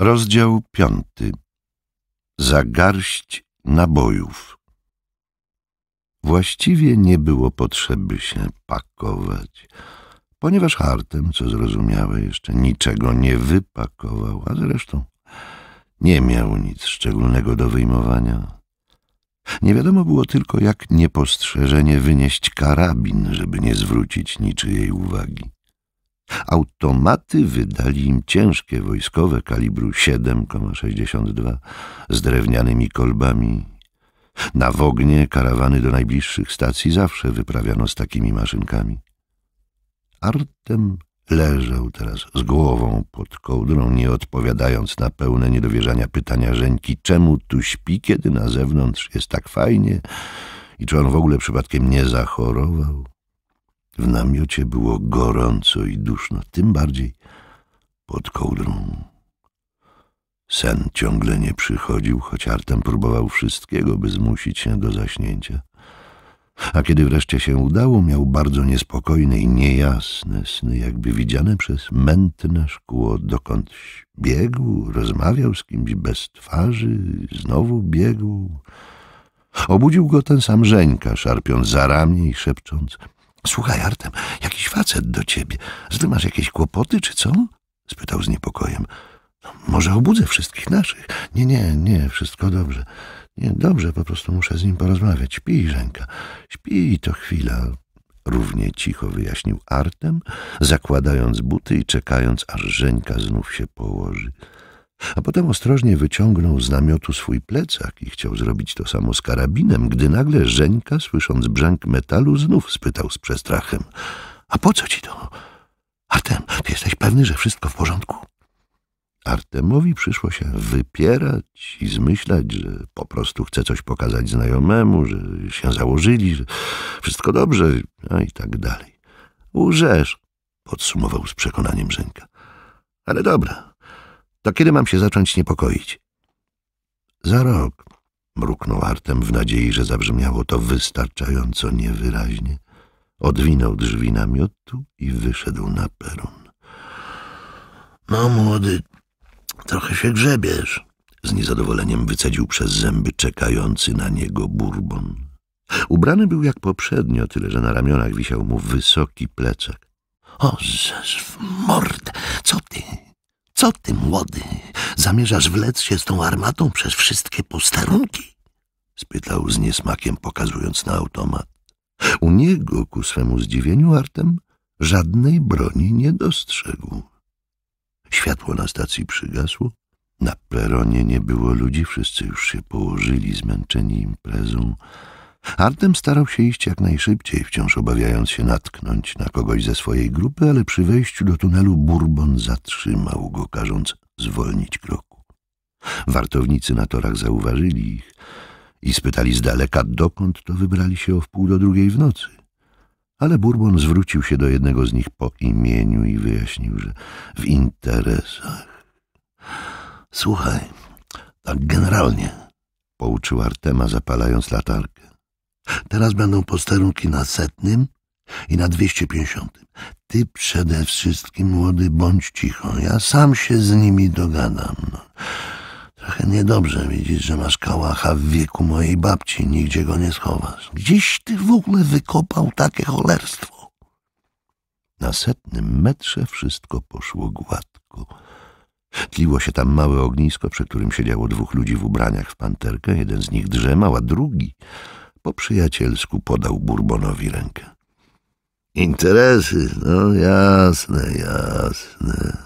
Rozdział piąty. Za garść nabojów. Właściwie nie było potrzeby się pakować, ponieważ Hartem, co zrozumiałe, jeszcze niczego nie wypakował, a zresztą nie miał nic szczególnego do wyjmowania. Nie wiadomo było tylko, jak niepostrzeżenie wynieść karabin, żeby nie zwrócić niczyjej uwagi. Automaty wydali im ciężkie wojskowe kalibru 7,62 z drewnianymi kolbami. Na wognie karawany do najbliższych stacji zawsze wyprawiano z takimi maszynkami. Artem leżał teraz z głową pod kołdrą, nie odpowiadając na pełne niedowierzania pytania Żeńki, czemu tu śpi, kiedy na zewnątrz jest tak fajnie i czy on w ogóle przypadkiem nie zachorował. W namiocie było gorąco i duszno, tym bardziej pod kołdrą. Sen ciągle nie przychodził, choć Artem próbował wszystkiego, by zmusić się do zaśnięcia. A kiedy wreszcie się udało, miał bardzo niespokojne i niejasne sny, jakby widziane przez mętne szkło, dokądś biegł, rozmawiał z kimś bez twarzy, znowu biegł. Obudził go ten sam Żeńka, szarpiąc za ramię i szepcząc – Słuchaj, Artem, jakiś facet do ciebie. Z masz jakieś kłopoty, czy co? spytał z niepokojem. No, może obudzę wszystkich naszych. Nie, nie, nie, wszystko dobrze. Nie, dobrze, po prostu muszę z nim porozmawiać. Śpi, Żenka. Śpi to chwila. Równie cicho wyjaśnił Artem, zakładając buty i czekając, aż Żenka znów się położy a potem ostrożnie wyciągnął z namiotu swój plecak i chciał zrobić to samo z karabinem, gdy nagle Żeńka, słysząc brzęk metalu, znów spytał z przestrachem. — A po co ci to? Artem, ty jesteś pewny, że wszystko w porządku? Artemowi przyszło się wypierać i zmyślać, że po prostu chce coś pokazać znajomemu, że się założyli, że wszystko dobrze, a no i tak dalej. — Urzesz”, podsumował z przekonaniem Żenka. — Ale dobra, to kiedy mam się zacząć niepokoić? Za rok, mruknął Artem w nadziei, że zabrzmiało to wystarczająco niewyraźnie. Odwinął drzwi namiotu i wyszedł na peron. No, młody, trochę się grzebiesz. Z niezadowoleniem wycedził przez zęby czekający na niego burbon. Ubrany był jak poprzednio, tyle że na ramionach wisiał mu wysoki plecak. O, zeż w co ty? Co ty, młody, zamierzasz wlec się z tą armatą przez wszystkie posterunki? spytał z niesmakiem, pokazując na automat. U niego, ku swemu zdziwieniu, Artem żadnej broni nie dostrzegł. Światło na stacji przygasło. Na peronie nie było ludzi, wszyscy już się położyli, zmęczeni imprezą. Artem starał się iść jak najszybciej, wciąż obawiając się natknąć na kogoś ze swojej grupy, ale przy wejściu do tunelu Bourbon zatrzymał go, każąc zwolnić kroku. Wartownicy na torach zauważyli ich i spytali z daleka, dokąd to wybrali się o wpół do drugiej w nocy. Ale Bourbon zwrócił się do jednego z nich po imieniu i wyjaśnił, że w interesach. Słuchaj, tak generalnie, pouczył Artema, zapalając latarkę. Teraz będą posterunki na setnym i na 250. Ty przede wszystkim, młody, bądź cicho. Ja sam się z nimi dogadam. No. Trochę niedobrze widzisz, że masz kałacha w wieku mojej babci. Nigdzie go nie schowasz. Gdzieś ty w ogóle wykopał takie cholerstwo. Na setnym metrze wszystko poszło gładko. Tliło się tam małe ognisko, przy którym siedziało dwóch ludzi w ubraniach w panterkę. Jeden z nich drzemał, a drugi po przyjacielsku podał Bourbonowi rękę. Interesy, no jasne, jasne,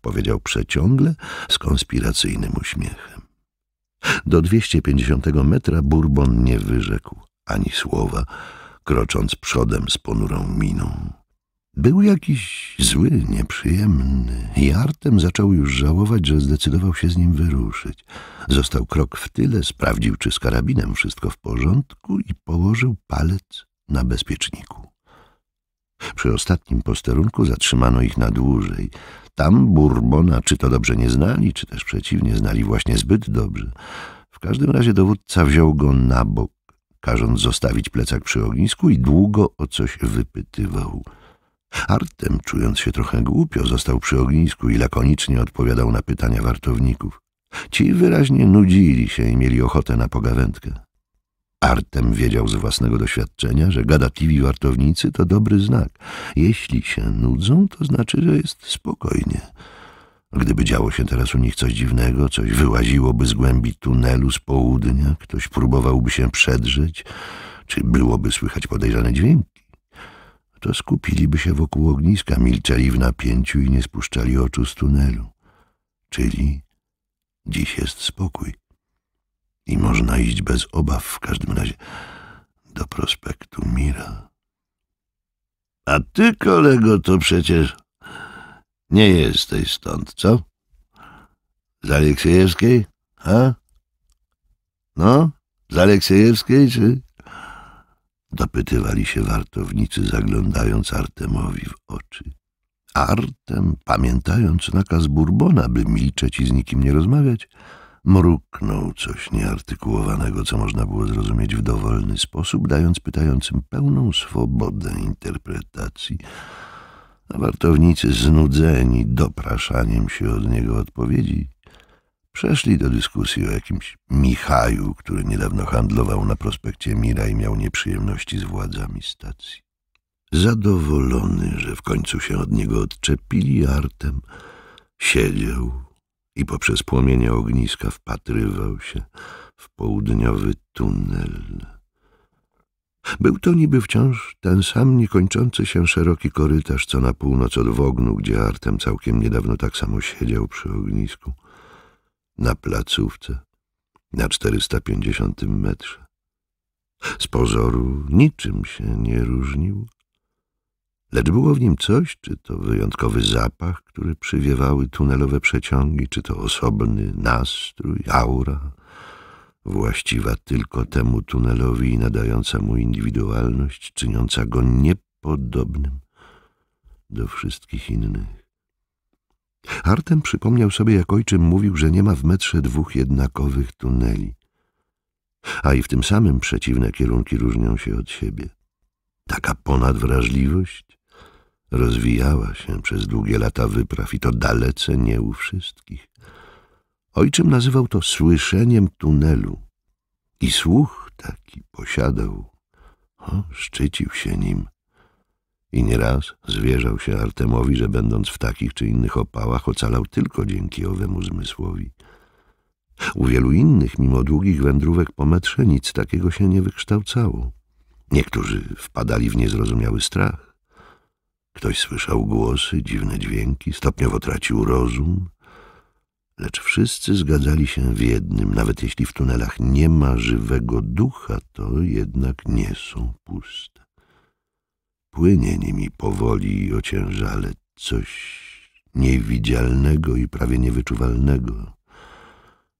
powiedział przeciągle z konspiracyjnym uśmiechem. Do 250 metra Bourbon nie wyrzekł ani słowa, krocząc przodem z ponurą miną. Był jakiś zły, nieprzyjemny i Artem zaczął już żałować, że zdecydował się z nim wyruszyć. Został krok w tyle, sprawdził, czy z karabinem wszystko w porządku i położył palec na bezpieczniku. Przy ostatnim posterunku zatrzymano ich na dłużej. Tam Burbona czy to dobrze nie znali, czy też przeciwnie, znali właśnie zbyt dobrze. W każdym razie dowódca wziął go na bok, każąc zostawić plecak przy ognisku i długo o coś wypytywał – Artem, czując się trochę głupio, został przy ognisku i lakonicznie odpowiadał na pytania wartowników. Ci wyraźnie nudzili się i mieli ochotę na pogawędkę. Artem wiedział z własnego doświadczenia, że gadatliwi wartownicy to dobry znak. Jeśli się nudzą, to znaczy, że jest spokojnie. Gdyby działo się teraz u nich coś dziwnego, coś wyłaziłoby z głębi tunelu z południa, ktoś próbowałby się przedrzeć, czy byłoby słychać podejrzane dźwięki to skupiliby się wokół ogniska, milczeli w napięciu i nie spuszczali oczu z tunelu. Czyli dziś jest spokój. I można iść bez obaw w każdym razie do prospektu Mira. A ty, kolego, to przecież nie jesteś stąd, co? Z Aleksiejewskiej, a? No, z Aleksiejewskiej czy dopytywali się wartownicy, zaglądając Artemowi w oczy. Artem, pamiętając nakaz Burbona, by milczeć i z nikim nie rozmawiać, mruknął coś nieartykułowanego, co można było zrozumieć w dowolny sposób, dając pytającym pełną swobodę interpretacji. A wartownicy, znudzeni dopraszaniem się od niego odpowiedzi, Przeszli do dyskusji o jakimś Michaju, który niedawno handlował na prospekcie Mira i miał nieprzyjemności z władzami stacji. Zadowolony, że w końcu się od niego odczepili artem, siedział i poprzez płomienie ogniska wpatrywał się w południowy tunel. Był to niby wciąż ten sam niekończący się szeroki korytarz, co na północ od Wognu, gdzie Artem całkiem niedawno tak samo siedział przy ognisku na placówce, na 450 metrze. Z pozoru niczym się nie różnił, lecz było w nim coś, czy to wyjątkowy zapach, który przywiewały tunelowe przeciągi, czy to osobny nastrój, aura, właściwa tylko temu tunelowi i nadająca mu indywidualność, czyniąca go niepodobnym do wszystkich innych. Artem przypomniał sobie, jak ojczym mówił, że nie ma w metrze dwóch jednakowych tuneli. A i w tym samym przeciwne kierunki różnią się od siebie. Taka ponadwrażliwość rozwijała się przez długie lata wypraw i to dalece nie u wszystkich. Ojczym nazywał to słyszeniem tunelu i słuch taki posiadał. O, szczycił się nim. I nieraz zwierzał się Artemowi, że będąc w takich czy innych opałach ocalał tylko dzięki owemu zmysłowi. U wielu innych, mimo długich wędrówek po metrze, nic takiego się nie wykształcało. Niektórzy wpadali w niezrozumiały strach. Ktoś słyszał głosy, dziwne dźwięki, stopniowo tracił rozum, lecz wszyscy zgadzali się w jednym, nawet jeśli w tunelach nie ma żywego ducha, to jednak nie są puste. Płynie nimi powoli i ociężale coś niewidzialnego i prawie niewyczuwalnego,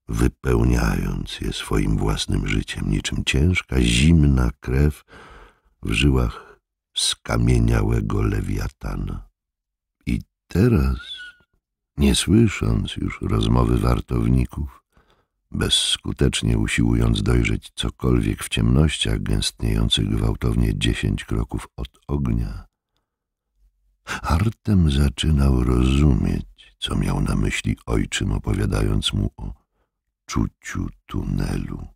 wypełniając je swoim własnym życiem, niczym ciężka, zimna krew w żyłach skamieniałego lewiatana. I teraz, nie słysząc już rozmowy wartowników, bezskutecznie usiłując dojrzeć cokolwiek w ciemnościach gęstniejących gwałtownie dziesięć kroków od ognia. Artem zaczynał rozumieć, co miał na myśli ojczym, opowiadając mu o czuciu tunelu.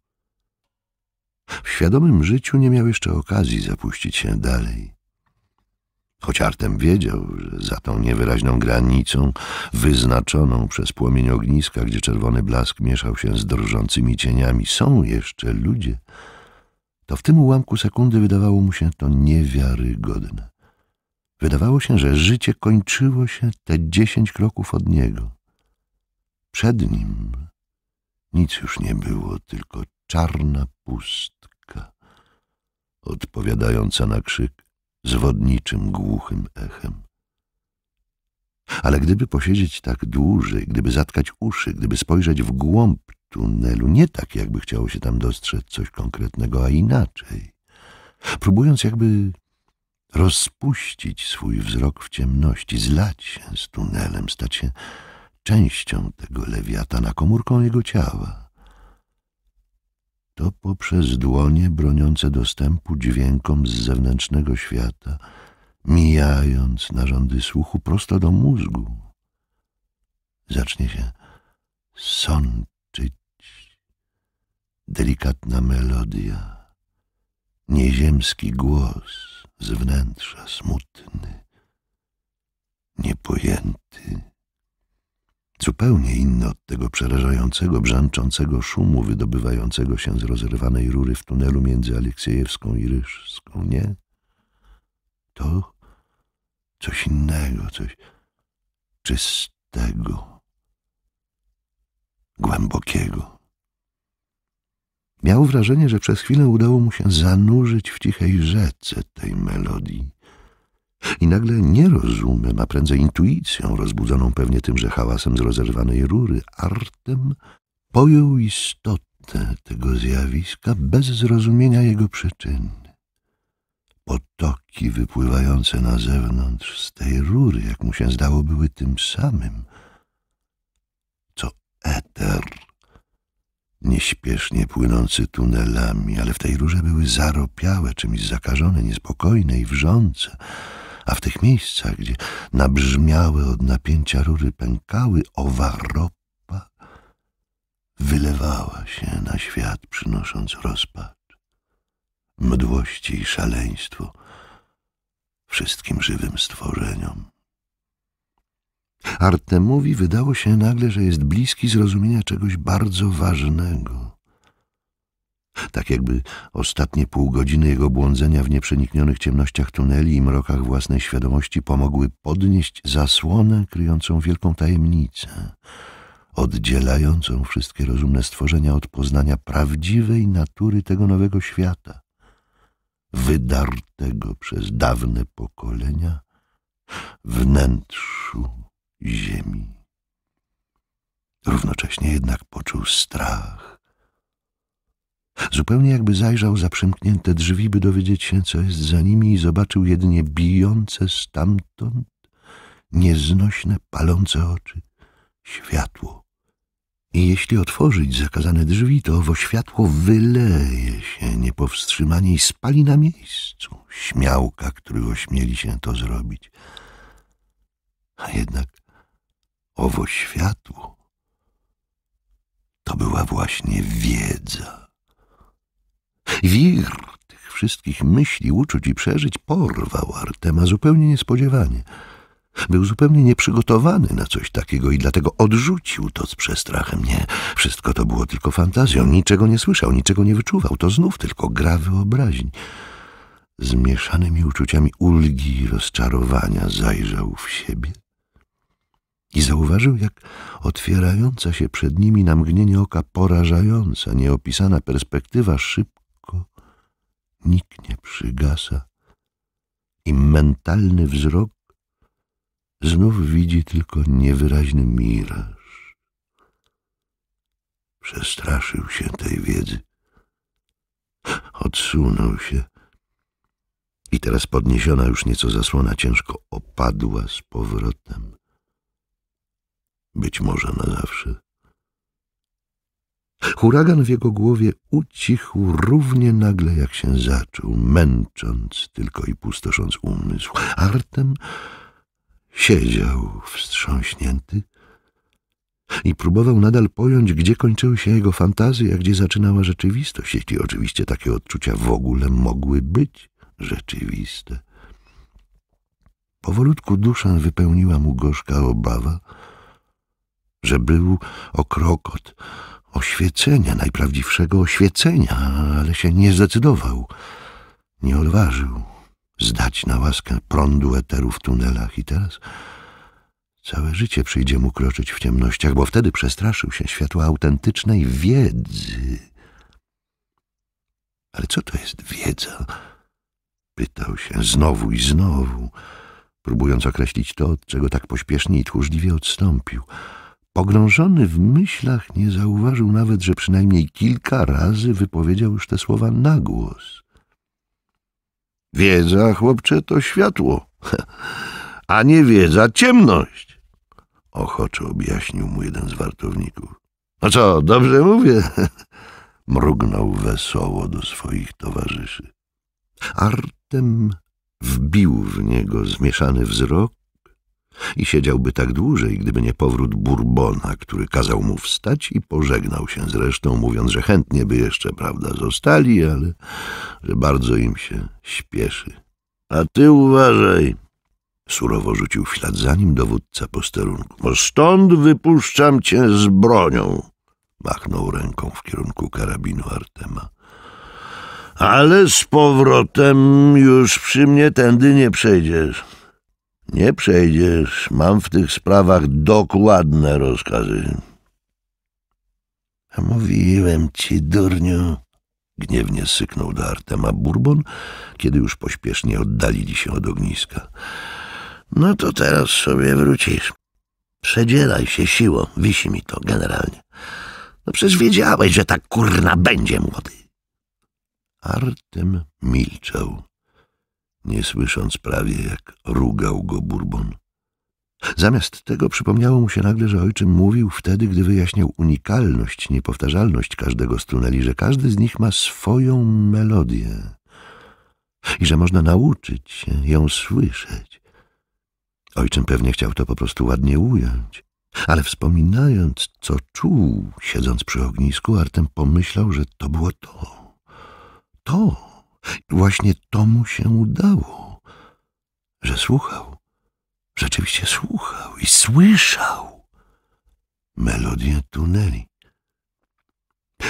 W świadomym życiu nie miał jeszcze okazji zapuścić się dalej choć Artem wiedział, że za tą niewyraźną granicą, wyznaczoną przez płomień ogniska, gdzie czerwony blask mieszał się z drżącymi cieniami, są jeszcze ludzie, to w tym ułamku sekundy wydawało mu się to niewiarygodne. Wydawało się, że życie kończyło się te dziesięć kroków od niego. Przed nim nic już nie było, tylko czarna pustka, odpowiadająca na krzyk zwodniczym, głuchym echem. Ale gdyby posiedzieć tak dłużej, gdyby zatkać uszy, gdyby spojrzeć w głąb tunelu, nie tak, jakby chciało się tam dostrzec coś konkretnego, a inaczej, próbując jakby rozpuścić swój wzrok w ciemności, zlać się z tunelem, stać się częścią tego lewiatana, komórką jego ciała to poprzez dłonie broniące dostępu dźwiękom z zewnętrznego świata, mijając narządy słuchu prosto do mózgu. Zacznie się sączyć delikatna melodia, nieziemski głos z wnętrza smutny, niepojęty zupełnie inny od tego przerażającego, brzęczącego szumu wydobywającego się z rozerwanej rury w tunelu między Aleksiejewską i Ryszską, nie? To coś innego, coś czystego, głębokiego. Miał wrażenie, że przez chwilę udało mu się zanurzyć w cichej rzece tej melodii. I nagle nie rozumem, a prędzej intuicją, rozbudzoną pewnie tymże hałasem z rozerwanej rury, artem, pojął istotę tego zjawiska bez zrozumienia jego przyczyn. Potoki wypływające na zewnątrz z tej rury, jak mu się zdało, były tym samym, co eter, nieśpiesznie płynący tunelami, ale w tej rurze były zaropiałe, czymś zakażone, niespokojne i wrzące, a w tych miejscach, gdzie nabrzmiałe od napięcia rury pękały, owa ropa wylewała się na świat, przynosząc rozpacz, mdłości i szaleństwo wszystkim żywym stworzeniom. Artemowi wydało się nagle, że jest bliski zrozumienia czegoś bardzo ważnego – tak jakby ostatnie pół godziny jego błądzenia w nieprzeniknionych ciemnościach tuneli i mrokach własnej świadomości pomogły podnieść zasłonę kryjącą wielką tajemnicę, oddzielającą wszystkie rozumne stworzenia od poznania prawdziwej natury tego nowego świata, wydartego przez dawne pokolenia wnętrzu ziemi. Równocześnie jednak poczuł strach Zupełnie jakby zajrzał za przymknięte drzwi, by dowiedzieć się, co jest za nimi i zobaczył jedynie bijące stamtąd nieznośne, palące oczy światło. I jeśli otworzyć zakazane drzwi, to owo światło wyleje się niepowstrzymanie i spali na miejscu śmiałka, który ośmieli się to zrobić. A jednak owo światło to była właśnie wiedza. Wir tych wszystkich myśli, uczuć i przeżyć porwał Artema zupełnie niespodziewanie. Był zupełnie nieprzygotowany na coś takiego i dlatego odrzucił to z przestrachem. Nie, wszystko to było tylko fantazją. Niczego nie słyszał, niczego nie wyczuwał. To znów tylko gra wyobraźni. Z mieszanymi uczuciami ulgi i rozczarowania zajrzał w siebie i zauważył, jak otwierająca się przed nimi na mgnienie oka porażająca, nieopisana perspektywa szybko nikt nie przygasa i mentalny wzrok znów widzi tylko niewyraźny miraż. Przestraszył się tej wiedzy, odsunął się i teraz podniesiona już nieco zasłona ciężko opadła z powrotem. Być może na zawsze. Huragan w jego głowie ucichł równie nagle, jak się zaczął, męcząc tylko i pustosząc umysł. Artem siedział wstrząśnięty i próbował nadal pojąć, gdzie kończyły się jego fantazje, a gdzie zaczynała rzeczywistość, jeśli oczywiście takie odczucia w ogóle mogły być rzeczywiste. Powolutku duszę wypełniła mu gorzka obawa, że był o krokot oświecenia, najprawdziwszego oświecenia, ale się nie zdecydował, nie odważył zdać na łaskę prądu eteru w tunelach i teraz całe życie przyjdzie mu kroczyć w ciemnościach, bo wtedy przestraszył się światła autentycznej wiedzy. Ale co to jest wiedza? Pytał się znowu i znowu, próbując określić to, od czego tak pośpiesznie i tchórzliwie odstąpił – Pogrążony w myślach nie zauważył nawet, że przynajmniej kilka razy wypowiedział już te słowa na głos. Wiedza, chłopcze, to światło, a nie wiedza ciemność, ochoczo objaśnił mu jeden z wartowników. No co, dobrze mówię? mrugnął wesoło do swoich towarzyszy. Artem wbił w niego zmieszany wzrok i siedziałby tak dłużej, gdyby nie powrót burbona, który kazał mu wstać i pożegnał się z resztą, mówiąc, że chętnie by jeszcze, prawda, zostali, ale że bardzo im się śpieszy. A ty uważaj, surowo rzucił w ślad za nim dowódca posterunku. Bo stąd wypuszczam cię z bronią, machnął ręką w kierunku karabinu Artema. Ale z powrotem już przy mnie tędy nie przejdziesz. Nie przejdziesz, mam w tych sprawach dokładne rozkazy. Mówiłem ci, durniu, gniewnie syknął do Artema Bourbon, kiedy już pośpiesznie oddalili się od ogniska. No to teraz sobie wrócisz. Przedzielaj się siłą, wisi mi to generalnie. No przecież wiedziałeś, że tak kurna będzie, młody. Artem milczał nie słysząc prawie, jak rugał go Bourbon. Zamiast tego przypomniało mu się nagle, że ojczym mówił wtedy, gdy wyjaśniał unikalność, niepowtarzalność każdego z tuneli, że każdy z nich ma swoją melodię i że można nauczyć się ją słyszeć. Ojczym pewnie chciał to po prostu ładnie ująć, ale wspominając, co czuł, siedząc przy ognisku, Artem pomyślał, że to było to. To Właśnie to mu się udało, że słuchał. Rzeczywiście słuchał i słyszał melodię tuneli.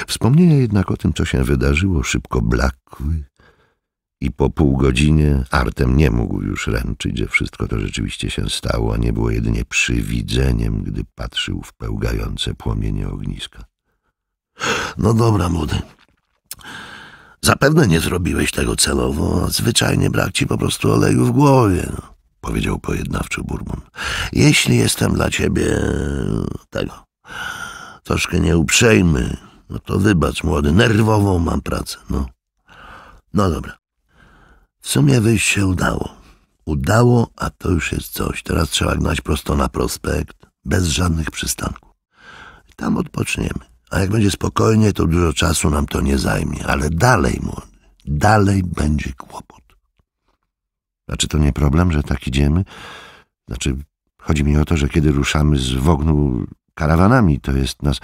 Wspomnienia jednak o tym, co się wydarzyło, szybko blakły i po pół godzinie Artem nie mógł już ręczyć, że wszystko to rzeczywiście się stało, a nie było jedynie przywidzeniem, gdy patrzył w pełgające płomienie ogniska. — No dobra, młody. Zapewne nie zrobiłeś tego celowo, zwyczajnie brak ci po prostu oleju w głowie, no, powiedział pojednawczy Burmon. Jeśli jestem dla ciebie tego troszkę nieuprzejmy, no to wybacz, młody, nerwową mam pracę, no. No dobra. W sumie wyjść się udało. Udało, a to już jest coś. Teraz trzeba gnać prosto na prospekt, bez żadnych przystanków. Tam odpoczniemy. A jak będzie spokojnie, to dużo czasu nam to nie zajmie. Ale dalej, młody, dalej będzie kłopot. Znaczy to nie problem, że tak idziemy? Znaczy, chodzi mi o to, że kiedy ruszamy z wognu karawanami, to jest nas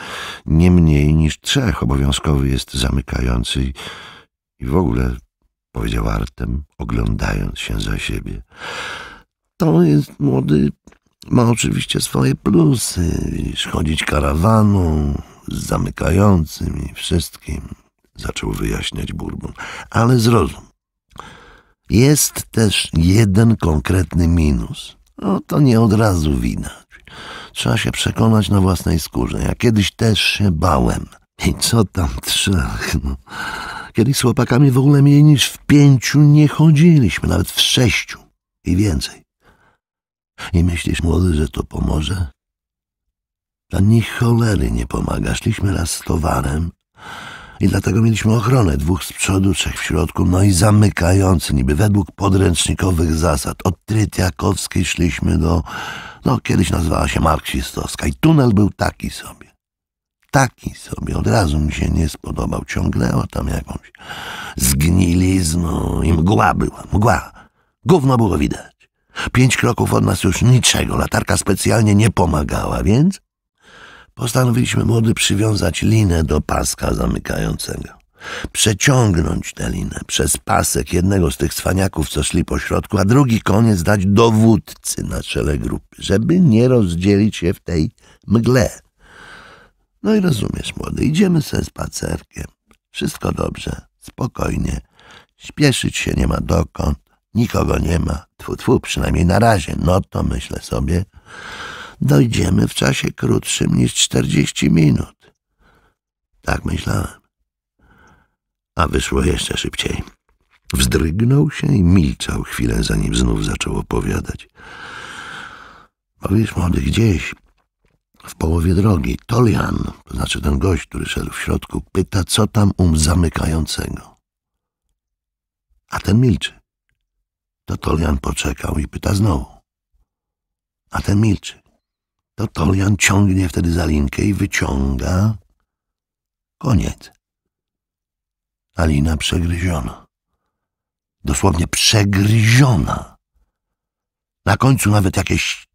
nie mniej niż trzech. Obowiązkowy jest zamykający i, i w ogóle, powiedział Artem, oglądając się za siebie. To jest młody ma oczywiście swoje plusy. chodzić karawaną, zamykającym i wszystkim, zaczął wyjaśniać Bourbon, ale zrozum. Jest też jeden konkretny minus. No, to nie od razu widać. Trzeba się przekonać na własnej skórze. Ja kiedyś też się bałem. I co tam trzech, no. Kiedyś z chłopakami w ogóle mniej niż w pięciu nie chodziliśmy, nawet w sześciu i więcej. I myślisz, młody, że to pomoże? Ani cholery nie pomaga. Szliśmy raz z towarem i dlatego mieliśmy ochronę. Dwóch z przodu, trzech w środku, no i zamykający niby według podręcznikowych zasad. Od Trytiakowskiej szliśmy do, no kiedyś nazywała się Marksistowska i tunel był taki sobie taki sobie od razu mi się nie spodobał. Ciągnęła tam jakąś zgnilizną i mgła była, mgła. Gówno było widać. Pięć kroków od nas już niczego, latarka specjalnie nie pomagała, więc Postanowiliśmy młody przywiązać linę do paska zamykającego. Przeciągnąć tę linę przez pasek jednego z tych cwaniaków, co szli po środku, a drugi koniec dać dowódcy na czele grupy, żeby nie rozdzielić się w tej mgle. No i rozumiesz, młody, idziemy se spacerkiem. Wszystko dobrze, spokojnie. Śpieszyć się nie ma dokąd, nikogo nie ma. Tfu, tfu, przynajmniej na razie. No to myślę sobie dojdziemy w czasie krótszym niż czterdzieści minut. Tak myślałem. A wyszło jeszcze szybciej. Wzdrygnął się i milczał chwilę, zanim znów zaczął opowiadać. Bo młody, gdzieś w połowie drogi Tolian, to znaczy ten gość, który szedł w środku, pyta, co tam um zamykającego. A ten milczy. To Tolian poczekał i pyta znowu. A ten milczy to Tolian ciągnie wtedy za linkę i wyciąga. Koniec. Alina przegryziona. Dosłownie przegryziona. Na końcu nawet jakieś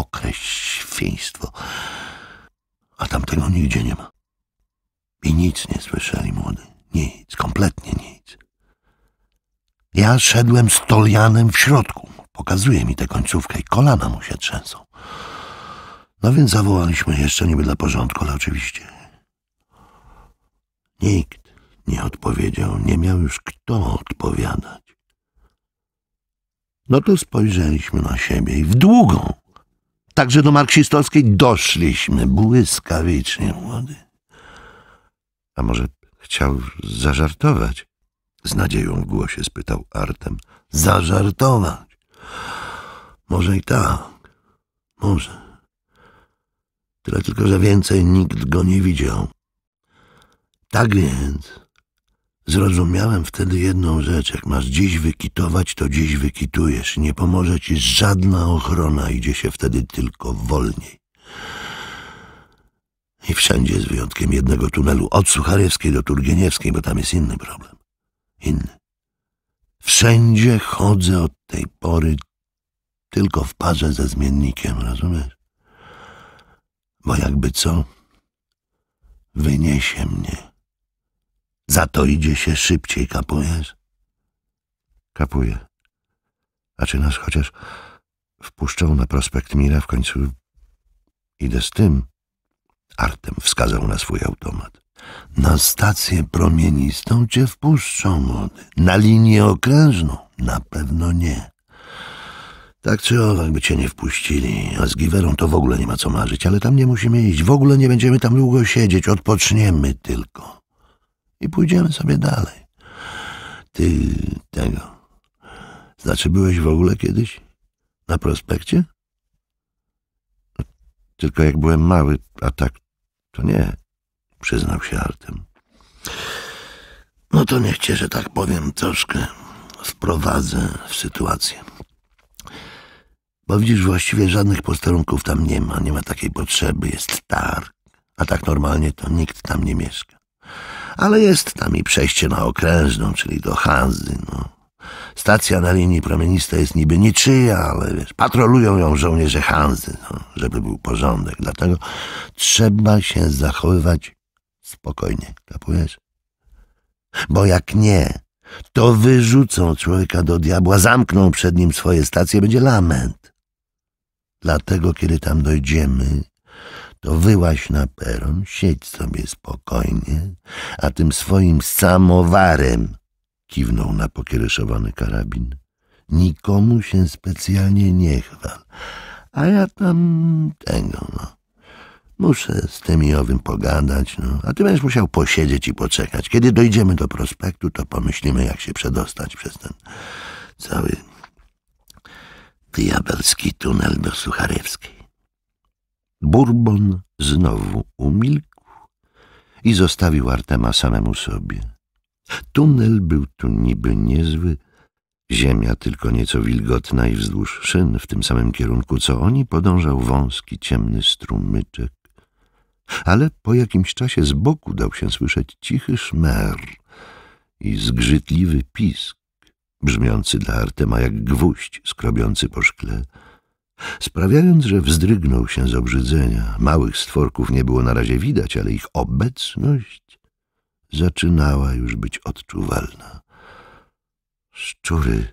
mokre świństwo. A tamtego nigdzie nie ma. I nic nie słyszeli młody. Nic, kompletnie nic. Ja szedłem z Tolianem w środku. Pokazuje mi tę końcówkę i kolana mu się trzęsą. No więc zawołaliśmy jeszcze niby dla porządku, ale oczywiście. Nikt nie odpowiedział, nie miał już kto odpowiadać. No to spojrzeliśmy na siebie i w długą, także do marksistowskiej doszliśmy błyskawicznie, młody. A może chciał zażartować? Z nadzieją w głosie spytał Artem. Zażartować. Może i tak. Może. Tyle tylko, że więcej nikt go nie widział. Tak więc zrozumiałem wtedy jedną rzecz. Jak masz dziś wykitować, to dziś wykitujesz. Nie pomoże ci żadna ochrona, idzie się wtedy tylko wolniej. I wszędzie, z wyjątkiem jednego tunelu, od Suchariewskiej do Turgieniewskiej, bo tam jest inny problem. Inny. Wszędzie chodzę od tej pory tylko w parze ze zmiennikiem, rozumiesz? Bo jakby co, wyniesie mnie. Za to idzie się szybciej, kapujesz? Kapuję. A czy nas chociaż wpuszczą na prospekt Mira w końcu? Idę z tym. Artem wskazał na swój automat na stację promienistą cię wpuszczą, młody. Na linię okrężną na pewno nie. Tak czy owak by cię nie wpuścili, a z Giverą to w ogóle nie ma co marzyć, ale tam nie musimy iść, w ogóle nie będziemy tam długo siedzieć, odpoczniemy tylko. I pójdziemy sobie dalej. Ty tego... Znaczy byłeś w ogóle kiedyś? Na prospekcie? Tylko jak byłem mały, a tak to nie przyznał się Artem. No to niech cię, że tak powiem, troszkę wprowadzę w sytuację. Bo widzisz, właściwie żadnych posterunków tam nie ma, nie ma takiej potrzeby, jest targ, a tak normalnie to nikt tam nie mieszka. Ale jest tam i przejście na okrężną, czyli do Hanzy, no. Stacja na linii promienista jest niby niczyja, ale wiesz, patrolują ją żołnierze Hanzy, no, żeby był porządek. Dlatego trzeba się zachowywać Spokojnie, kapujesz? Bo jak nie, to wyrzucą człowieka do diabła, zamkną przed nim swoje stacje, będzie lament. Dlatego, kiedy tam dojdziemy, to wyłaź na peron, siedź sobie spokojnie, a tym swoim samowarem kiwnął na pokiereszowany karabin. Nikomu się specjalnie nie chwal, a ja tam tego no. Muszę z tym i owym pogadać, no. A ty będziesz musiał posiedzieć i poczekać. Kiedy dojdziemy do prospektu, to pomyślimy, jak się przedostać przez ten cały diabelski tunel do Sucharewskiej. Bourbon znowu umilkł i zostawił Artema samemu sobie. Tunel był tu niby niezły, ziemia tylko nieco wilgotna i wzdłuż szyn w tym samym kierunku, co oni podążał wąski, ciemny strumyczek ale po jakimś czasie z boku dał się słyszeć cichy szmer i zgrzytliwy pisk, brzmiący dla Artema jak gwóźdź skrobiący po szkle, sprawiając, że wzdrygnął się z obrzydzenia. Małych stworków nie było na razie widać, ale ich obecność zaczynała już być odczuwalna. Szczury!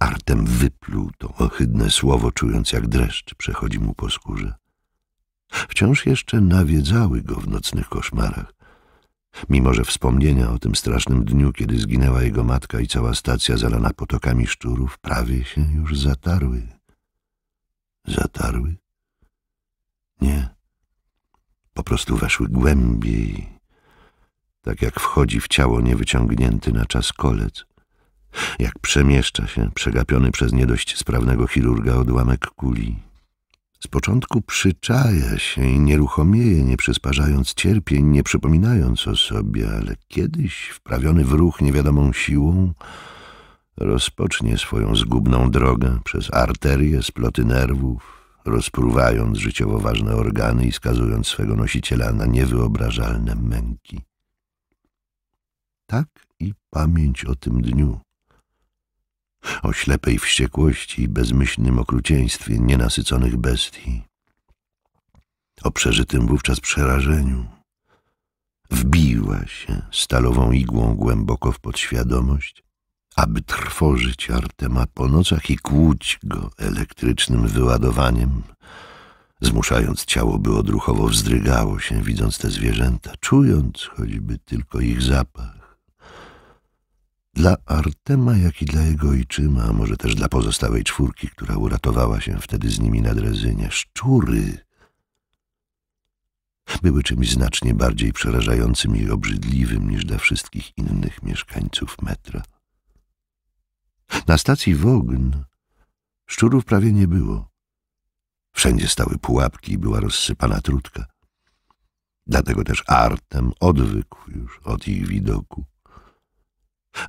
Artem wypluł to ohydne słowo, czując jak dreszcz przechodzi mu po skórze. Wciąż jeszcze nawiedzały go w nocnych koszmarach. Mimo, że wspomnienia o tym strasznym dniu, kiedy zginęła jego matka i cała stacja zalana potokami szczurów, prawie się już zatarły. Zatarły? Nie. Po prostu weszły głębiej, tak jak wchodzi w ciało niewyciągnięty na czas kolec, jak przemieszcza się, przegapiony przez nie dość sprawnego chirurga odłamek kuli. Z początku przyczaja się i nieruchomieje, nie przysparzając cierpień, nie przypominając o sobie, ale kiedyś, wprawiony w ruch niewiadomą siłą, rozpocznie swoją zgubną drogę przez arterie, sploty nerwów, rozpruwając życiowo ważne organy i skazując swego nosiciela na niewyobrażalne męki. Tak i pamięć o tym dniu o ślepej wściekłości i bezmyślnym okrucieństwie nienasyconych bestii, o przeżytym wówczas przerażeniu. Wbiła się stalową igłą głęboko w podświadomość, aby trwożyć Artema po nocach i kłuć go elektrycznym wyładowaniem, zmuszając ciało, by odruchowo wzdrygało się, widząc te zwierzęta, czując choćby tylko ich zapach dla Artema, jak i dla jego ojczyma, a może też dla pozostałej czwórki, która uratowała się wtedy z nimi na drezynie, szczury były czymś znacznie bardziej przerażającym i obrzydliwym niż dla wszystkich innych mieszkańców metra. Na stacji Wogn szczurów prawie nie było. Wszędzie stały pułapki i była rozsypana trutka. Dlatego też Artem odwykł już od ich widoku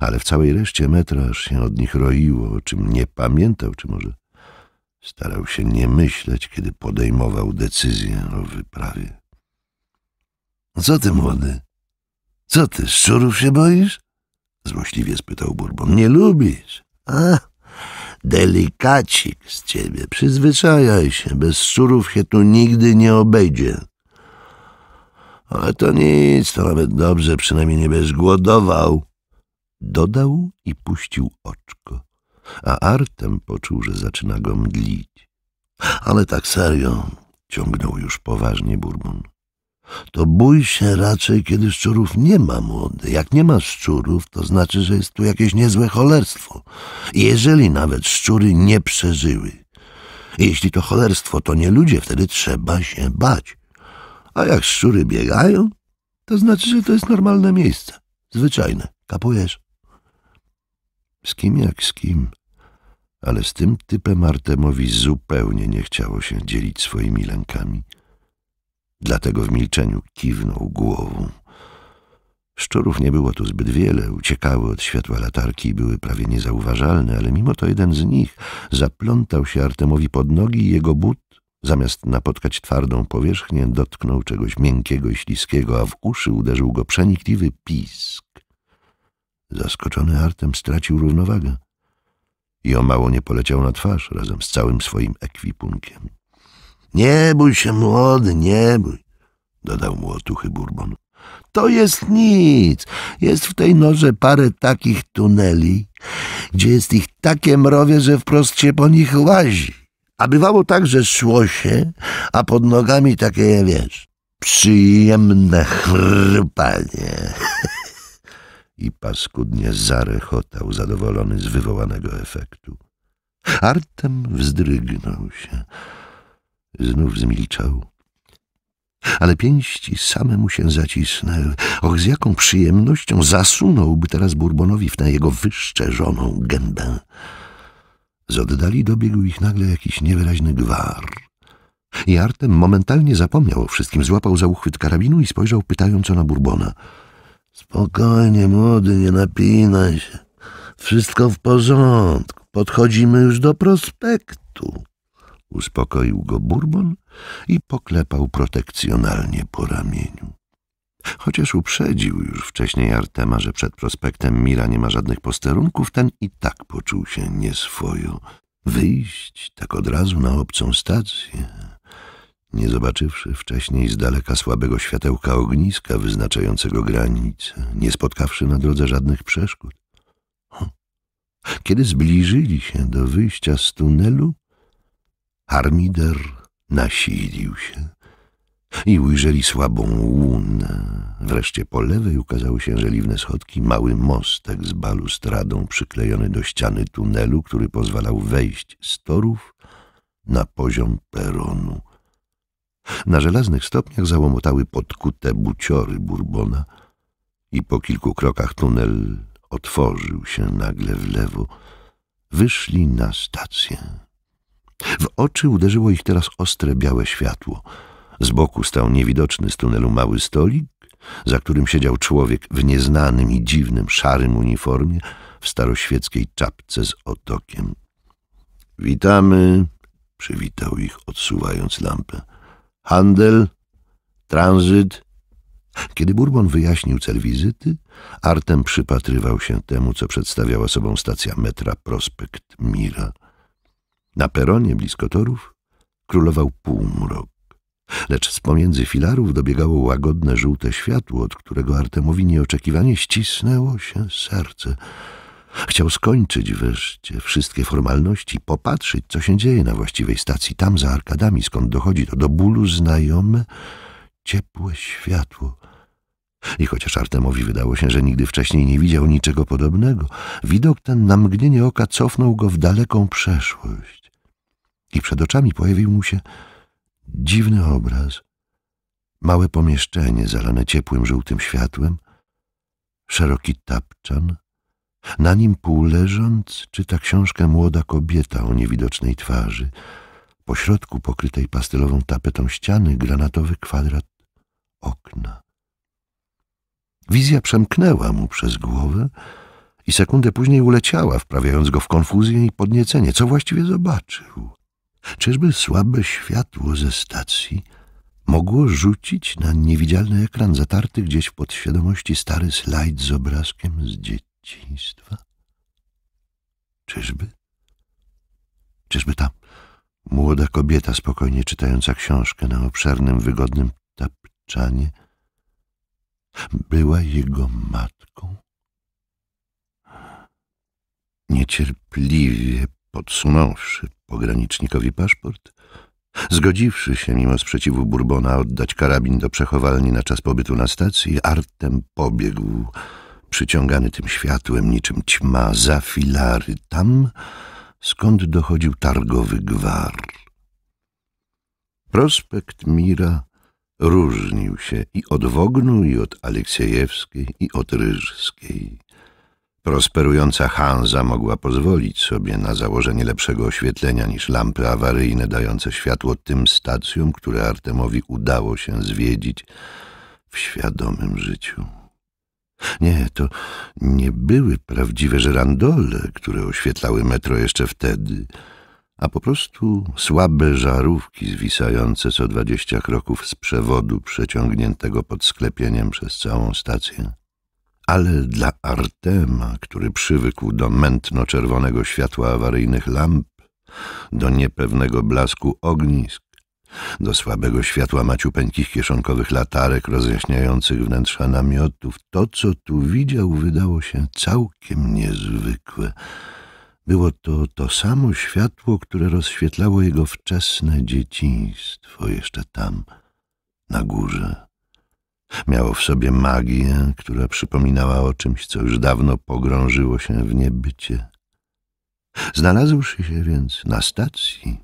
ale w całej reszcie metraż się od nich roiło, o czym nie pamiętał, czy może starał się nie myśleć, kiedy podejmował decyzję o wyprawie. Co ty, młody? Co ty, szczurów się boisz? Złośliwie spytał Burbon. — Nie lubisz? A, delikacik z ciebie. Przyzwyczajaj się, bez szczurów się tu nigdy nie obejdzie. Ale to nic, to nawet dobrze, przynajmniej nie będziesz głodował. Dodał i puścił oczko, a Artem poczuł, że zaczyna go mdlić. Ale tak serio, ciągnął już poważnie Burmun. To bój się raczej, kiedy szczurów nie ma, młody. Jak nie ma szczurów, to znaczy, że jest tu jakieś niezłe cholerstwo. Jeżeli nawet szczury nie przeżyły. Jeśli to cholerstwo, to nie ludzie, wtedy trzeba się bać. A jak szczury biegają, to znaczy, że to jest normalne miejsce. Zwyczajne. Kapujesz? Z kim jak z kim, ale z tym typem Artemowi zupełnie nie chciało się dzielić swoimi lękami. Dlatego w milczeniu kiwnął głową. Szczurów nie było tu zbyt wiele, uciekały od światła latarki i były prawie niezauważalne, ale mimo to jeden z nich zaplątał się Artemowi pod nogi i jego but, zamiast napotkać twardą powierzchnię, dotknął czegoś miękkiego i śliskiego, a w uszy uderzył go przenikliwy pisk. Zaskoczony Artem stracił równowagę i o mało nie poleciał na twarz razem z całym swoim ekwipunkiem. — Nie bój się, młody, nie bój — dodał mu otuchy Bourbon. — To jest nic. Jest w tej norze parę takich tuneli, gdzie jest ich takie mrowie, że wprost się po nich łazi. A bywało tak, że szło się, a pod nogami takie, wiesz, przyjemne chrupanie. i paskudnie zarechotał, zadowolony z wywołanego efektu. Artem wzdrygnął się. Znów zmilczał. Ale pięści same mu się zacisnęły. Och, z jaką przyjemnością zasunąłby teraz Bourbonowi w tę jego wyszczerzoną gębę. Z oddali dobiegł ich nagle jakiś niewyraźny gwar. I Artem momentalnie zapomniał o wszystkim, złapał za uchwyt karabinu i spojrzał pytająco na Bourbona. Spokojnie, młody, nie napinaj się. Wszystko w porządku. Podchodzimy już do prospektu. Uspokoił go Bourbon i poklepał protekcjonalnie po ramieniu. Chociaż uprzedził już wcześniej Artema, że przed prospektem Mira nie ma żadnych posterunków, ten i tak poczuł się nieswojo. Wyjść tak od razu na obcą stację nie zobaczywszy wcześniej z daleka słabego światełka ogniska wyznaczającego granice, nie spotkawszy na drodze żadnych przeszkód. Kiedy zbliżyli się do wyjścia z tunelu, Armider nasilił się i ujrzeli słabą łunę. Wreszcie po lewej ukazały się żeliwne schodki, mały mostek z balustradą przyklejony do ściany tunelu, który pozwalał wejść z torów na poziom peronu. Na żelaznych stopniach załomotały podkute buciory Burbona i po kilku krokach tunel otworzył się nagle w lewo. Wyszli na stację. W oczy uderzyło ich teraz ostre białe światło. Z boku stał niewidoczny z tunelu mały stolik, za którym siedział człowiek w nieznanym i dziwnym szarym uniformie w staroświeckiej czapce z otokiem. Witamy, przywitał ich, odsuwając lampę handel, tranzyt. Kiedy Bourbon wyjaśnił cel wizyty, Artem przypatrywał się temu, co przedstawiała sobą stacja metra Prospekt Mira. Na peronie blisko torów królował półmrok, lecz z pomiędzy filarów dobiegało łagodne żółte światło, od którego Artemowi nieoczekiwanie ścisnęło się serce – Chciał skończyć wreszcie wszystkie formalności, popatrzeć, co się dzieje na właściwej stacji, tam za arkadami, skąd dochodzi to do bólu znajome, ciepłe światło. I chociaż Artemowi wydało się, że nigdy wcześniej nie widział niczego podobnego, widok ten na mgnienie oka cofnął go w daleką przeszłość. I przed oczami pojawił mu się dziwny obraz. Małe pomieszczenie zalane ciepłym żółtym światłem, szeroki tapczan, na nim półleżąc czyta książkę młoda kobieta o niewidocznej twarzy. Po środku pokrytej pastelową tapetą ściany granatowy kwadrat okna. Wizja przemknęła mu przez głowę i sekundę później uleciała, wprawiając go w konfuzję i podniecenie. Co właściwie zobaczył? Czyżby słabe światło ze stacji mogło rzucić na niewidzialny ekran zatarty gdzieś w podświadomości stary slajd z obrazkiem z dzieci? dzieciństwa. Czyżby? Czyżby ta młoda kobieta spokojnie czytająca książkę na obszernym, wygodnym tapczanie była jego matką? Niecierpliwie podsunąwszy pogranicznikowi paszport, Zgodziwszy się mimo sprzeciwu burbona oddać karabin do przechowalni na czas pobytu na stacji, Artem pobiegł przyciągany tym światłem niczym ćma za filary, tam, skąd dochodził targowy gwar. Prospekt Mira różnił się i od Wognu, i od Aleksiejewskiej, i od Ryżskiej. Prosperująca Hanza mogła pozwolić sobie na założenie lepszego oświetlenia niż lampy awaryjne dające światło tym stacjom, które Artemowi udało się zwiedzić w świadomym życiu. Nie, to nie były prawdziwe żerandole, które oświetlały metro jeszcze wtedy, a po prostu słabe żarówki zwisające co dwadzieścia kroków z przewodu przeciągniętego pod sklepieniem przez całą stację. Ale dla Artema, który przywykł do mętno-czerwonego światła awaryjnych lamp, do niepewnego blasku ognisk, do słabego światła maciupeńkich kieszonkowych latarek rozjaśniających wnętrza namiotów, to, co tu widział, wydało się całkiem niezwykłe. Było to to samo światło, które rozświetlało jego wczesne dzieciństwo jeszcze tam, na górze. Miało w sobie magię, która przypominała o czymś, co już dawno pogrążyło się w niebycie. Znalazłszy się więc na stacji,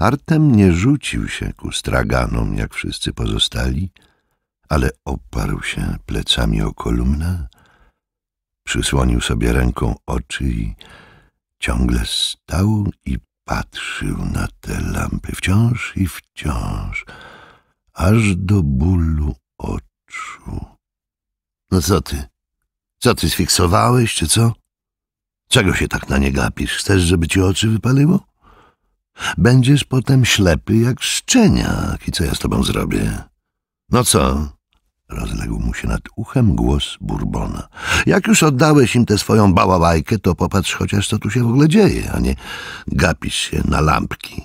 Artem nie rzucił się ku straganom, jak wszyscy pozostali, ale oparł się plecami o kolumnę, przysłonił sobie ręką oczy i ciągle stał i patrzył na te lampy wciąż i wciąż, aż do bólu oczu. No co ty? Co ty sfiksowałeś, czy co? Czego się tak na nie gapisz? Chcesz, żeby ci oczy wypaliło? Będziesz potem ślepy jak szczeniak i co ja z tobą zrobię? No co? Rozległ mu się nad uchem głos Burbona. Jak już oddałeś im tę swoją baławajkę, to popatrz chociaż, co tu się w ogóle dzieje, a nie gapisz się na lampki.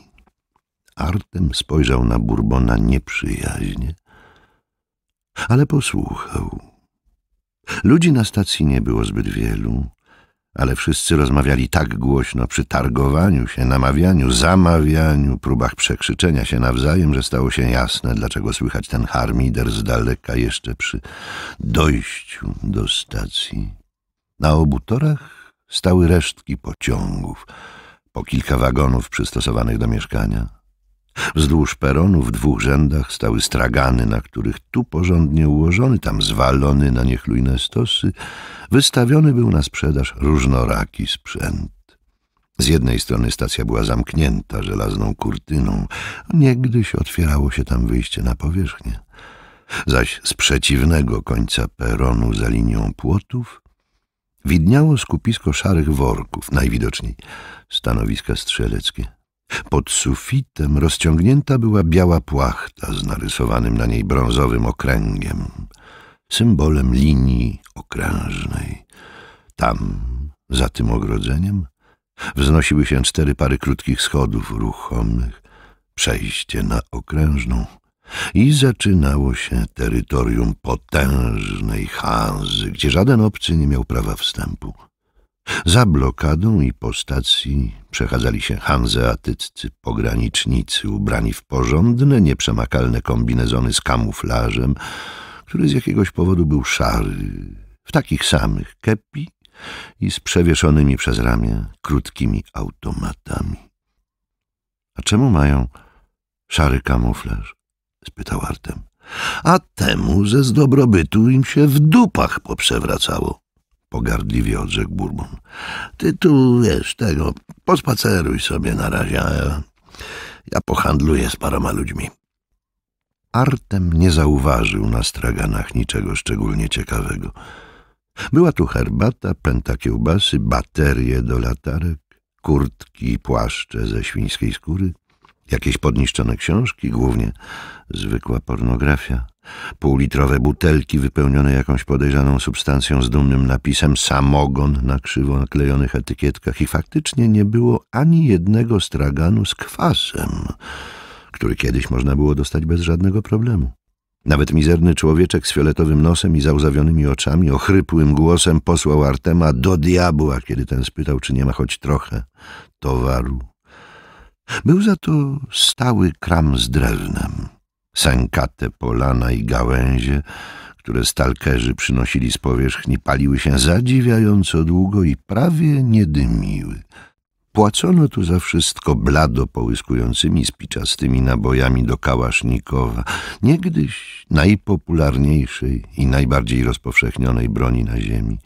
Artem spojrzał na Burbona nieprzyjaźnie, ale posłuchał. Ludzi na stacji nie było zbyt wielu ale wszyscy rozmawiali tak głośno przy targowaniu się, namawianiu, zamawianiu, próbach przekrzyczenia się nawzajem, że stało się jasne, dlaczego słychać ten harmider z daleka jeszcze przy dojściu do stacji. Na obu torach stały resztki pociągów, po kilka wagonów przystosowanych do mieszkania. Wzdłuż peronu w dwóch rzędach stały stragany, na których tu porządnie ułożony, tam zwalony na niechlujne stosy, wystawiony był na sprzedaż różnoraki sprzęt. Z jednej strony stacja była zamknięta żelazną kurtyną, niegdyś otwierało się tam wyjście na powierzchnię. Zaś z przeciwnego końca peronu za linią płotów widniało skupisko szarych worków, najwidoczniej stanowiska strzeleckie. Pod sufitem rozciągnięta była biała płachta z narysowanym na niej brązowym okręgiem, symbolem linii okrężnej. Tam, za tym ogrodzeniem, wznosiły się cztery pary krótkich schodów ruchomych, przejście na okrężną i zaczynało się terytorium potężnej Hanzy, gdzie żaden obcy nie miał prawa wstępu. Za blokadą i po stacji przechadzali się hanzeatyccy pogranicznicy, ubrani w porządne, nieprzemakalne kombinezony z kamuflażem, który z jakiegoś powodu był szary, w takich samych kepi i z przewieszonymi przez ramię krótkimi automatami. — A czemu mają szary kamuflaż? — spytał Artem. — A temu ze z dobrobytu im się w dupach poprzewracało pogardliwie odrzekł Bourbon. Ty tu, wiesz, tego, pospaceruj sobie na razie, a ja pohandluję z paroma ludźmi. Artem nie zauważył na straganach niczego szczególnie ciekawego. Była tu herbata, pęta kiełbasy, baterie do latarek, kurtki i płaszcze ze świńskiej skóry, Jakieś podniszczone książki, głównie zwykła pornografia. Półlitrowe butelki wypełnione jakąś podejrzaną substancją z dumnym napisem samogon na krzywo naklejonych etykietkach i faktycznie nie było ani jednego straganu z kwasem, który kiedyś można było dostać bez żadnego problemu. Nawet mizerny człowieczek z fioletowym nosem i załzawionymi oczami, ochrypłym głosem posłał Artema do diabła, kiedy ten spytał, czy nie ma choć trochę towaru był za to stały kram z drewnem, sękate polana i gałęzie, które stalkerzy przynosili z powierzchni, paliły się zadziwiająco długo i prawie nie dymiły. Płacono tu za wszystko blado połyskującymi spiczastymi nabojami do kałasznikowa, niegdyś najpopularniejszej i najbardziej rozpowszechnionej broni na ziemi.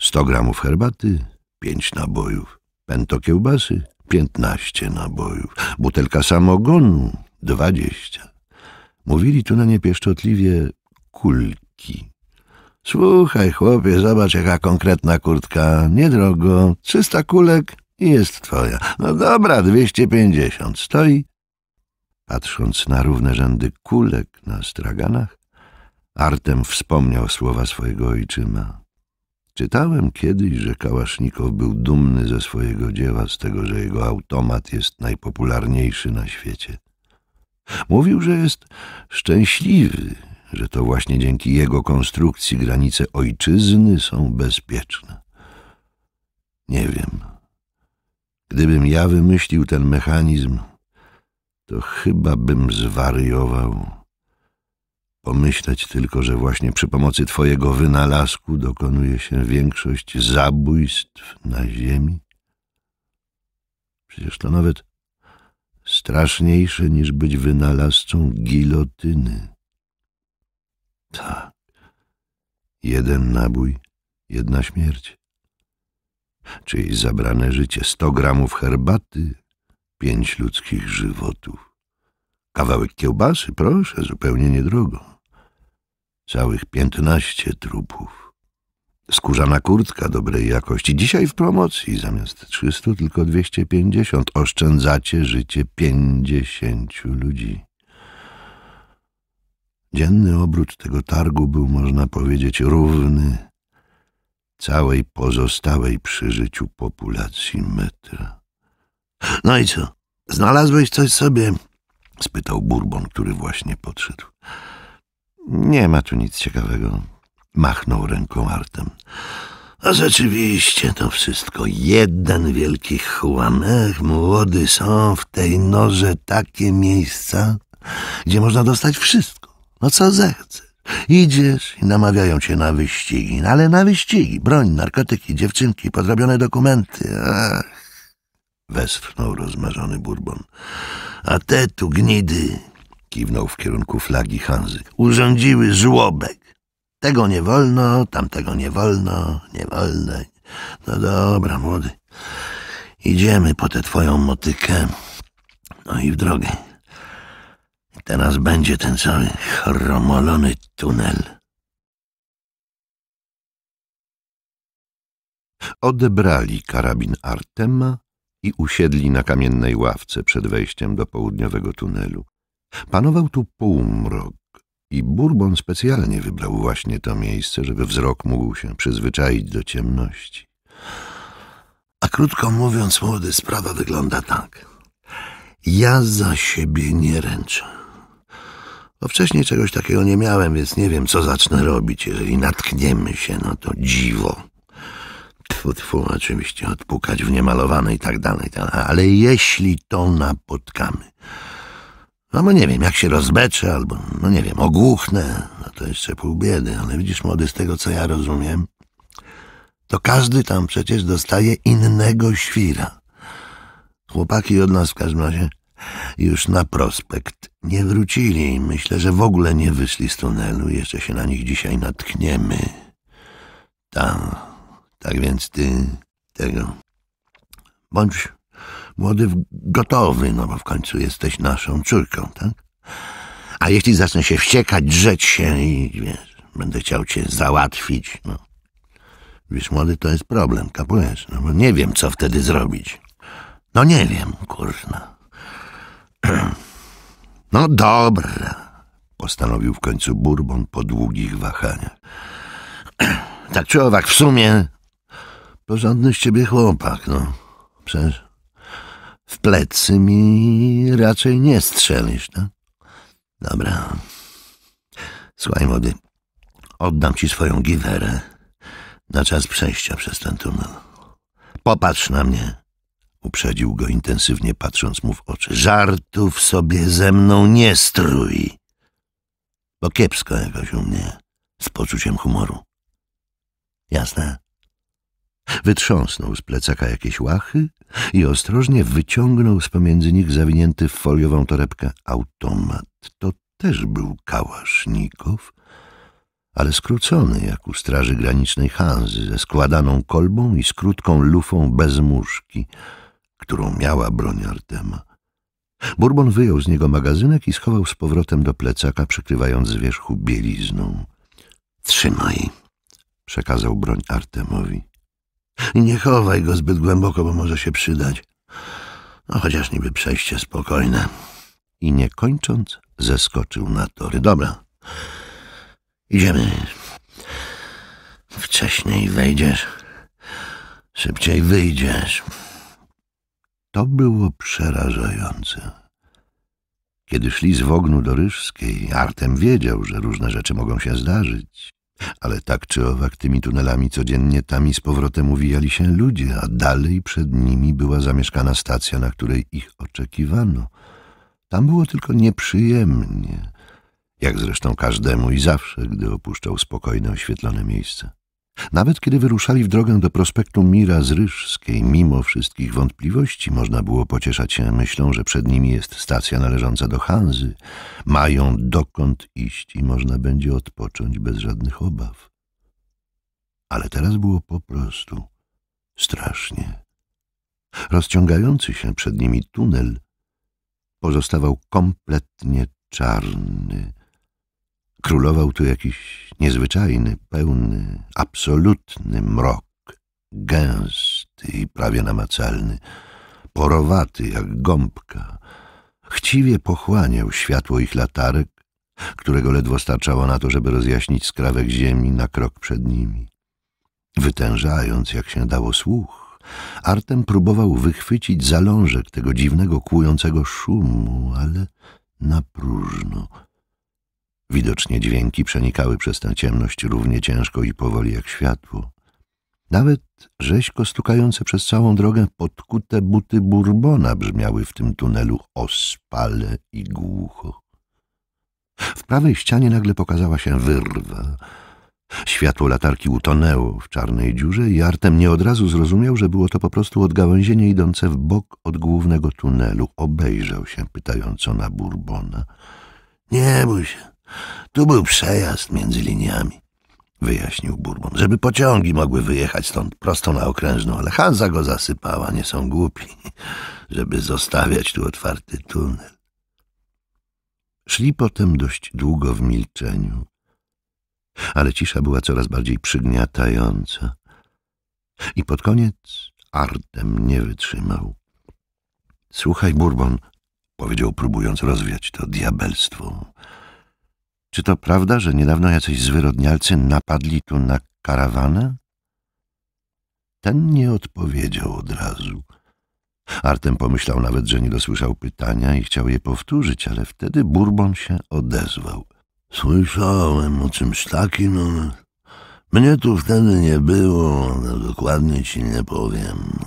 Sto gramów herbaty, pięć nabojów, pęto kiełbasy, piętnaście nabojów, butelka samogonu dwadzieścia. Mówili tu na nie pieszczotliwie kulki. Słuchaj, chłopie, zobacz jaka konkretna kurtka. Niedrogo, trzysta kulek i jest twoja. No dobra, dwieście pięćdziesiąt. Stoi. Patrząc na równe rzędy kulek na straganach, Artem wspomniał słowa swojego ojczyma. Czytałem kiedyś, że Kałasznikow był dumny ze swojego dzieła, z tego, że jego automat jest najpopularniejszy na świecie. Mówił, że jest szczęśliwy, że to właśnie dzięki jego konstrukcji granice ojczyzny są bezpieczne. Nie wiem. Gdybym ja wymyślił ten mechanizm, to chyba bym zwariował. Pomyśleć tylko, że właśnie przy pomocy twojego wynalazku dokonuje się większość zabójstw na ziemi? Przecież to nawet straszniejsze niż być wynalazcą gilotyny. Tak, jeden nabój, jedna śmierć. Czyli zabrane życie, sto gramów herbaty, pięć ludzkich żywotów. Kawałek kiełbasy, proszę, zupełnie niedrogo. Całych piętnaście trupów. Skórzana kurtka dobrej jakości. Dzisiaj w promocji zamiast 300 tylko 250. Oszczędzacie życie 50 ludzi. Dzienny obrót tego targu był, można powiedzieć, równy całej pozostałej przy życiu populacji metra. No i co? Znalazłeś coś sobie spytał Bourbon, który właśnie podszedł. Nie ma tu nic ciekawego. Machnął ręką Artem. A rzeczywiście to wszystko jeden wielki chłamek. młody, są w tej norze takie miejsca, gdzie można dostać wszystko. No co zechce? Idziesz i namawiają cię na wyścigi, no ale na wyścigi. Broń, narkotyki, dziewczynki, podrobione dokumenty. Ach, westchnął rozmarzony Bourbon a te tu gnidy, kiwnął w kierunku flagi Hanzy, urządziły żłobek. Tego nie wolno, tamtego nie wolno, nie wolno. No dobra, młody, idziemy po tę twoją motykę. No i w drogę. Teraz będzie ten cały chromolony tunel. Odebrali karabin Artema i usiedli na kamiennej ławce przed wejściem do południowego tunelu. Panował tu półmrok i Bourbon specjalnie wybrał właśnie to miejsce, żeby wzrok mógł się przyzwyczaić do ciemności. A krótko mówiąc, młody, sprawa wygląda tak. Ja za siebie nie ręczę. Bo wcześniej czegoś takiego nie miałem, więc nie wiem, co zacznę robić. Jeżeli natkniemy się na to dziwo, tfu, tfu, oczywiście, odpukać w niemalowane i tak dalej, tak ale jeśli to napotkamy, no, no nie wiem, jak się rozbeczę albo, no nie wiem, ogłuchnę, no to jeszcze pół biedy, ale widzisz, młody, z tego co ja rozumiem, to każdy tam przecież dostaje innego świra. Chłopaki od nas w każdym razie już na prospekt nie wrócili. Myślę, że w ogóle nie wyszli z tunelu. Jeszcze się na nich dzisiaj natkniemy. Tam... Tak więc ty tego. Bądź młody, gotowy, no bo w końcu jesteś naszą córką, tak? A jeśli zacznę się wściekać, drzeć się i wiesz, będę chciał cię załatwić, no. Wiesz, młody, to jest problem, kapujesz? No bo nie wiem, co wtedy zrobić. No nie wiem, kurna. No dobra, postanowił w końcu Bourbon po długich wahaniach. Tak czy owak, w sumie Porządny z ciebie chłopak, no. Przecież w plecy mi raczej nie strzelisz, no. Dobra. Słuchaj, młody, oddam ci swoją giwerę na czas przejścia przez ten tunel. Popatrz na mnie. Uprzedził go intensywnie, patrząc mu w oczy. Żartów sobie ze mną nie strój. Bo kiepsko jakoś u mnie z poczuciem humoru. Jasne? Wytrząsnął z plecaka jakieś łachy i ostrożnie wyciągnął z pomiędzy nich zawinięty w foliową torebkę automat. To też był kałasznikow, ale skrócony jak u straży granicznej Hanzy, ze składaną kolbą i z krótką lufą bez muszki, którą miała broń Artema. Bourbon wyjął z niego magazynek i schował z powrotem do plecaka, przykrywając z wierzchu bielizną. — Trzymaj! — przekazał broń Artemowi. Nie chowaj go zbyt głęboko, bo może się przydać. No chociaż niby przejście spokojne. I nie kończąc, zeskoczył na tory. Dobra, idziemy. Wcześniej wejdziesz, szybciej wyjdziesz. To było przerażające. Kiedy szli z Wognu do Ryszskiej, Artem wiedział, że różne rzeczy mogą się zdarzyć. Ale tak czy owak tymi tunelami codziennie tam i z powrotem uwijali się ludzie, a dalej przed nimi była zamieszkana stacja, na której ich oczekiwano. Tam było tylko nieprzyjemnie, jak zresztą każdemu i zawsze, gdy opuszczał spokojne, oświetlone miejsce. Nawet kiedy wyruszali w drogę do prospektu Mira Zryszskiej, mimo wszystkich wątpliwości można było pocieszać się myślą, że przed nimi jest stacja należąca do Hanzy. Mają dokąd iść i można będzie odpocząć bez żadnych obaw. Ale teraz było po prostu strasznie. Rozciągający się przed nimi tunel pozostawał kompletnie czarny Królował tu jakiś niezwyczajny, pełny, absolutny mrok, gęsty i prawie namacalny, porowaty jak gąbka. Chciwie pochłaniał światło ich latarek, którego ledwo starczało na to, żeby rozjaśnić skrawek ziemi na krok przed nimi. Wytężając, jak się dało, słuch, Artem próbował wychwycić zalążek tego dziwnego, kłującego szumu, ale na próżno – Widocznie dźwięki przenikały przez tę ciemność równie ciężko i powoli jak światło. Nawet rzeźko stukające przez całą drogę podkute buty Burbona brzmiały w tym tunelu ospale i głucho. W prawej ścianie nagle pokazała się wyrwa. Światło latarki utonęło w czarnej dziurze i Artem nie od razu zrozumiał, że było to po prostu odgałęzienie idące w bok od głównego tunelu. Obejrzał się pytająco na Burbona. — Nie bój się. Tu był przejazd między liniami, wyjaśnił Burbon, żeby pociągi mogły wyjechać stąd prosto na okrężną, ale Hansa go zasypała, nie są głupi, żeby zostawiać tu otwarty tunel. Szli potem dość długo w milczeniu, ale cisza była coraz bardziej przygniatająca i pod koniec Artem nie wytrzymał. — Słuchaj, Burbon, powiedział, próbując rozwiać to diabelstwo czy to prawda, że niedawno jacyś zwyrodnialcy napadli tu na karawanę? Ten nie odpowiedział od razu. Artem pomyślał nawet, że nie dosłyszał pytania i chciał je powtórzyć, ale wtedy Bourbon się odezwał. Słyszałem o czymś takim, no, mnie tu wtedy nie było, no dokładnie ci nie powiem.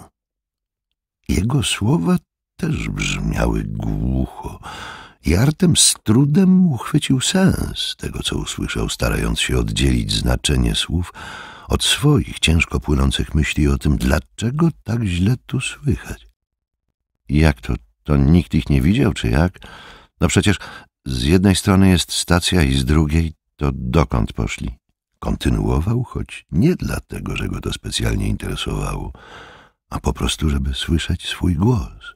Jego słowa też brzmiały głucho. I Artem z trudem uchwycił sens tego, co usłyszał, starając się oddzielić znaczenie słów od swoich ciężko płynących myśli o tym, dlaczego tak źle tu słychać. Jak to? To nikt ich nie widział, czy jak? No przecież z jednej strony jest stacja i z drugiej to dokąd poszli? Kontynuował, choć nie dlatego, że go to specjalnie interesowało, a po prostu, żeby słyszeć swój głos.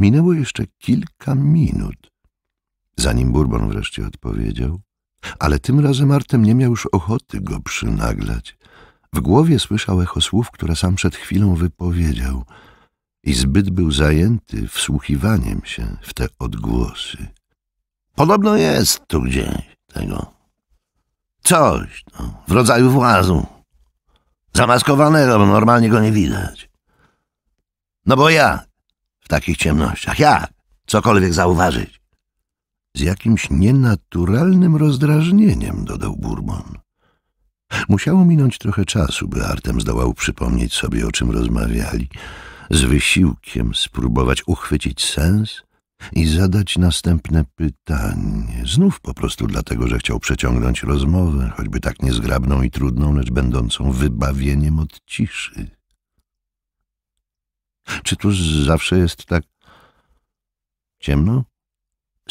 Minęło jeszcze kilka minut, zanim Bourbon wreszcie odpowiedział, ale tym razem Artem nie miał już ochoty go przynaglać. W głowie słyszał echo słów, które sam przed chwilą wypowiedział i zbyt był zajęty wsłuchiwaniem się w te odgłosy. Podobno jest tu gdzieś tego. Coś, no, w rodzaju włazu. Zamaskowanego, bo normalnie go nie widać. No bo jak? w takich ciemnościach. Jak cokolwiek zauważyć? Z jakimś nienaturalnym rozdrażnieniem dodał Bourbon. Musiało minąć trochę czasu, by Artem zdołał przypomnieć sobie, o czym rozmawiali, z wysiłkiem spróbować uchwycić sens i zadać następne pytanie. Znów po prostu dlatego, że chciał przeciągnąć rozmowę, choćby tak niezgrabną i trudną, lecz będącą wybawieniem od ciszy. Czy tu zawsze jest tak ciemno?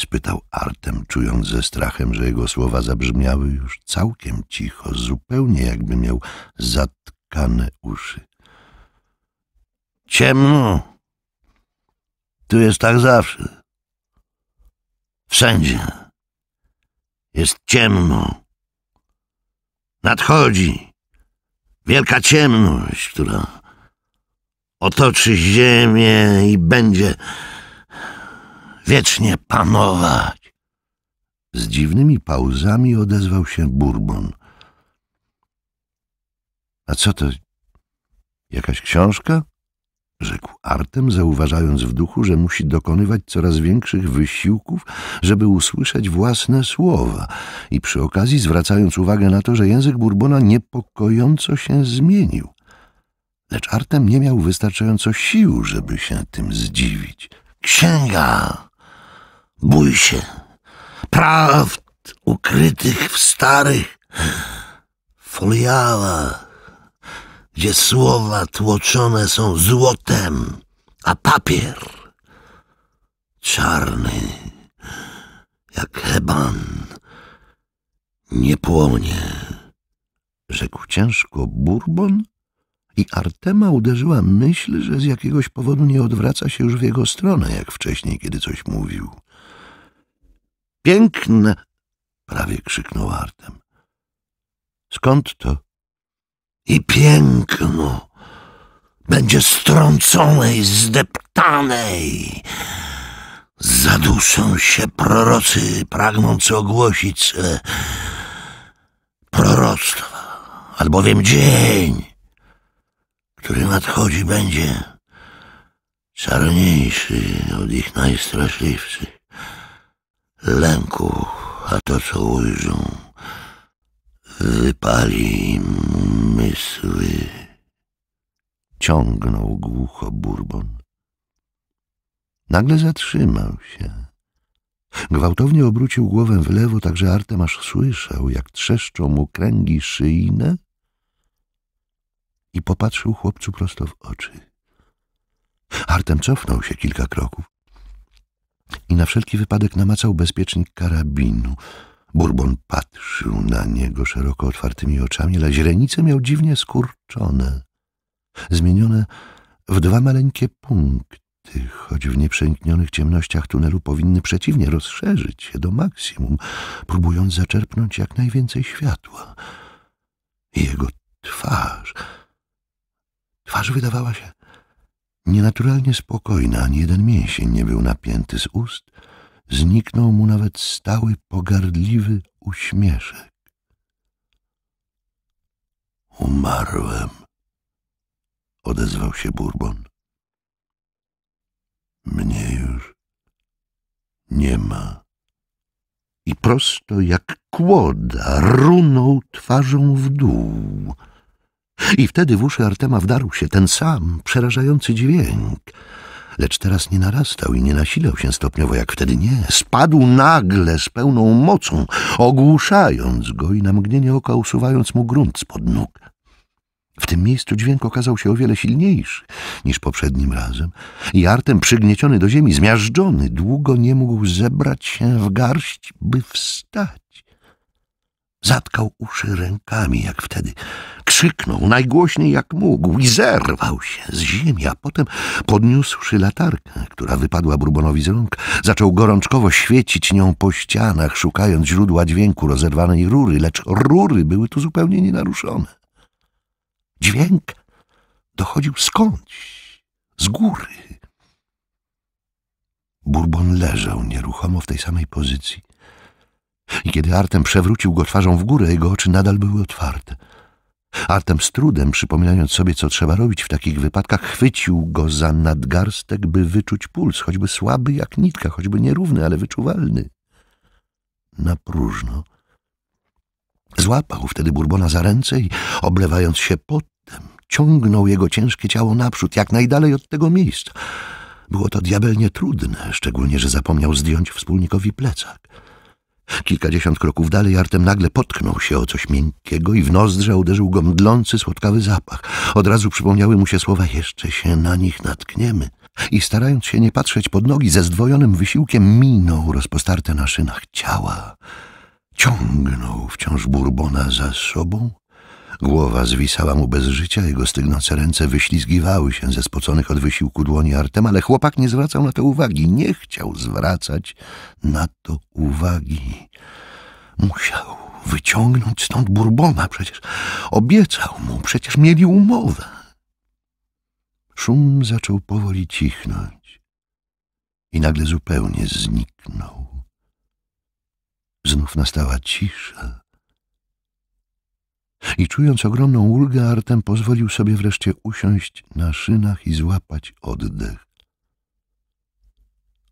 spytał Artem, czując ze strachem, że jego słowa zabrzmiały już całkiem cicho, zupełnie jakby miał zatkane uszy. Ciemno. Tu jest tak zawsze. Wszędzie. Jest ciemno. Nadchodzi wielka ciemność, która otoczy ziemię i będzie wiecznie panować. Z dziwnymi pauzami odezwał się Bourbon. A co to? Jakaś książka? rzekł Artem, zauważając w duchu, że musi dokonywać coraz większych wysiłków, żeby usłyszeć własne słowa i przy okazji zwracając uwagę na to, że język Bourbona niepokojąco się zmienił lecz Artem nie miał wystarczająco sił, żeby się tym zdziwić. Księga! Bój się! Prawd ukrytych w starych foliałach, gdzie słowa tłoczone są złotem, a papier czarny jak heban nie płonie, rzekł ciężko Bourbon i Artema uderzyła myśl, że z jakiegoś powodu nie odwraca się już w jego stronę, jak wcześniej, kiedy coś mówił. Piękne! prawie krzyknął Artem. Skąd to? I piękno! Będzie strąconej, zdeptanej! Zaduszą się prorocy, pragnąc ogłosić proroctwa, albowiem dzień który nadchodzi będzie czarniejszy od ich najstraszliwszych lęków, a to co ujrzą wypali im mysły. Ciągnął głucho Bourbon. Nagle zatrzymał się. Gwałtownie obrócił głowę w lewo, tak że Artemasz słyszał, jak trzeszczą mu kręgi szyjne i popatrzył chłopcu prosto w oczy. Artem cofnął się kilka kroków i na wszelki wypadek namacał bezpiecznik karabinu. Bourbon patrzył na niego szeroko otwartymi oczami, ale źrenice miał dziwnie skurczone, zmienione w dwa maleńkie punkty, choć w nieprzęknionych ciemnościach tunelu powinny przeciwnie rozszerzyć się do maksimum, próbując zaczerpnąć jak najwięcej światła. Jego twarz Twarz wydawała się nienaturalnie spokojna, ani jeden mięsień nie był napięty z ust. Zniknął mu nawet stały, pogardliwy uśmieszek. Umarłem, odezwał się Bourbon. Mnie już nie ma. I prosto jak kłoda runął twarzą w dół. I wtedy w uszy Artema wdarł się ten sam, przerażający dźwięk. Lecz teraz nie narastał i nie nasilał się stopniowo jak wtedy, nie. Spadł nagle z pełną mocą, ogłuszając go i na mgnienie oka usuwając mu grunt spod nóg. W tym miejscu dźwięk okazał się o wiele silniejszy niż poprzednim razem i Artem, przygnieciony do ziemi, zmiażdżony, długo nie mógł zebrać się w garść, by wstać. Zatkał uszy rękami, jak wtedy. Krzyknął najgłośniej jak mógł i zerwał się z ziemi, a potem, podniósłszy latarkę, która wypadła Brubonowi z rąk, zaczął gorączkowo świecić nią po ścianach, szukając źródła dźwięku rozerwanej rury, lecz rury były tu zupełnie nienaruszone. Dźwięk dochodził skądś, z góry. Bourbon leżał nieruchomo w tej samej pozycji, i kiedy Artem przewrócił go twarzą w górę, jego oczy nadal były otwarte. Artem z trudem, przypominając sobie, co trzeba robić w takich wypadkach, chwycił go za nadgarstek, by wyczuć puls, choćby słaby jak nitka, choćby nierówny, ale wyczuwalny. Na próżno. Złapał wtedy Burbona za ręce i, oblewając się potem, ciągnął jego ciężkie ciało naprzód, jak najdalej od tego miejsca. Było to diabelnie trudne, szczególnie, że zapomniał zdjąć wspólnikowi plecak. Kilkadziesiąt kroków dalej Artem nagle potknął się o coś miękkiego i w nozdrza uderzył go mdlący, słodkawy zapach. Od razu przypomniały mu się słowa jeszcze się na nich natkniemy. I starając się nie patrzeć pod nogi, ze zdwojonym wysiłkiem minął rozpostarte na szynach ciała. Ciągnął wciąż Burbona za sobą Głowa zwisała mu bez życia, jego stygnące ręce wyślizgiwały się ze spoconych od wysiłku dłoni Artem, ale chłopak nie zwracał na to uwagi, nie chciał zwracać na to uwagi. Musiał wyciągnąć stąd Burbona, przecież obiecał mu, przecież mieli umowę. Szum zaczął powoli cichnąć i nagle zupełnie zniknął. Znów nastała cisza i czując ogromną ulgę, Artem pozwolił sobie wreszcie usiąść na szynach i złapać oddech.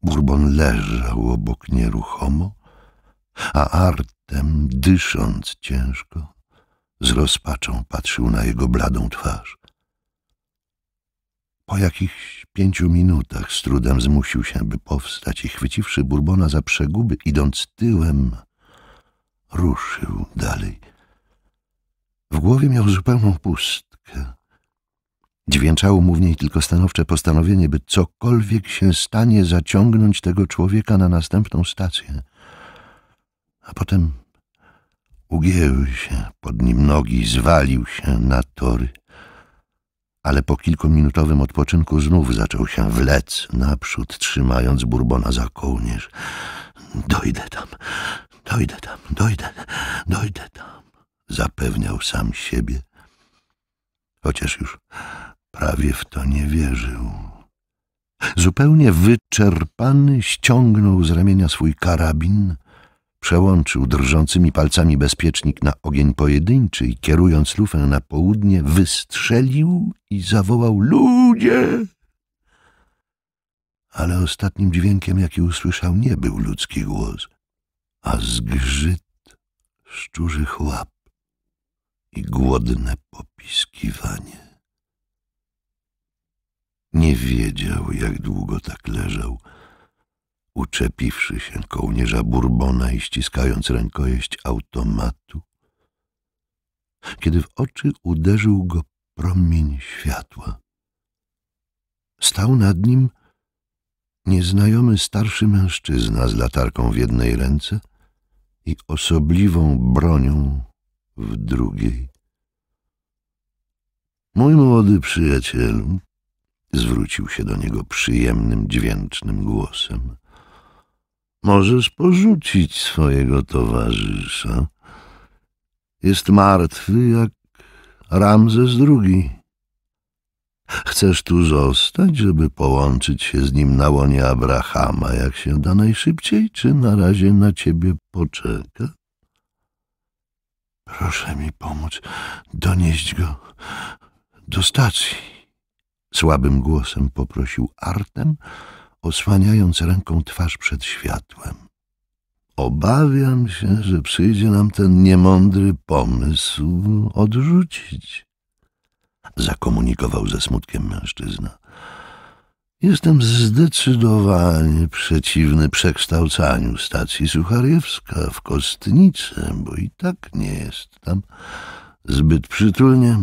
Bourbon leżał obok nieruchomo, a Artem, dysząc ciężko, z rozpaczą patrzył na jego bladą twarz. Po jakichś pięciu minutach z trudem zmusił się, by powstać i chwyciwszy Bourbona za przeguby, idąc tyłem, ruszył dalej – w głowie miał zupełną pustkę. Dźwięczało mu w niej tylko stanowcze postanowienie, by cokolwiek się stanie zaciągnąć tego człowieka na następną stację. A potem ugięły się pod nim nogi, zwalił się na tory. Ale po kilkuminutowym odpoczynku znów zaczął się wlec naprzód, trzymając Burbona za kołnierz. Dojdę tam, dojdę tam, dojdę, dojdę tam zapewniał sam siebie, chociaż już prawie w to nie wierzył. Zupełnie wyczerpany ściągnął z ramienia swój karabin, przełączył drżącymi palcami bezpiecznik na ogień pojedynczy i kierując lufę na południe, wystrzelił i zawołał Ludzie! Ale ostatnim dźwiękiem, jaki usłyszał, nie był ludzki głos, a zgrzyt szczurzych łap i głodne popiskiwanie. Nie wiedział, jak długo tak leżał, uczepiwszy się kołnierza Burbona i ściskając rękojeść automatu, kiedy w oczy uderzył go promień światła. Stał nad nim nieznajomy starszy mężczyzna z latarką w jednej ręce i osobliwą bronią w drugiej. Mój młody przyjacielu, zwrócił się do niego przyjemnym, dźwięcznym głosem, możesz porzucić swojego towarzysza. Jest martwy jak Ramzes II. Chcesz tu zostać, żeby połączyć się z nim na łonie Abrahama, jak się da najszybciej, czy na razie na ciebie poczeka? Proszę mi pomóc donieść go do stacji. Słabym głosem poprosił Artem, osłaniając ręką twarz przed światłem. Obawiam się, że przyjdzie nam ten niemądry pomysł odrzucić, zakomunikował ze smutkiem mężczyzna. Jestem zdecydowanie przeciwny przekształcaniu stacji Suchariewska w Kostnicę, bo i tak nie jest tam zbyt przytulnie.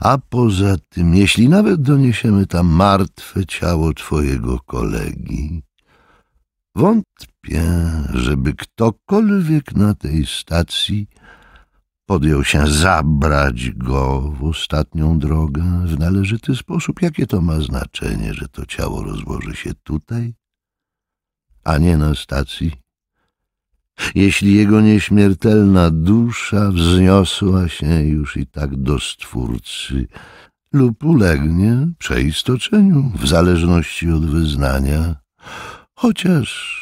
A poza tym, jeśli nawet doniesiemy tam martwe ciało twojego kolegi, wątpię, żeby ktokolwiek na tej stacji podjął się zabrać go w ostatnią drogę w należyty sposób. Jakie to ma znaczenie, że to ciało rozłoży się tutaj, a nie na stacji? Jeśli jego nieśmiertelna dusza wzniosła się już i tak do Stwórcy lub ulegnie przeistoczeniu w zależności od wyznania, chociaż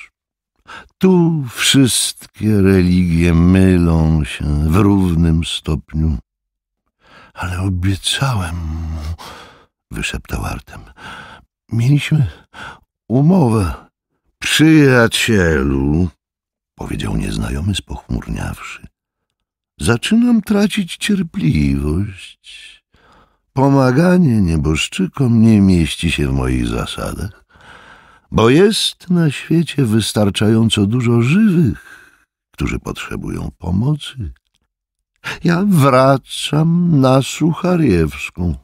tu wszystkie religie mylą się w równym stopniu. Ale obiecałem mu, wyszeptał Artem. Mieliśmy umowę. Przyjacielu, powiedział nieznajomy spochmurniawszy. Zaczynam tracić cierpliwość. Pomaganie nieboszczykom nie mieści się w moich zasadach bo jest na świecie wystarczająco dużo żywych, którzy potrzebują pomocy. Ja wracam na Suchariewską.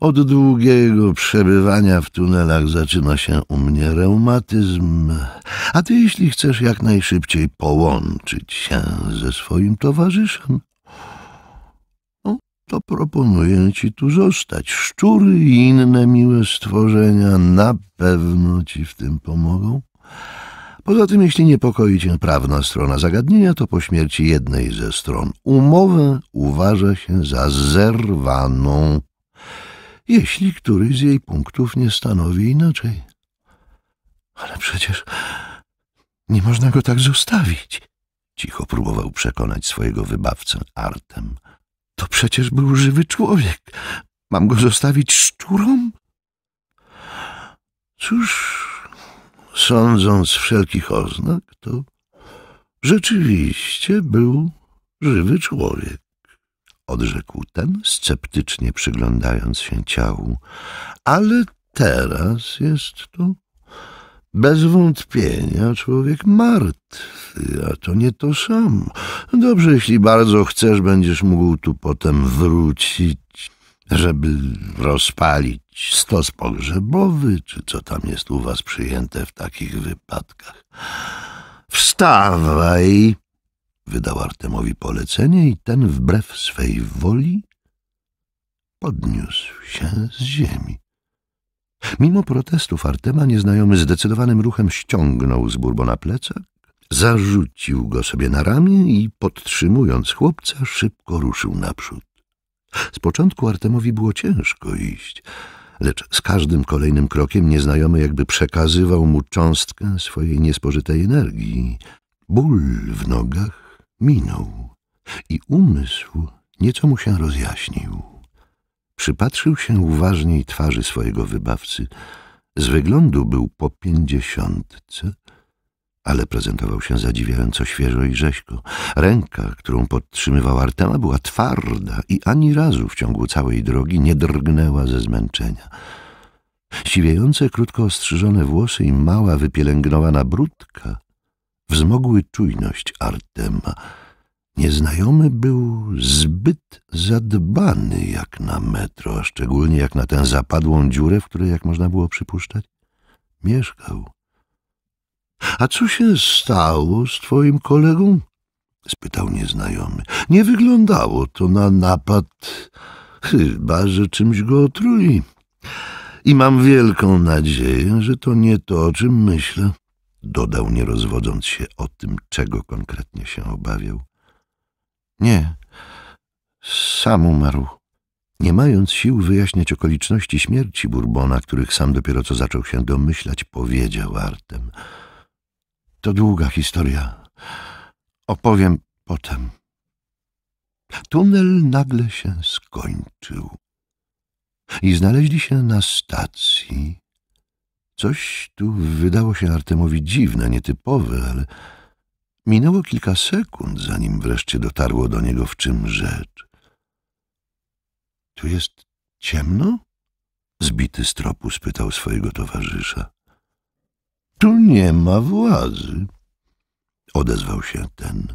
Od długiego przebywania w tunelach zaczyna się u mnie reumatyzm, a ty, jeśli chcesz jak najszybciej połączyć się ze swoim towarzyszem, to proponuję ci tu zostać. Szczury i inne miłe stworzenia na pewno ci w tym pomogą. Poza tym, jeśli niepokoi cię prawna strona zagadnienia, to po śmierci jednej ze stron umowę uważa się za zerwaną, jeśli któryś z jej punktów nie stanowi inaczej. Ale przecież nie można go tak zostawić, cicho próbował przekonać swojego wybawcę Artem. To przecież był żywy człowiek. Mam go zostawić szczurom? Cóż, sądząc wszelkich oznak, to rzeczywiście był żywy człowiek, odrzekł ten, sceptycznie przyglądając się ciału. Ale teraz jest to bez wątpienia człowiek martwy, a to nie to samo. Dobrze, jeśli bardzo chcesz, będziesz mógł tu potem wrócić, żeby rozpalić stos pogrzebowy, czy co tam jest u was przyjęte w takich wypadkach. Wstawaj! Wydał Artemowi polecenie i ten wbrew swej woli podniósł się z ziemi. Mimo protestów Artema nieznajomy zdecydowanym ruchem ściągnął z Burbona plecak, zarzucił go sobie na ramię i podtrzymując chłopca szybko ruszył naprzód. Z początku Artemowi było ciężko iść, lecz z każdym kolejnym krokiem nieznajomy jakby przekazywał mu cząstkę swojej niespożytej energii. Ból w nogach minął i umysł nieco mu się rozjaśnił. Przypatrzył się uważniej twarzy swojego wybawcy. Z wyglądu był po pięćdziesiątce, ale prezentował się zadziwiająco świeżo i rzeźko. Ręka, którą podtrzymywał Artema, była twarda i ani razu w ciągu całej drogi nie drgnęła ze zmęczenia. Siwiejące, krótko ostrzyżone włosy i mała, wypielęgnowana brudka wzmogły czujność Artema – Nieznajomy był zbyt zadbany jak na metro, a szczególnie jak na tę zapadłą dziurę, w której, jak można było przypuszczać, mieszkał. — A co się stało z twoim kolegą? — spytał nieznajomy. — Nie wyglądało to na napad, chyba że czymś go otruli. I mam wielką nadzieję, że to nie to, o czym myślę — dodał, nie rozwodząc się o tym, czego konkretnie się obawiał. Nie, sam umarł. Nie mając sił wyjaśniać okoliczności śmierci Bourbona, których sam dopiero co zaczął się domyślać, powiedział Artem. To długa historia. Opowiem potem. Tunel nagle się skończył i znaleźli się na stacji. Coś tu wydało się Artemowi dziwne, nietypowe, ale Minęło kilka sekund, zanim wreszcie dotarło do niego, w czym rzecz. Tu jest ciemno? Zbity z tropu spytał swojego towarzysza. Tu nie ma władzy, odezwał się ten.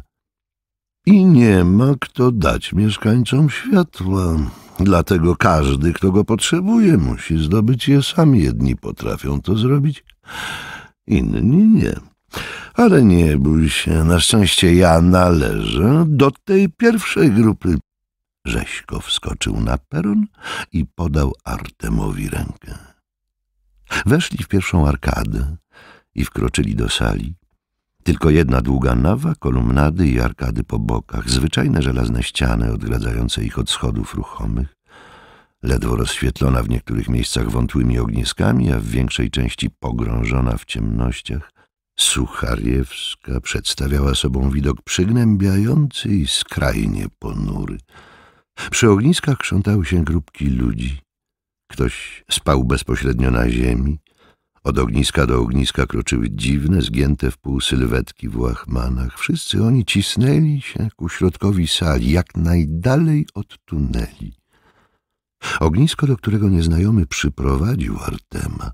I nie ma kto dać mieszkańcom światła. Dlatego każdy, kto go potrzebuje, musi zdobyć je sam. Jedni potrafią to zrobić, inni nie. Ale nie bój się, na szczęście ja należę do tej pierwszej grupy. Rześko wskoczył na peron i podał Artemowi rękę. Weszli w pierwszą arkadę i wkroczyli do sali. Tylko jedna długa nawa, kolumnady i arkady po bokach, zwyczajne żelazne ściany odgradzające ich od schodów ruchomych, ledwo rozświetlona w niektórych miejscach wątłymi ogniskami, a w większej części pogrążona w ciemnościach, Suchariewska przedstawiała sobą widok przygnębiający i skrajnie ponury. Przy ogniskach krzątały się grupki ludzi. Ktoś spał bezpośrednio na ziemi. Od ogniska do ogniska kroczyły dziwne, zgięte w pół sylwetki w łachmanach. Wszyscy oni cisnęli się ku środkowi sali, jak najdalej od tuneli. Ognisko, do którego nieznajomy przyprowadził Artema,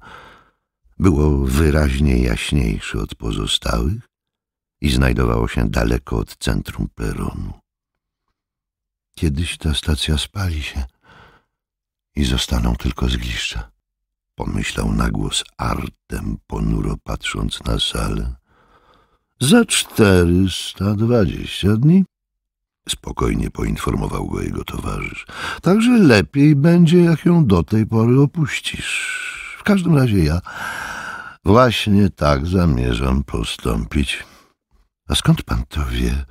było wyraźnie jaśniejsze od pozostałych i znajdowało się daleko od centrum peronu. Kiedyś ta stacja spali się i zostaną tylko zgliszcza. Pomyślał na głos Artem, ponuro patrząc na salę. Za czterysta dwadzieścia dni? Spokojnie poinformował go jego towarzysz. Także lepiej będzie, jak ją do tej pory opuścisz. W każdym razie ja Właśnie tak zamierzam postąpić. A skąd pan to wie?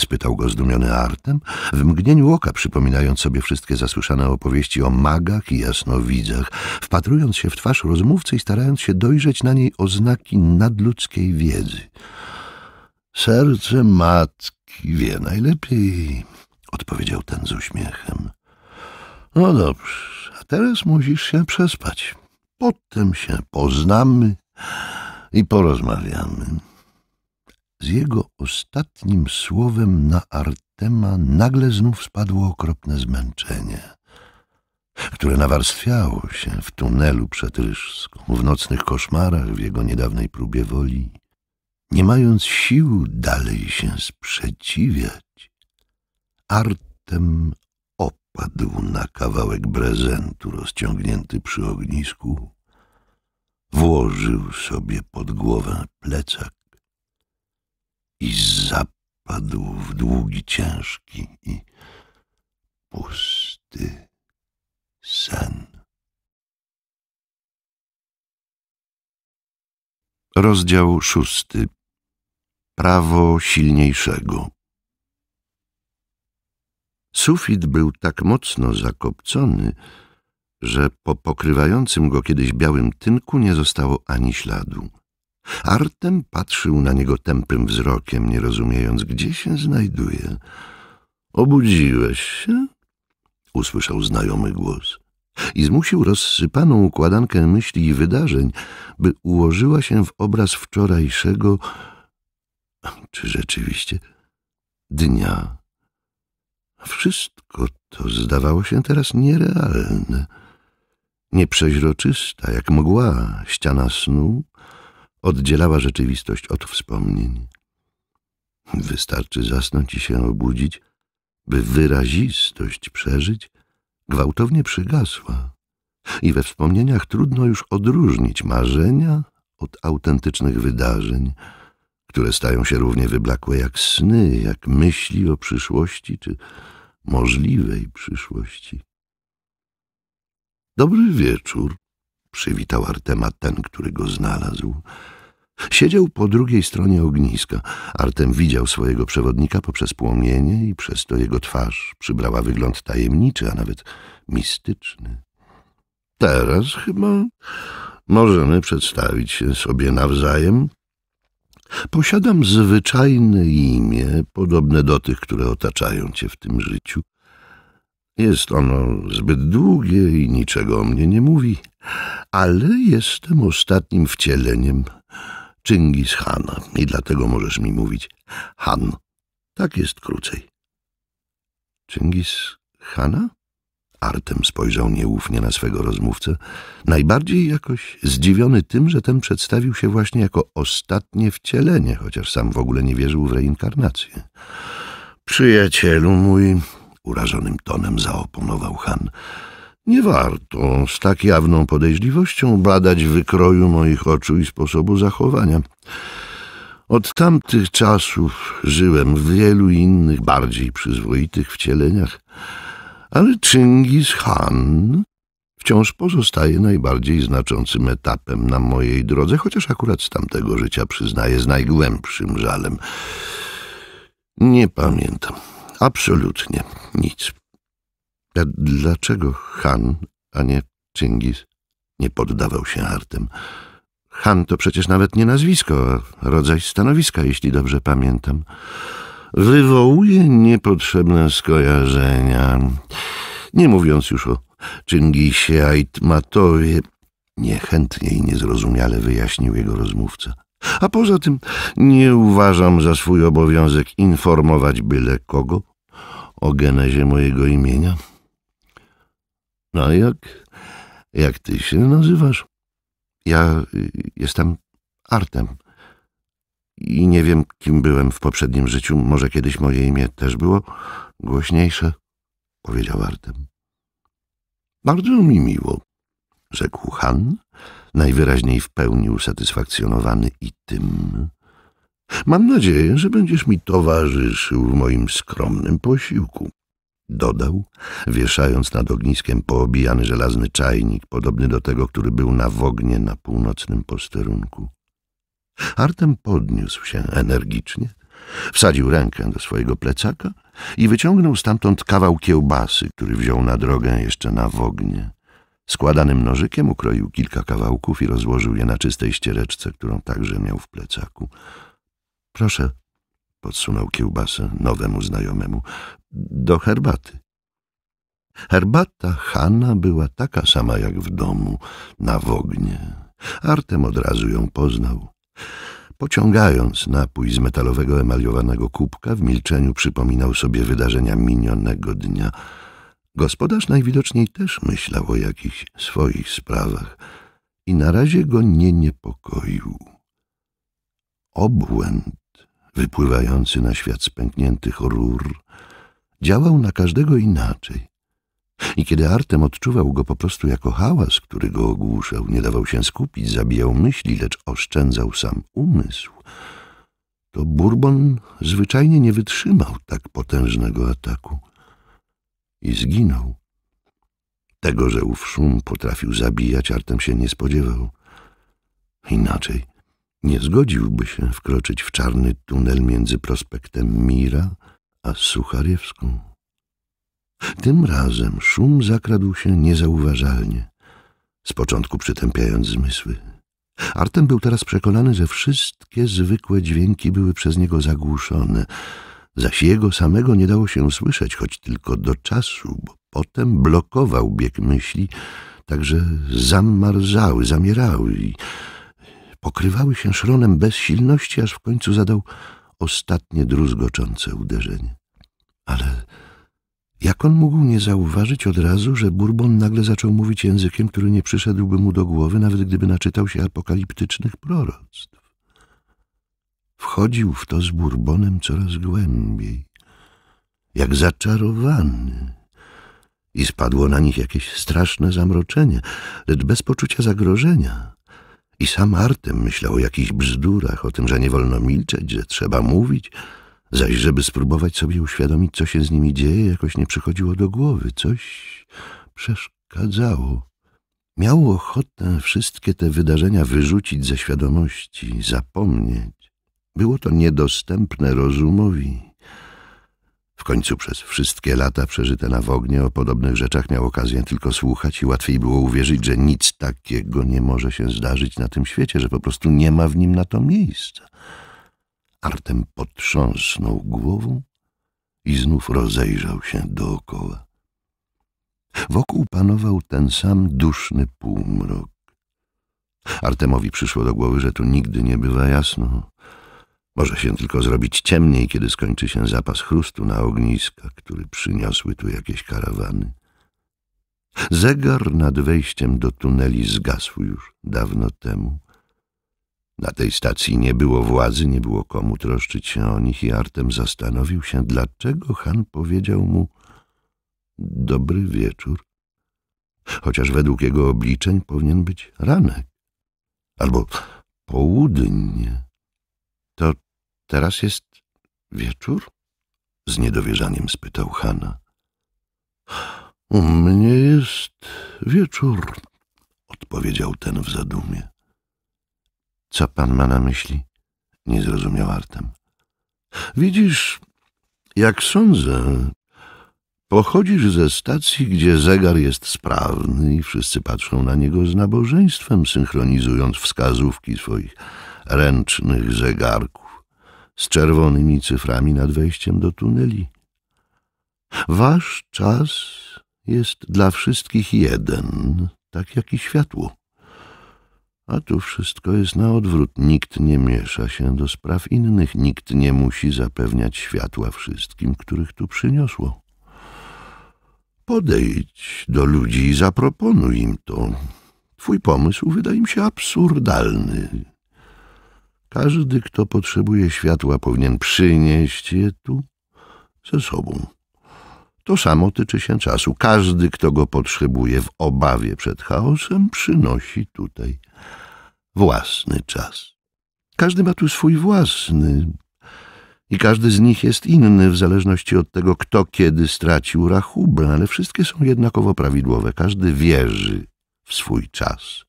spytał go zdumiony Artem, w mgnieniu oka przypominając sobie wszystkie zasłyszane opowieści o magach i jasnowidzach, wpatrując się w twarz rozmówcy i starając się dojrzeć na niej oznaki nadludzkiej wiedzy. Serce matki wie najlepiej, odpowiedział ten z uśmiechem. No dobrze, a teraz musisz się przespać. Potem się poznamy i porozmawiamy. Z jego ostatnim słowem na Artema nagle znów spadło okropne zmęczenie, które nawarstwiało się w tunelu przed w nocnych koszmarach, w jego niedawnej próbie woli. Nie mając sił dalej się sprzeciwiać, Artem opadł na kawałek brezentu rozciągnięty przy ognisku włożył sobie pod głowę plecak i zapadł w długi, ciężki i pusty sen. Rozdział szósty. Prawo silniejszego. Sufit był tak mocno zakopcony, że po pokrywającym go kiedyś białym tynku nie zostało ani śladu. Artem patrzył na niego tępym wzrokiem, nie rozumiejąc, gdzie się znajduje. Obudziłeś się? usłyszał znajomy głos i zmusił rozsypaną układankę myśli i wydarzeń, by ułożyła się w obraz wczorajszego, czy rzeczywiście, dnia. Wszystko to zdawało się teraz nierealne. Nieprzeźroczysta, jak mgła, ściana snu oddzielała rzeczywistość od wspomnień. Wystarczy zasnąć i się obudzić, by wyrazistość przeżyć, gwałtownie przygasła i we wspomnieniach trudno już odróżnić marzenia od autentycznych wydarzeń, które stają się równie wyblakłe jak sny, jak myśli o przyszłości czy możliwej przyszłości. Dobry wieczór, przywitał Artema ten, który go znalazł. Siedział po drugiej stronie ogniska. Artem widział swojego przewodnika poprzez płomienie i przez to jego twarz przybrała wygląd tajemniczy, a nawet mistyczny. Teraz chyba możemy przedstawić się sobie nawzajem. Posiadam zwyczajne imię, podobne do tych, które otaczają cię w tym życiu. Jest ono zbyt długie i niczego o mnie nie mówi, ale jestem ostatnim wcieleniem Chingis Hana i dlatego możesz mi mówić Han. Tak jest krócej. Chingis Hana? Artem spojrzał nieufnie na swego rozmówcę, najbardziej jakoś zdziwiony tym, że ten przedstawił się właśnie jako ostatnie wcielenie, chociaż sam w ogóle nie wierzył w reinkarnację. Przyjacielu mój, urażonym tonem zaoponował Han. Nie warto z tak jawną podejrzliwością badać wykroju moich oczu i sposobu zachowania. Od tamtych czasów żyłem w wielu innych, bardziej przyzwoitych wcieleniach, ale Chingis Han wciąż pozostaje najbardziej znaczącym etapem na mojej drodze, chociaż akurat z tamtego życia przyznaję z najgłębszym żalem. Nie pamiętam. Absolutnie nic. A dlaczego Han, a nie Cingis? Nie poddawał się Artem. Han to przecież nawet nie nazwisko, a rodzaj stanowiska, jeśli dobrze pamiętam. Wywołuje niepotrzebne skojarzenia. Nie mówiąc już o Cingisie Aitmatowie, niechętnie i niezrozumiale wyjaśnił jego rozmówca. A poza tym nie uważam za swój obowiązek informować byle kogo o genezie mojego imienia. No jak? Jak ty się nazywasz? Ja y, jestem Artem. I nie wiem, kim byłem w poprzednim życiu. Może kiedyś moje imię też było głośniejsze, powiedział Artem. Bardzo mi miło, rzekł Han, najwyraźniej w pełni usatysfakcjonowany i tym. Mam nadzieję, że będziesz mi towarzyszył w moim skromnym posiłku. Dodał, wieszając nad ogniskiem poobijany żelazny czajnik, podobny do tego, który był na wognie na północnym posterunku. Artem podniósł się energicznie, wsadził rękę do swojego plecaka i wyciągnął stamtąd kawał kiełbasy, który wziął na drogę jeszcze na wognie. Składanym nożykiem ukroił kilka kawałków i rozłożył je na czystej ściereczce, którą także miał w plecaku. — Proszę — podsunął kiełbasę nowemu znajomemu — do herbaty. Herbata Hanna była taka sama jak w domu, na wognie. Artem od razu ją poznał. Pociągając napój z metalowego emaliowanego kubka, w milczeniu przypominał sobie wydarzenia minionego dnia — Gospodarz najwidoczniej też myślał o jakichś swoich sprawach i na razie go nie niepokoił. Obłęd wypływający na świat spękniętych rur działał na każdego inaczej. I kiedy Artem odczuwał go po prostu jako hałas, który go ogłuszał, nie dawał się skupić, zabijał myśli, lecz oszczędzał sam umysł, to Bourbon zwyczajnie nie wytrzymał tak potężnego ataku i zginął. Tego, że ów szum potrafił zabijać, Artem się nie spodziewał. Inaczej nie zgodziłby się wkroczyć w czarny tunel między prospektem Mira a Suchariewską. Tym razem szum zakradł się niezauważalnie, z początku przytępiając zmysły. Artem był teraz przekonany, że wszystkie zwykłe dźwięki były przez niego zagłuszone – zaś jego samego nie dało się słyszeć, choć tylko do czasu, bo potem blokował bieg myśli, tak że zamarzały, zamierały i pokrywały się szronem bezsilności, aż w końcu zadał ostatnie druzgoczące uderzenie. Ale jak on mógł nie zauważyć od razu, że Bourbon nagle zaczął mówić językiem, który nie przyszedłby mu do głowy, nawet gdyby naczytał się apokaliptycznych proroctw? Wchodził w to z Bourbonem coraz głębiej, jak zaczarowany. I spadło na nich jakieś straszne zamroczenie, lecz bez poczucia zagrożenia. I sam Artem myślał o jakichś bzdurach, o tym, że nie wolno milczeć, że trzeba mówić, zaś żeby spróbować sobie uświadomić, co się z nimi dzieje, jakoś nie przychodziło do głowy. Coś przeszkadzało. Miał ochotę wszystkie te wydarzenia wyrzucić ze świadomości, zapomnieć. Było to niedostępne rozumowi. W końcu przez wszystkie lata przeżyte na wognie o podobnych rzeczach miał okazję tylko słuchać i łatwiej było uwierzyć, że nic takiego nie może się zdarzyć na tym świecie, że po prostu nie ma w nim na to miejsca. Artem potrząsnął głową i znów rozejrzał się dookoła. Wokół panował ten sam duszny półmrok. Artemowi przyszło do głowy, że tu nigdy nie bywa jasno, może się tylko zrobić ciemniej, kiedy skończy się zapas chrustu na ogniska, który przyniosły tu jakieś karawany. Zegar nad wejściem do tuneli zgasł już dawno temu. Na tej stacji nie było władzy, nie było komu troszczyć się o nich i Artem zastanowił się, dlaczego Han powiedział mu dobry wieczór, chociaż według jego obliczeń powinien być ranek albo południe. To teraz jest wieczór? Z niedowierzaniem spytał Hanna. U mnie jest wieczór, odpowiedział ten w zadumie. Co pan ma na myśli? Nie zrozumiał Artem. Widzisz, jak sądzę, pochodzisz ze stacji, gdzie zegar jest sprawny i wszyscy patrzą na niego z nabożeństwem, synchronizując wskazówki swoich ręcznych zegarków z czerwonymi cyframi nad wejściem do tuneli. Wasz czas jest dla wszystkich jeden, tak jak i światło. A tu wszystko jest na odwrót. Nikt nie miesza się do spraw innych, nikt nie musi zapewniać światła wszystkim, których tu przyniosło. Podejdź do ludzi i zaproponuj im to. Twój pomysł wydaje mi się absurdalny, każdy, kto potrzebuje światła, powinien przynieść je tu ze sobą. To samo tyczy się czasu. Każdy, kto go potrzebuje w obawie przed chaosem, przynosi tutaj własny czas. Każdy ma tu swój własny i każdy z nich jest inny w zależności od tego, kto kiedy stracił rachubę, ale wszystkie są jednakowo prawidłowe. Każdy wierzy w swój czas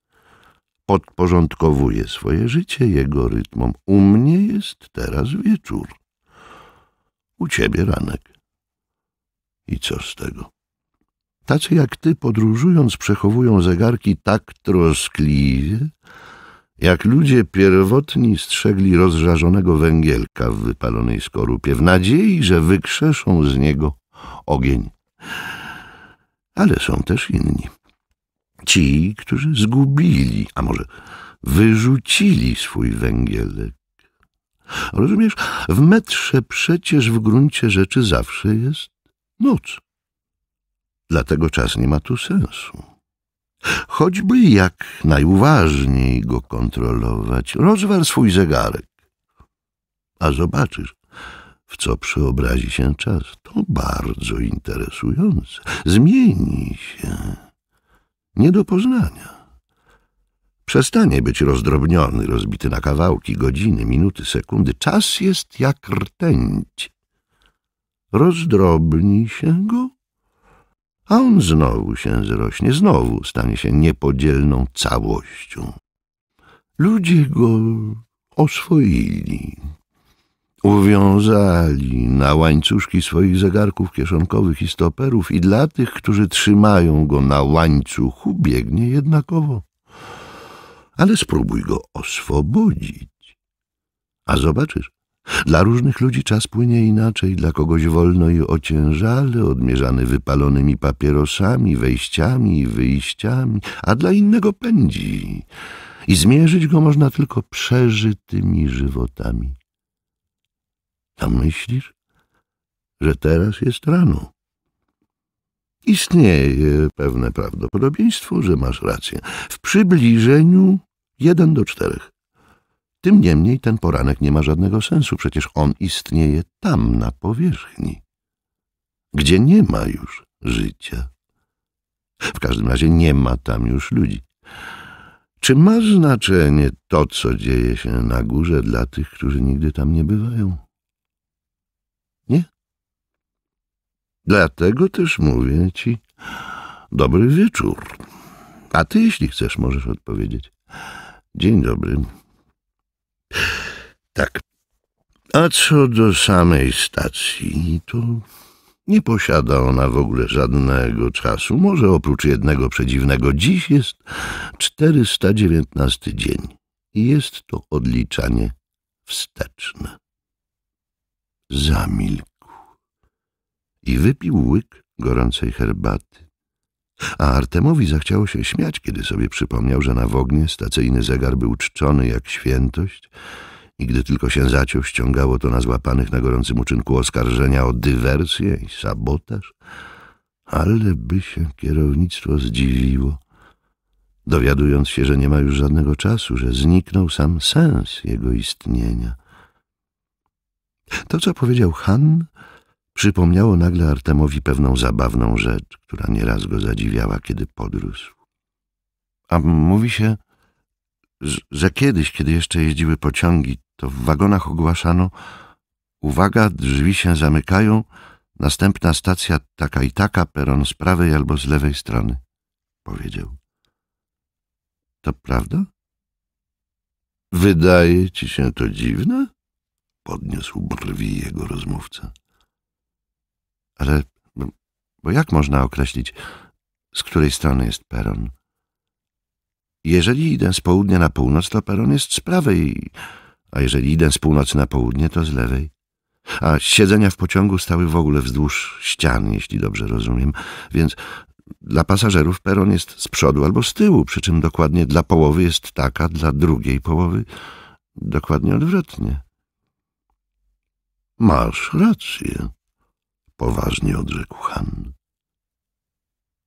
podporządkowuje swoje życie jego rytmom. U mnie jest teraz wieczór, u ciebie ranek. I co z tego? Tacy jak ty, podróżując, przechowują zegarki tak troskliwie, jak ludzie pierwotni strzegli rozżarzonego węgielka w wypalonej skorupie, w nadziei, że wykrzeszą z niego ogień. Ale są też inni Ci, którzy zgubili, a może wyrzucili swój węgielek. Rozumiesz, w metrze przecież w gruncie rzeczy zawsze jest noc. Dlatego czas nie ma tu sensu. Choćby jak najuważniej go kontrolować, rozwal swój zegarek. A zobaczysz, w co przeobrazi się czas. To bardzo interesujące. Zmieni się nie do poznania. Przestanie być rozdrobniony, rozbity na kawałki, godziny, minuty, sekundy. Czas jest jak rtęć. Rozdrobni się go, a on znowu się zrośnie, znowu stanie się niepodzielną całością. Ludzie go oswoili, Uwiązali na łańcuszki swoich zegarków kieszonkowych i stoperów i dla tych, którzy trzymają go na łańcuchu, biegnie jednakowo. Ale spróbuj go oswobodzić. A zobaczysz, dla różnych ludzi czas płynie inaczej, dla kogoś wolno i ociężale, odmierzany wypalonymi papierosami, wejściami i wyjściami, a dla innego pędzi. I zmierzyć go można tylko przeżytymi żywotami. A myślisz, że teraz jest rano? Istnieje pewne prawdopodobieństwo, że masz rację. W przybliżeniu jeden do czterech. Tym niemniej ten poranek nie ma żadnego sensu, przecież on istnieje tam, na powierzchni, gdzie nie ma już życia. W każdym razie nie ma tam już ludzi. Czy ma znaczenie to, co dzieje się na górze dla tych, którzy nigdy tam nie bywają? Dlatego też mówię ci dobry wieczór. A ty, jeśli chcesz, możesz odpowiedzieć. Dzień dobry. Tak. A co do samej stacji, to nie posiada ona w ogóle żadnego czasu, może oprócz jednego przedziwnego. Dziś jest 419 dzień i jest to odliczanie wsteczne. Zamilk i wypił łyk gorącej herbaty. A Artemowi zachciało się śmiać, kiedy sobie przypomniał, że na Wognie stacyjny zegar był czczony jak świętość i gdy tylko się zaciął, ściągało to na złapanych na gorącym uczynku oskarżenia o dywersję i sabotaż. Ale by się kierownictwo zdziwiło, dowiadując się, że nie ma już żadnego czasu, że zniknął sam sens jego istnienia. To, co powiedział Han, Przypomniało nagle Artemowi pewną zabawną rzecz, która nieraz go zadziwiała, kiedy podrósł. A mówi się, że kiedyś, kiedy jeszcze jeździły pociągi, to w wagonach ogłaszano uwaga, drzwi się zamykają, następna stacja taka i taka, peron z prawej albo z lewej strony, powiedział. To prawda? Wydaje ci się to dziwne? Podniósł brwi jego rozmówca. Ale bo jak można określić, z której strony jest peron? Jeżeli idę z południa na północ, to peron jest z prawej, a jeżeli idę z północy na południe, to z lewej. A siedzenia w pociągu stały w ogóle wzdłuż ścian, jeśli dobrze rozumiem, więc dla pasażerów peron jest z przodu albo z tyłu, przy czym dokładnie dla połowy jest taka, dla drugiej połowy dokładnie odwrotnie. Masz rację poważnie odrzekł Han.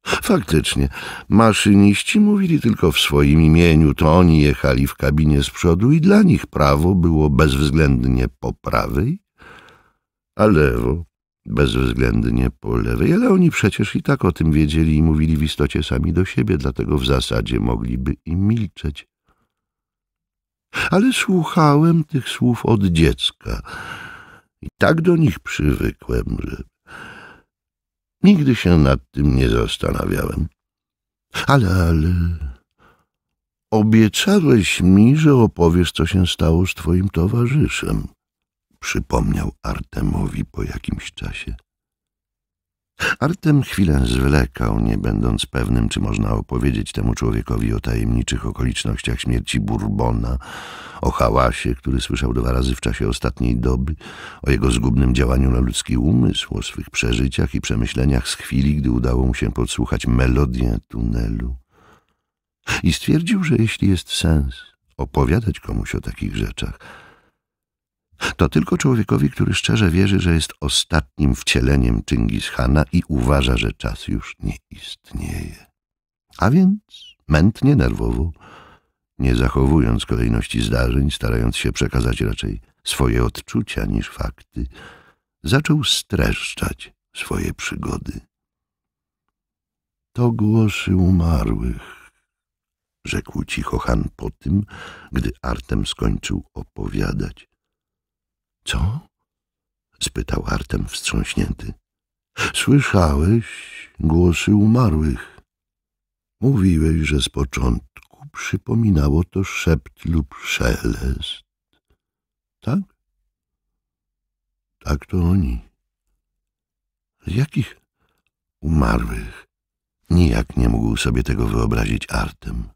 Faktycznie, maszyniści mówili tylko w swoim imieniu, to oni jechali w kabinie z przodu i dla nich prawo było bezwzględnie po prawej, a lewo bezwzględnie po lewej, ale oni przecież i tak o tym wiedzieli i mówili w istocie sami do siebie, dlatego w zasadzie mogliby i milczeć. Ale słuchałem tych słów od dziecka i tak do nich przywykłem, że Nigdy się nad tym nie zastanawiałem. Ale, ale... Obiecałeś mi, że opowiesz, co się stało z twoim towarzyszem, przypomniał Artemowi po jakimś czasie. Artem chwilę zwlekał, nie będąc pewnym, czy można opowiedzieć temu człowiekowi o tajemniczych okolicznościach śmierci Bourbona, o hałasie, który słyszał dwa razy w czasie ostatniej doby, o jego zgubnym działaniu na ludzki umysł, o swych przeżyciach i przemyśleniach z chwili, gdy udało mu się podsłuchać melodię tunelu. I stwierdził, że jeśli jest sens opowiadać komuś o takich rzeczach – to tylko człowiekowi, który szczerze wierzy, że jest ostatnim wcieleniem Chingishana i uważa, że czas już nie istnieje. A więc mętnie, nerwowo, nie zachowując kolejności zdarzeń, starając się przekazać raczej swoje odczucia niż fakty, zaczął streszczać swoje przygody. To głosy umarłych, rzekł cicho Han po tym, gdy Artem skończył opowiadać. Co? spytał Artem wstrząśnięty. Słyszałeś głosy umarłych. Mówiłeś, że z początku przypominało to szept lub szelest. Tak? Tak to oni. Z jakich umarłych? Nijak nie mógł sobie tego wyobrazić Artem.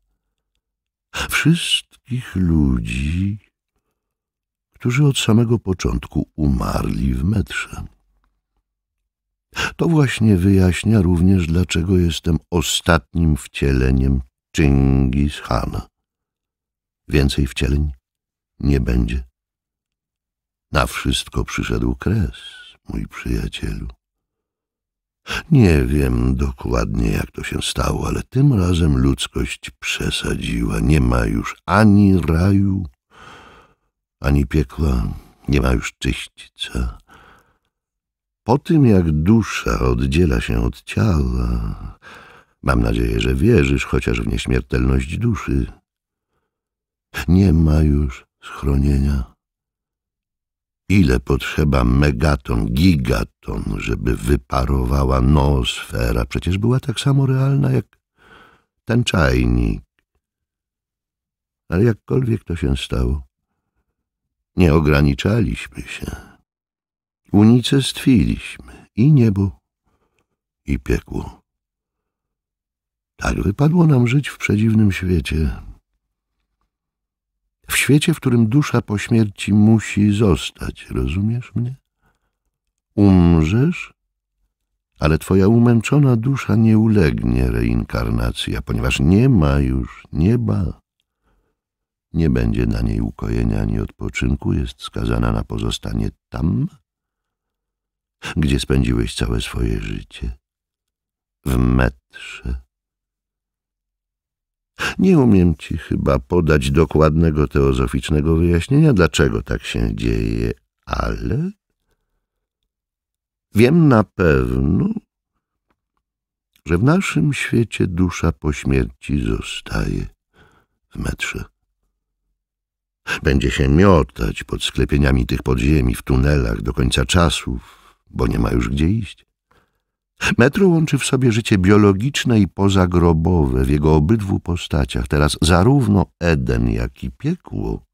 Wszystkich ludzi, którzy od samego początku umarli w metrze. To właśnie wyjaśnia również, dlaczego jestem ostatnim wcieleniem Chingis Hana. Więcej wcieleń nie będzie. Na wszystko przyszedł kres, mój przyjacielu. Nie wiem dokładnie, jak to się stało, ale tym razem ludzkość przesadziła. Nie ma już ani raju, ani piekła nie ma już czyścica. Po tym, jak dusza oddziela się od ciała, mam nadzieję, że wierzysz chociaż w nieśmiertelność duszy, nie ma już schronienia. Ile potrzeba megaton, gigaton, żeby wyparowała noosfera? Przecież była tak samo realna jak ten czajnik. Ale jakkolwiek to się stało, nie ograniczaliśmy się. Unicestwiliśmy i niebo, i piekło. Tak wypadło nam żyć w przedziwnym świecie. W świecie, w którym dusza po śmierci musi zostać, rozumiesz mnie? Umrzesz, ale twoja umęczona dusza nie ulegnie reinkarnacji, a ponieważ nie ma już nieba, nie będzie dla niej ukojenia ani odpoczynku, jest skazana na pozostanie tam, gdzie spędziłeś całe swoje życie, w metrze. Nie umiem ci chyba podać dokładnego teozoficznego wyjaśnienia, dlaczego tak się dzieje, ale wiem na pewno, że w naszym świecie dusza po śmierci zostaje w metrze. Będzie się miotać pod sklepieniami tych podziemi, w tunelach do końca czasów, bo nie ma już gdzie iść. Metro łączy w sobie życie biologiczne i pozagrobowe w jego obydwu postaciach. Teraz zarówno Eden, jak i piekło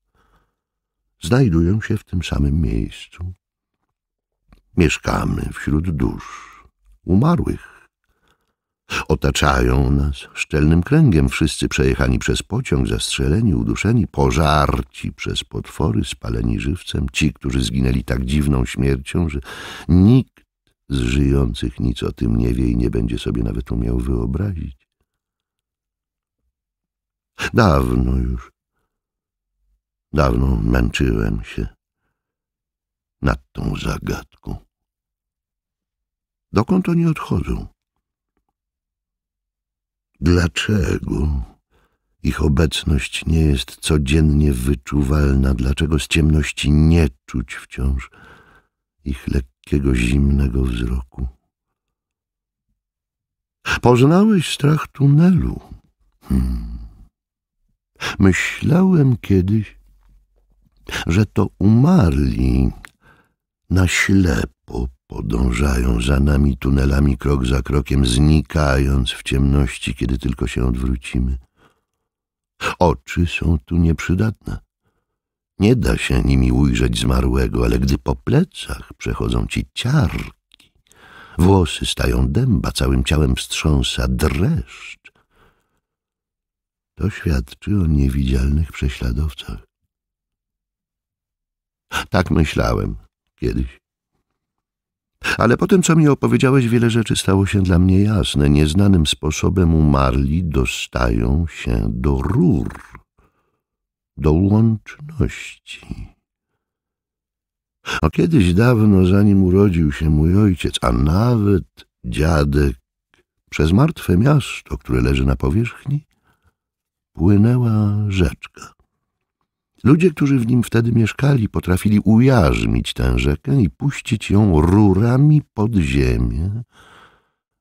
znajdują się w tym samym miejscu. Mieszkamy wśród dusz umarłych. Otaczają nas szczelnym kręgiem wszyscy przejechani przez pociąg, zastrzeleni, uduszeni, pożarci przez potwory, spaleni żywcem, ci, którzy zginęli tak dziwną śmiercią, że nikt z żyjących nic o tym nie wie i nie będzie sobie nawet umiał wyobrazić. Dawno już, dawno męczyłem się nad tą zagadką. Dokąd oni odchodzą? Dlaczego ich obecność nie jest codziennie wyczuwalna? Dlaczego z ciemności nie czuć wciąż ich lekkiego, zimnego wzroku? Poznałeś strach tunelu. Hmm. Myślałem kiedyś, że to umarli na ślepo Podążają za nami tunelami krok za krokiem, znikając w ciemności, kiedy tylko się odwrócimy. Oczy są tu nieprzydatne. Nie da się nimi ujrzeć zmarłego, ale gdy po plecach przechodzą ci ciarki, włosy stają dęba, całym ciałem wstrząsa dreszcz, to świadczy o niewidzialnych prześladowcach. Tak myślałem kiedyś. Ale po tym, co mi opowiedziałeś, wiele rzeczy stało się dla mnie jasne. Nieznanym sposobem umarli dostają się do rur, do łączności. A kiedyś dawno, zanim urodził się mój ojciec, a nawet dziadek, przez martwe miasto, które leży na powierzchni, płynęła rzeczka. Ludzie, którzy w nim wtedy mieszkali, potrafili ujarzmić tę rzekę i puścić ją rurami pod ziemię,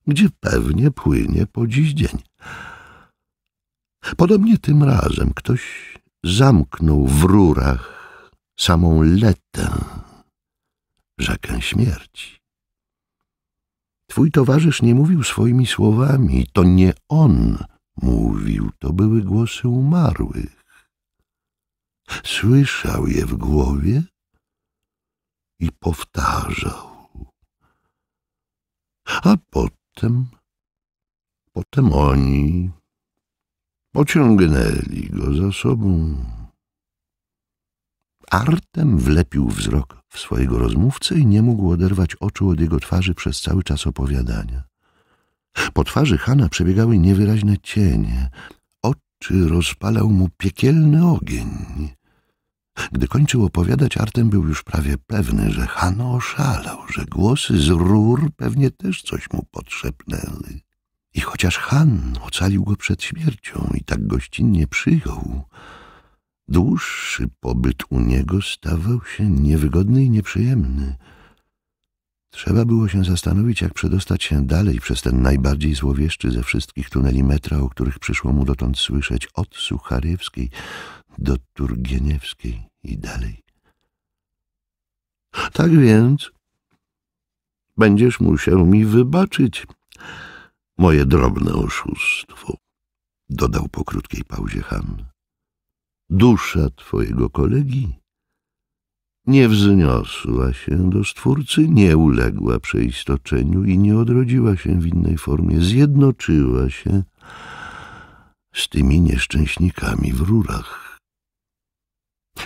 gdzie pewnie płynie po dziś dzień. Podobnie tym razem ktoś zamknął w rurach samą letę, rzekę śmierci. Twój towarzysz nie mówił swoimi słowami, to nie on mówił, to były głosy umarłych. Słyszał je w głowie i powtarzał. A potem, potem oni pociągnęli go za sobą. Artem wlepił wzrok w swojego rozmówcę i nie mógł oderwać oczu od jego twarzy przez cały czas opowiadania. Po twarzy Hana przebiegały niewyraźne cienie, oczy rozpalał mu piekielny ogień. Gdy kończył opowiadać, Artem był już prawie pewny, że Han oszalał, że głosy z rur pewnie też coś mu podszepnęły. I chociaż Han ocalił go przed śmiercią i tak gościnnie przyjął, dłuższy pobyt u niego stawał się niewygodny i nieprzyjemny – Trzeba było się zastanowić, jak przedostać się dalej przez ten najbardziej złowieszczy ze wszystkich tuneli metra, o których przyszło mu dotąd słyszeć, od Sucharywskiej do Turgieniewskiej i dalej. Tak więc będziesz musiał mi wybaczyć moje drobne oszustwo, dodał po krótkiej pauzie Han. Dusza twojego kolegi nie wzniosła się do Stwórcy, nie uległa przeistoczeniu i nie odrodziła się w innej formie. Zjednoczyła się z tymi nieszczęśnikami w rurach.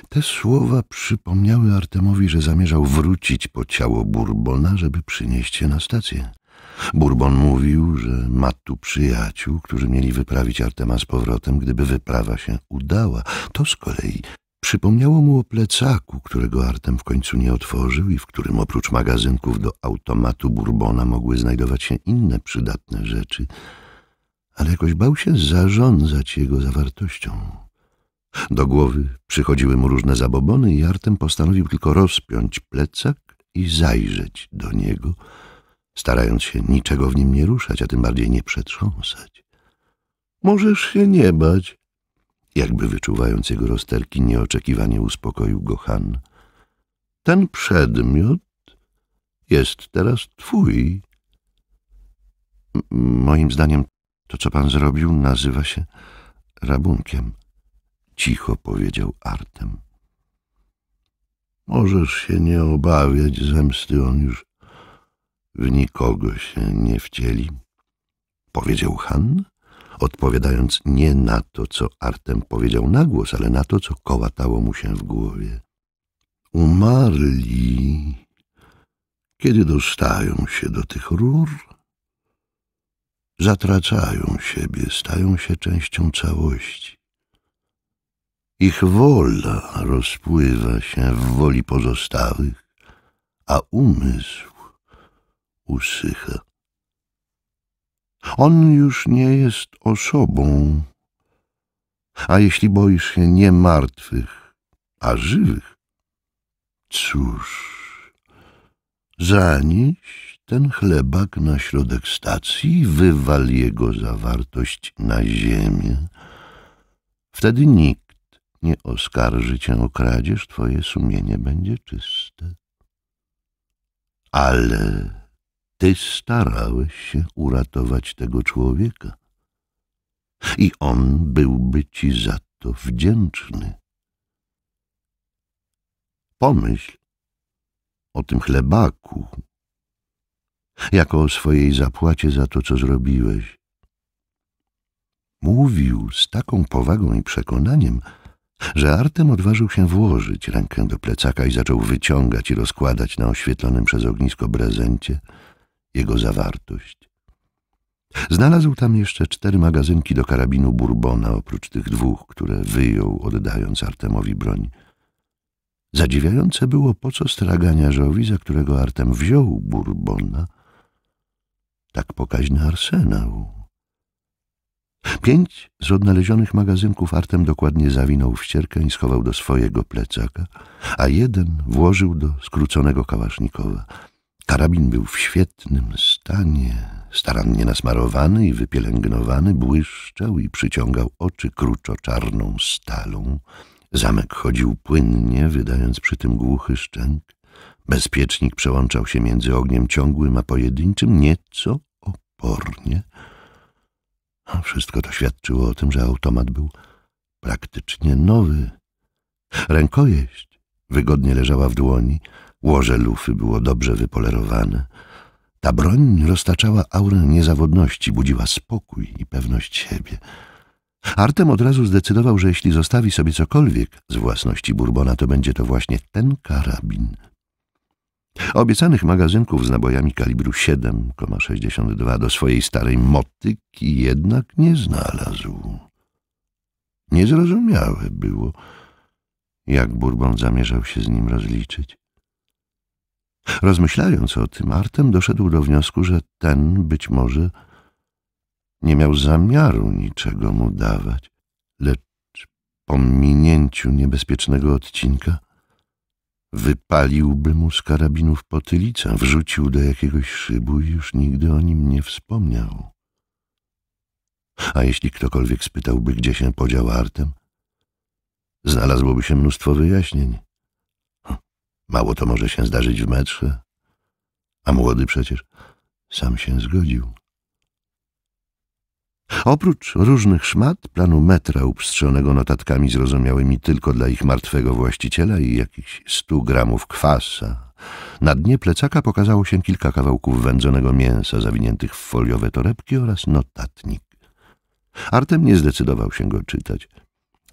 Te słowa przypomniały Artemowi, że zamierzał wrócić po ciało Bourbona, żeby przynieść się na stację. Bourbon mówił, że ma tu przyjaciół, którzy mieli wyprawić Artema z powrotem, gdyby wyprawa się udała. To z kolei Przypomniało mu o plecaku, którego Artem w końcu nie otworzył i w którym oprócz magazynków do automatu Bourbona mogły znajdować się inne przydatne rzeczy, ale jakoś bał się zarządzać jego zawartością. Do głowy przychodziły mu różne zabobony i Artem postanowił tylko rozpiąć plecak i zajrzeć do niego, starając się niczego w nim nie ruszać, a tym bardziej nie przetrząsać. — Możesz się nie bać jakby wyczuwając jego rozterki, nieoczekiwanie uspokoił go Han. Ten przedmiot jest teraz twój. M moim zdaniem to, co pan zrobił, nazywa się rabunkiem, cicho powiedział Artem. Możesz się nie obawiać zemsty, on już w nikogo się nie wcieli, powiedział Han odpowiadając nie na to, co Artem powiedział na głos, ale na to, co kołatało mu się w głowie. Umarli, kiedy dostają się do tych rur, zatracają siebie, stają się częścią całości. Ich wola rozpływa się w woli pozostałych, a umysł usycha. On już nie jest osobą. A jeśli boisz się nie martwych, a żywych, cóż, zanieś ten chlebak na środek stacji i wywal jego zawartość na ziemię. Wtedy nikt nie oskarży cię o kradzież, twoje sumienie będzie czyste. Ale ty starałeś się uratować tego człowieka i on byłby ci za to wdzięczny. Pomyśl o tym chlebaku, jako o swojej zapłacie za to, co zrobiłeś. Mówił z taką powagą i przekonaniem, że Artem odważył się włożyć rękę do plecaka i zaczął wyciągać i rozkładać na oświetlonym przez ognisko brezencie – jego zawartość. Znalazł tam jeszcze cztery magazynki do karabinu Bourbona, oprócz tych dwóch, które wyjął, oddając Artemowi broń. Zadziwiające było, po co straganiarzowi, za którego Artem wziął Bourbona, tak pokaźny arsenał. Pięć z odnalezionych magazynków Artem dokładnie zawinął w ścierkę i schował do swojego plecaka, a jeden włożył do skróconego kałasznikowa. Karabin był w świetnym stanie, starannie nasmarowany i wypielęgnowany, błyszczał i przyciągał oczy kruczo-czarną stalą. Zamek chodził płynnie, wydając przy tym głuchy szczęk. Bezpiecznik przełączał się między ogniem ciągłym a pojedynczym nieco opornie. A wszystko to świadczyło o tym, że automat był praktycznie nowy. Rękojeść wygodnie leżała w dłoni, Łoże lufy było dobrze wypolerowane. Ta broń roztaczała aurę niezawodności, budziła spokój i pewność siebie. Artem od razu zdecydował, że jeśli zostawi sobie cokolwiek z własności Bourbona, to będzie to właśnie ten karabin. Obiecanych magazynków z nabojami kalibru 7,62 do swojej starej motyki jednak nie znalazł. Niezrozumiałe było, jak Bourbon zamierzał się z nim rozliczyć. Rozmyślając o tym, Artem doszedł do wniosku, że ten być może nie miał zamiaru niczego mu dawać, lecz po minięciu niebezpiecznego odcinka wypaliłby mu z karabinów potylica, wrzucił do jakiegoś szybu i już nigdy o nim nie wspomniał. A jeśli ktokolwiek spytałby, gdzie się podział Artem, znalazłoby się mnóstwo wyjaśnień. Mało to może się zdarzyć w metrze. A młody przecież sam się zgodził. Oprócz różnych szmat, planu metra upstrzonego notatkami zrozumiałymi tylko dla ich martwego właściciela i jakichś stu gramów kwasa, na dnie plecaka pokazało się kilka kawałków wędzonego mięsa zawiniętych w foliowe torebki oraz notatnik. Artem nie zdecydował się go czytać,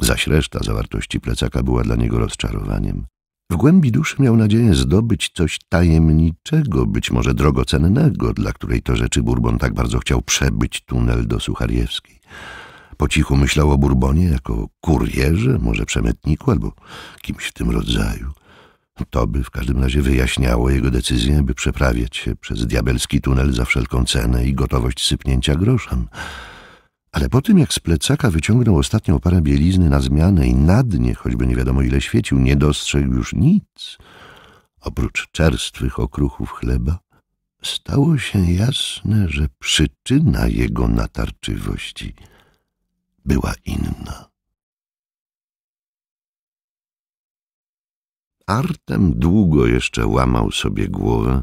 zaś reszta zawartości plecaka była dla niego rozczarowaniem. W głębi duszy miał nadzieję zdobyć coś tajemniczego, być może drogocennego, dla której to rzeczy Bourbon tak bardzo chciał przebyć tunel do Suchariewskiej. Po cichu myślał o Bourbonie jako kurierze, może przemytniku albo kimś w tym rodzaju. To by w każdym razie wyjaśniało jego decyzję, by przeprawiać się przez diabelski tunel za wszelką cenę i gotowość sypnięcia groszem. Ale po tym, jak z plecaka wyciągnął ostatnią parę bielizny na zmianę i na dnie, choćby nie wiadomo ile świecił, nie dostrzegł już nic, oprócz czerstwych okruchów chleba, stało się jasne, że przyczyna jego natarczywości była inna. Artem długo jeszcze łamał sobie głowę,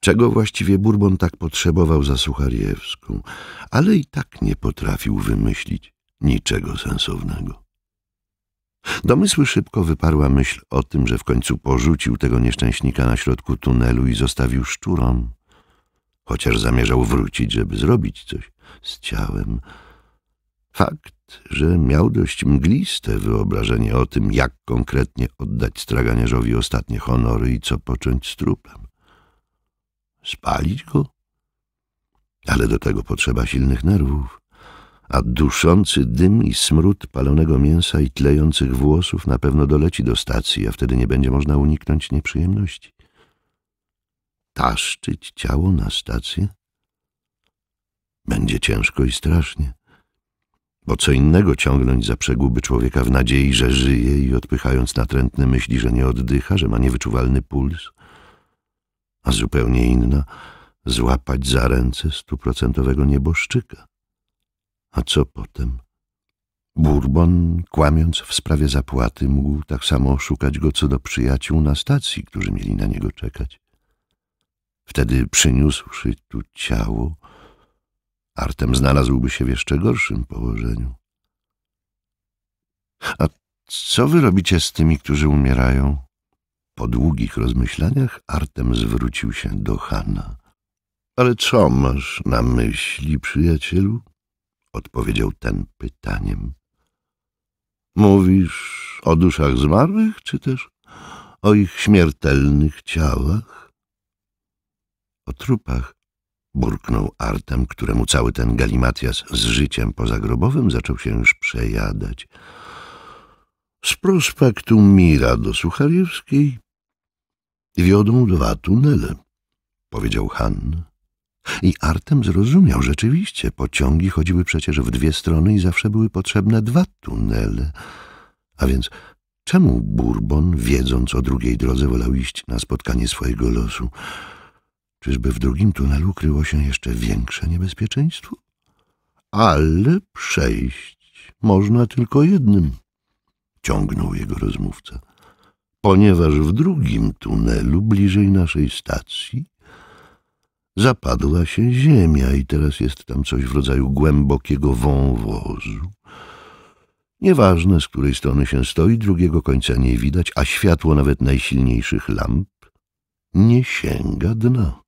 czego właściwie Bourbon tak potrzebował za Suchariewską, ale i tak nie potrafił wymyślić niczego sensownego. Domysły szybko wyparła myśl o tym, że w końcu porzucił tego nieszczęśnika na środku tunelu i zostawił szczurom. Chociaż zamierzał wrócić, żeby zrobić coś z ciałem. Fakt, że miał dość mgliste wyobrażenie o tym, jak konkretnie oddać straganierzowi ostatnie honory i co począć z trupem. Spalić go? Ale do tego potrzeba silnych nerwów, a duszący dym i smród palonego mięsa i tlejących włosów na pewno doleci do stacji, a wtedy nie będzie można uniknąć nieprzyjemności. Taszczyć ciało na stację? Będzie ciężko i strasznie bo co innego ciągnąć za przeguby człowieka w nadziei, że żyje i odpychając natrętne myśli, że nie oddycha, że ma niewyczuwalny puls a zupełnie inna złapać za ręce stuprocentowego nieboszczyka. A co potem? Bourbon, kłamiąc w sprawie zapłaty, mógł tak samo oszukać go co do przyjaciół na stacji, którzy mieli na niego czekać. Wtedy przyniósłszy tu ciało, Artem znalazłby się w jeszcze gorszym położeniu. A co wy robicie z tymi, którzy umierają? Po długich rozmyślaniach Artem zwrócił się do Hana. Ale co masz na myśli, przyjacielu? Odpowiedział ten pytaniem. Mówisz o duszach zmarłych, czy też o ich śmiertelnych ciałach? O trupach, burknął Artem, któremu cały ten galimatias z życiem pozagrobowym zaczął się już przejadać. Z prospektu Mira do Suchariewskiej Wiodą dwa tunele, powiedział Han. I Artem zrozumiał, rzeczywiście, pociągi chodziły przecież w dwie strony i zawsze były potrzebne dwa tunele. A więc czemu Bourbon, wiedząc o drugiej drodze, wolał iść na spotkanie swojego losu? Czyżby w drugim tunelu kryło się jeszcze większe niebezpieczeństwo? Ale przejść można tylko jednym, ciągnął jego rozmówca ponieważ w drugim tunelu, bliżej naszej stacji, zapadła się ziemia i teraz jest tam coś w rodzaju głębokiego wąwozu. Nieważne, z której strony się stoi, drugiego końca nie widać, a światło nawet najsilniejszych lamp nie sięga dna.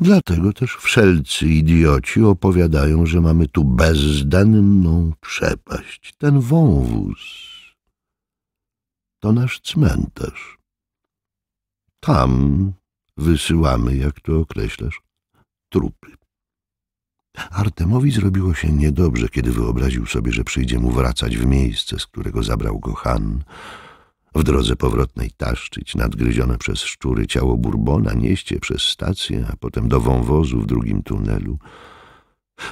Dlatego też wszelcy idioci opowiadają, że mamy tu bezdenną przepaść, ten wąwóz to nasz cmentarz. Tam wysyłamy, jak to określasz, trupy. Artemowi zrobiło się niedobrze, kiedy wyobraził sobie, że przyjdzie mu wracać w miejsce, z którego zabrał go Han, w drodze powrotnej taszczyć nadgryzione przez szczury ciało Burbona, nieście przez stację, a potem do wąwozu w drugim tunelu.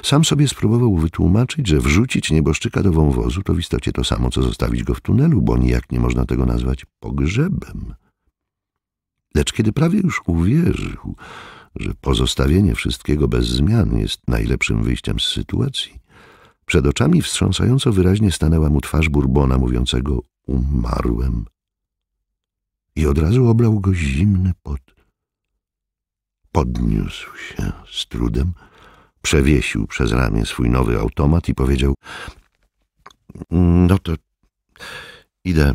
Sam sobie spróbował wytłumaczyć, że wrzucić nieboszczyka do wąwozu to w istocie to samo, co zostawić go w tunelu, bo nijak nie można tego nazwać pogrzebem. Lecz kiedy prawie już uwierzył, że pozostawienie wszystkiego bez zmian jest najlepszym wyjściem z sytuacji, przed oczami wstrząsająco wyraźnie stanęła mu twarz Burbona mówiącego umarłem. I od razu oblał go zimny pot. Podniósł się z trudem, Przewiesił przez ramię swój nowy automat i powiedział: No mm, to idę.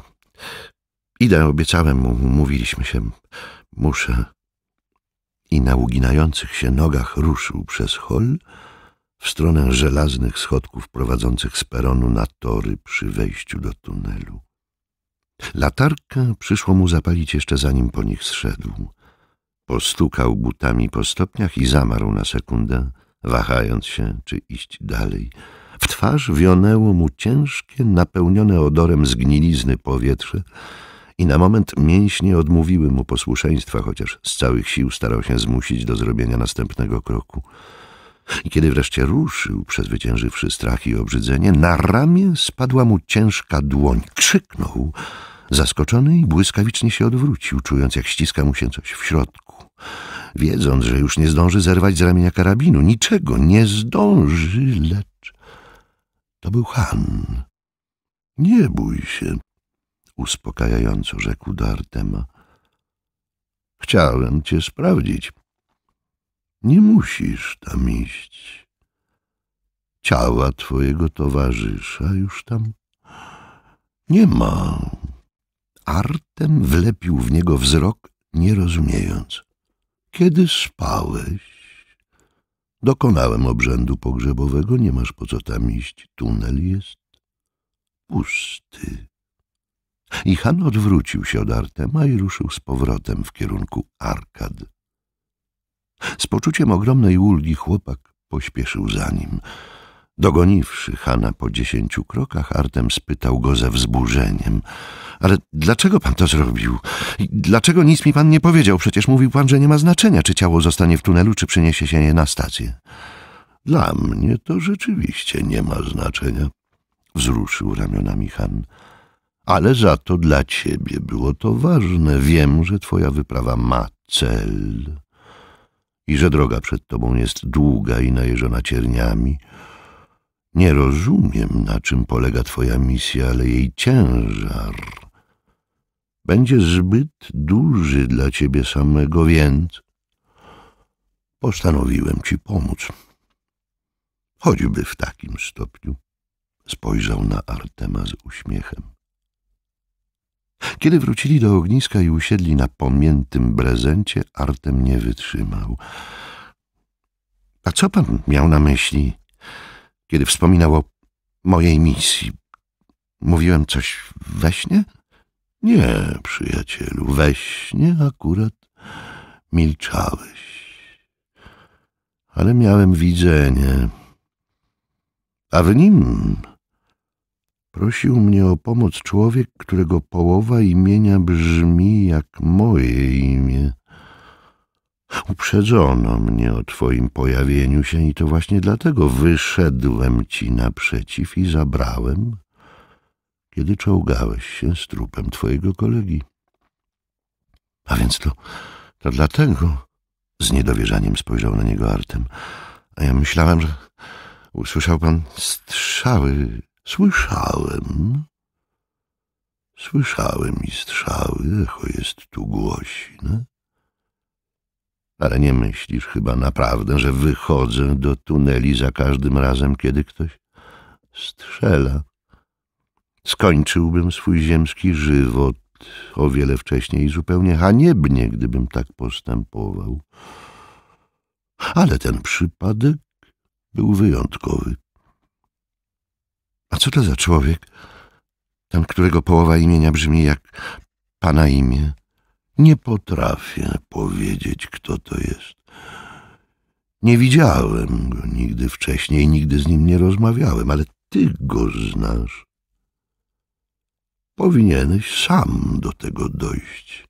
Idę, obiecałem mu, mówiliśmy się. Muszę. I na uginających się nogach ruszył przez hol w stronę żelaznych schodków prowadzących z peronu na tory przy wejściu do tunelu. Latarkę przyszło mu zapalić jeszcze zanim po nich zszedł. Postukał butami po stopniach i zamarł na sekundę, wahając się, czy iść dalej. W twarz wionęło mu ciężkie, napełnione odorem zgnilizny powietrze i na moment mięśnie odmówiły mu posłuszeństwa, chociaż z całych sił starał się zmusić do zrobienia następnego kroku. I kiedy wreszcie ruszył, przezwyciężywszy strach i obrzydzenie, na ramię spadła mu ciężka dłoń. Krzyknął, zaskoczony i błyskawicznie się odwrócił, czując jak ściska mu się coś w środku wiedząc, że już nie zdąży zerwać z ramienia karabinu. Niczego nie zdąży, lecz to był Han. Nie bój się, uspokajająco rzekł do Artema. Chciałem cię sprawdzić. Nie musisz tam iść. Ciała twojego towarzysza już tam nie ma. Artem wlepił w niego wzrok, nie rozumiejąc. Kiedy spałeś? Dokonałem obrzędu pogrzebowego, nie masz po co tam iść. Tunel jest pusty. I Han odwrócił się od Artema i ruszył z powrotem w kierunku arkad. Z poczuciem ogromnej ulgi chłopak pośpieszył za nim. Dogoniwszy Hana po dziesięciu krokach, Artem spytał go ze wzburzeniem. Ale dlaczego pan to zrobił? Dlaczego nic mi pan nie powiedział? Przecież mówił pan, że nie ma znaczenia, czy ciało zostanie w tunelu, czy przyniesie się je na stację. Dla mnie to rzeczywiście nie ma znaczenia, wzruszył ramionami Han. Ale za to dla ciebie było to ważne. Wiem, że twoja wyprawa ma cel i że droga przed tobą jest długa i najeżona cierniami. Nie rozumiem, na czym polega twoja misja, ale jej ciężar będzie zbyt duży dla ciebie samego, więc postanowiłem ci pomóc. Choćby w takim stopniu. Spojrzał na Artema z uśmiechem. Kiedy wrócili do ogniska i usiedli na pomiętym brezencie, Artem nie wytrzymał. A co pan miał na myśli? Kiedy wspominał o mojej misji, mówiłem coś we śnie? Nie, przyjacielu, we śnie akurat milczałeś. Ale miałem widzenie, a w nim prosił mnie o pomoc człowiek, którego połowa imienia brzmi jak moje imię. Uprzedzono mnie o twoim pojawieniu się i to właśnie dlatego wyszedłem ci naprzeciw i zabrałem, kiedy czołgałeś się z trupem twojego kolegi. A więc to, to dlatego, z niedowierzaniem spojrzał na niego Artem, a ja myślałem, że usłyszał pan strzały. Słyszałem. Słyszałem i strzały, echo jest tu głośne. Ale nie myślisz chyba naprawdę, że wychodzę do tuneli za każdym razem, kiedy ktoś strzela. Skończyłbym swój ziemski żywot o wiele wcześniej i zupełnie haniebnie, gdybym tak postępował. Ale ten przypadek był wyjątkowy. A co to za człowiek, ten, którego połowa imienia brzmi jak pana imię? Nie potrafię powiedzieć, kto to jest. Nie widziałem go nigdy wcześniej, nigdy z nim nie rozmawiałem, ale ty go znasz. Powinieneś sam do tego dojść.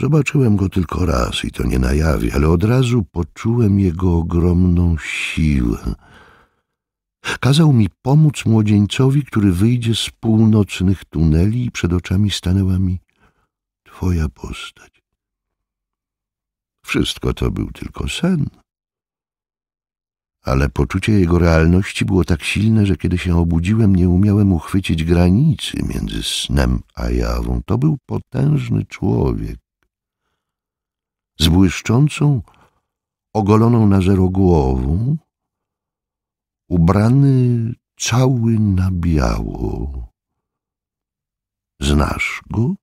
Zobaczyłem go tylko raz i to nie na jawie, ale od razu poczułem jego ogromną siłę. Kazał mi pomóc młodzieńcowi, który wyjdzie z północnych tuneli i przed oczami stanęła mi twoja postać. Wszystko to był tylko sen. Ale poczucie jego realności było tak silne, że kiedy się obudziłem, nie umiałem uchwycić granicy między snem a jawą. To był potężny człowiek z błyszczącą, ogoloną na zero głową, ubrany cały na biało. Znasz go?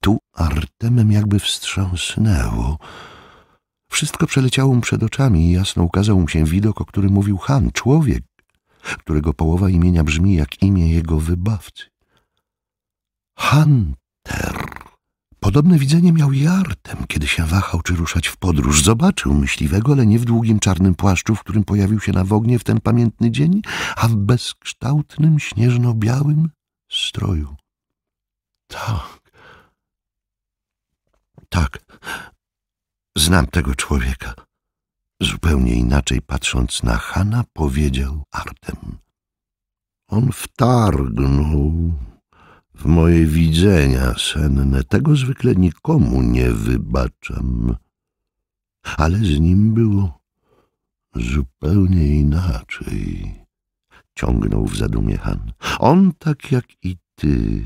Tu Artemem jakby wstrząsnęło. Wszystko przeleciało mu przed oczami i jasno ukazał mu się widok, o którym mówił Han, człowiek, którego połowa imienia brzmi jak imię jego wybawcy. Hunter. Podobne widzenie miał i Artem, kiedy się wahał, czy ruszać w podróż. Zobaczył myśliwego, ale nie w długim czarnym płaszczu, w którym pojawił się na wognie w ten pamiętny dzień, a w bezkształtnym, śnieżno-białym stroju. Tak, tak, znam tego człowieka. Zupełnie inaczej patrząc na Hana, powiedział Artem. On wtargnął w moje widzenia senne. Tego zwykle nikomu nie wybaczam. Ale z nim było zupełnie inaczej. Ciągnął w zadumie Han. On tak jak i ty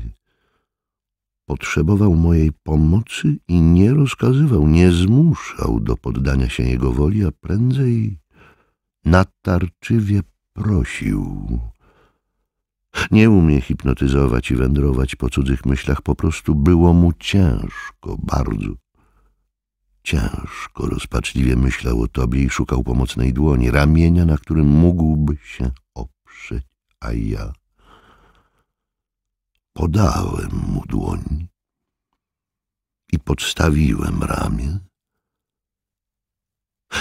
potrzebował mojej pomocy i nie rozkazywał, nie zmuszał do poddania się jego woli, a prędzej natarczywie prosił. Nie umie hipnotyzować i wędrować po cudzych myślach, po prostu było mu ciężko, bardzo. Ciężko rozpaczliwie myślał o tobie i szukał pomocnej dłoni, ramienia, na którym mógłby się oprzeć, a ja... Podałem mu dłoń i podstawiłem ramię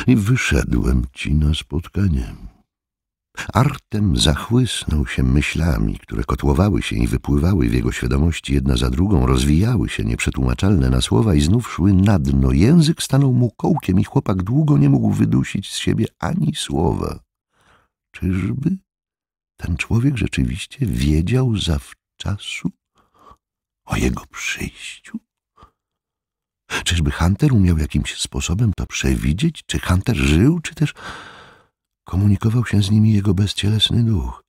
i wyszedłem ci na spotkanie. Artem zachłysnął się myślami, które kotłowały się i wypływały w jego świadomości jedna za drugą, rozwijały się nieprzetłumaczalne na słowa i znów szły na dno. Język stanął mu kołkiem i chłopak długo nie mógł wydusić z siebie ani słowa. Czyżby ten człowiek rzeczywiście wiedział zawczasu? czasu? O jego przyjściu? Czyżby Hunter umiał jakimś sposobem to przewidzieć? Czy Hunter żył, czy też komunikował się z nimi jego bezcielesny duch?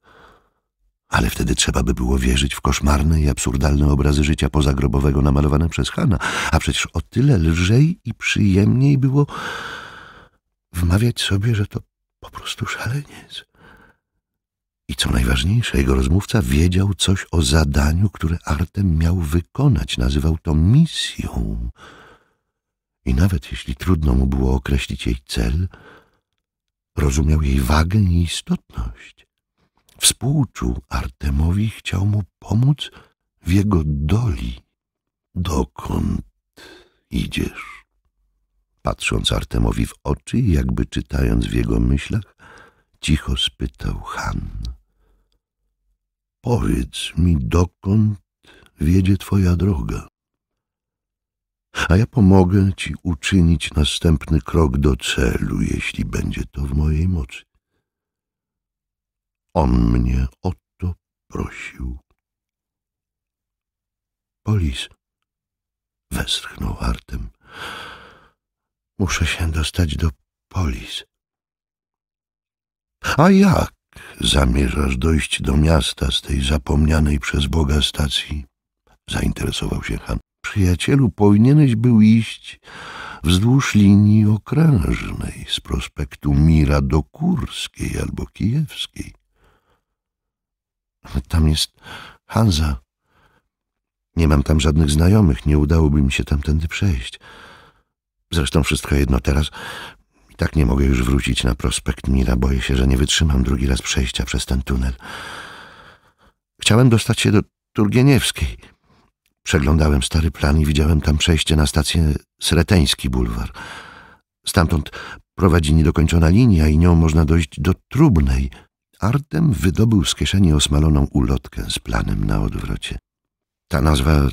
Ale wtedy trzeba by było wierzyć w koszmarne i absurdalne obrazy życia pozagrobowego namalowane przez Hana, a przecież o tyle lżej i przyjemniej było wmawiać sobie, że to po prostu szaleniec. I co najważniejsze, jego rozmówca wiedział coś o zadaniu, które Artem miał wykonać. Nazywał to misją. I nawet jeśli trudno mu było określić jej cel, rozumiał jej wagę i istotność. Współczuł Artemowi chciał mu pomóc w jego doli. Dokąd idziesz? Patrząc Artemowi w oczy, jakby czytając w jego myślach, cicho spytał Han. Powiedz mi, dokąd wiedzie twoja droga? A ja pomogę ci uczynić następny krok do celu, jeśli będzie to w mojej mocy. On mnie o to prosił. Polis westchnął Artem. Muszę się dostać do Polis. A jak zamierzasz dojść do miasta z tej zapomnianej przez Boga stacji? Zainteresował się Han. Przyjacielu, powinieneś był iść wzdłuż linii okrężnej z prospektu Mira do Kurskiej albo Kijewskiej. Tam jest Hanza. Nie mam tam żadnych znajomych, nie udałoby mi się tamtędy przejść. Zresztą wszystko jedno teraz. I tak nie mogę już wrócić na prospekt Mira. Boję się, że nie wytrzymam drugi raz przejścia przez ten tunel. Chciałem dostać się do Turgieniewskiej. Przeglądałem stary plan i widziałem tam przejście na stację Sreteński Bulwar. Stamtąd prowadzi niedokończona linia i nią można dojść do Trubnej. Artem wydobył z kieszeni osmaloną ulotkę z planem na odwrocie. Ta nazwa,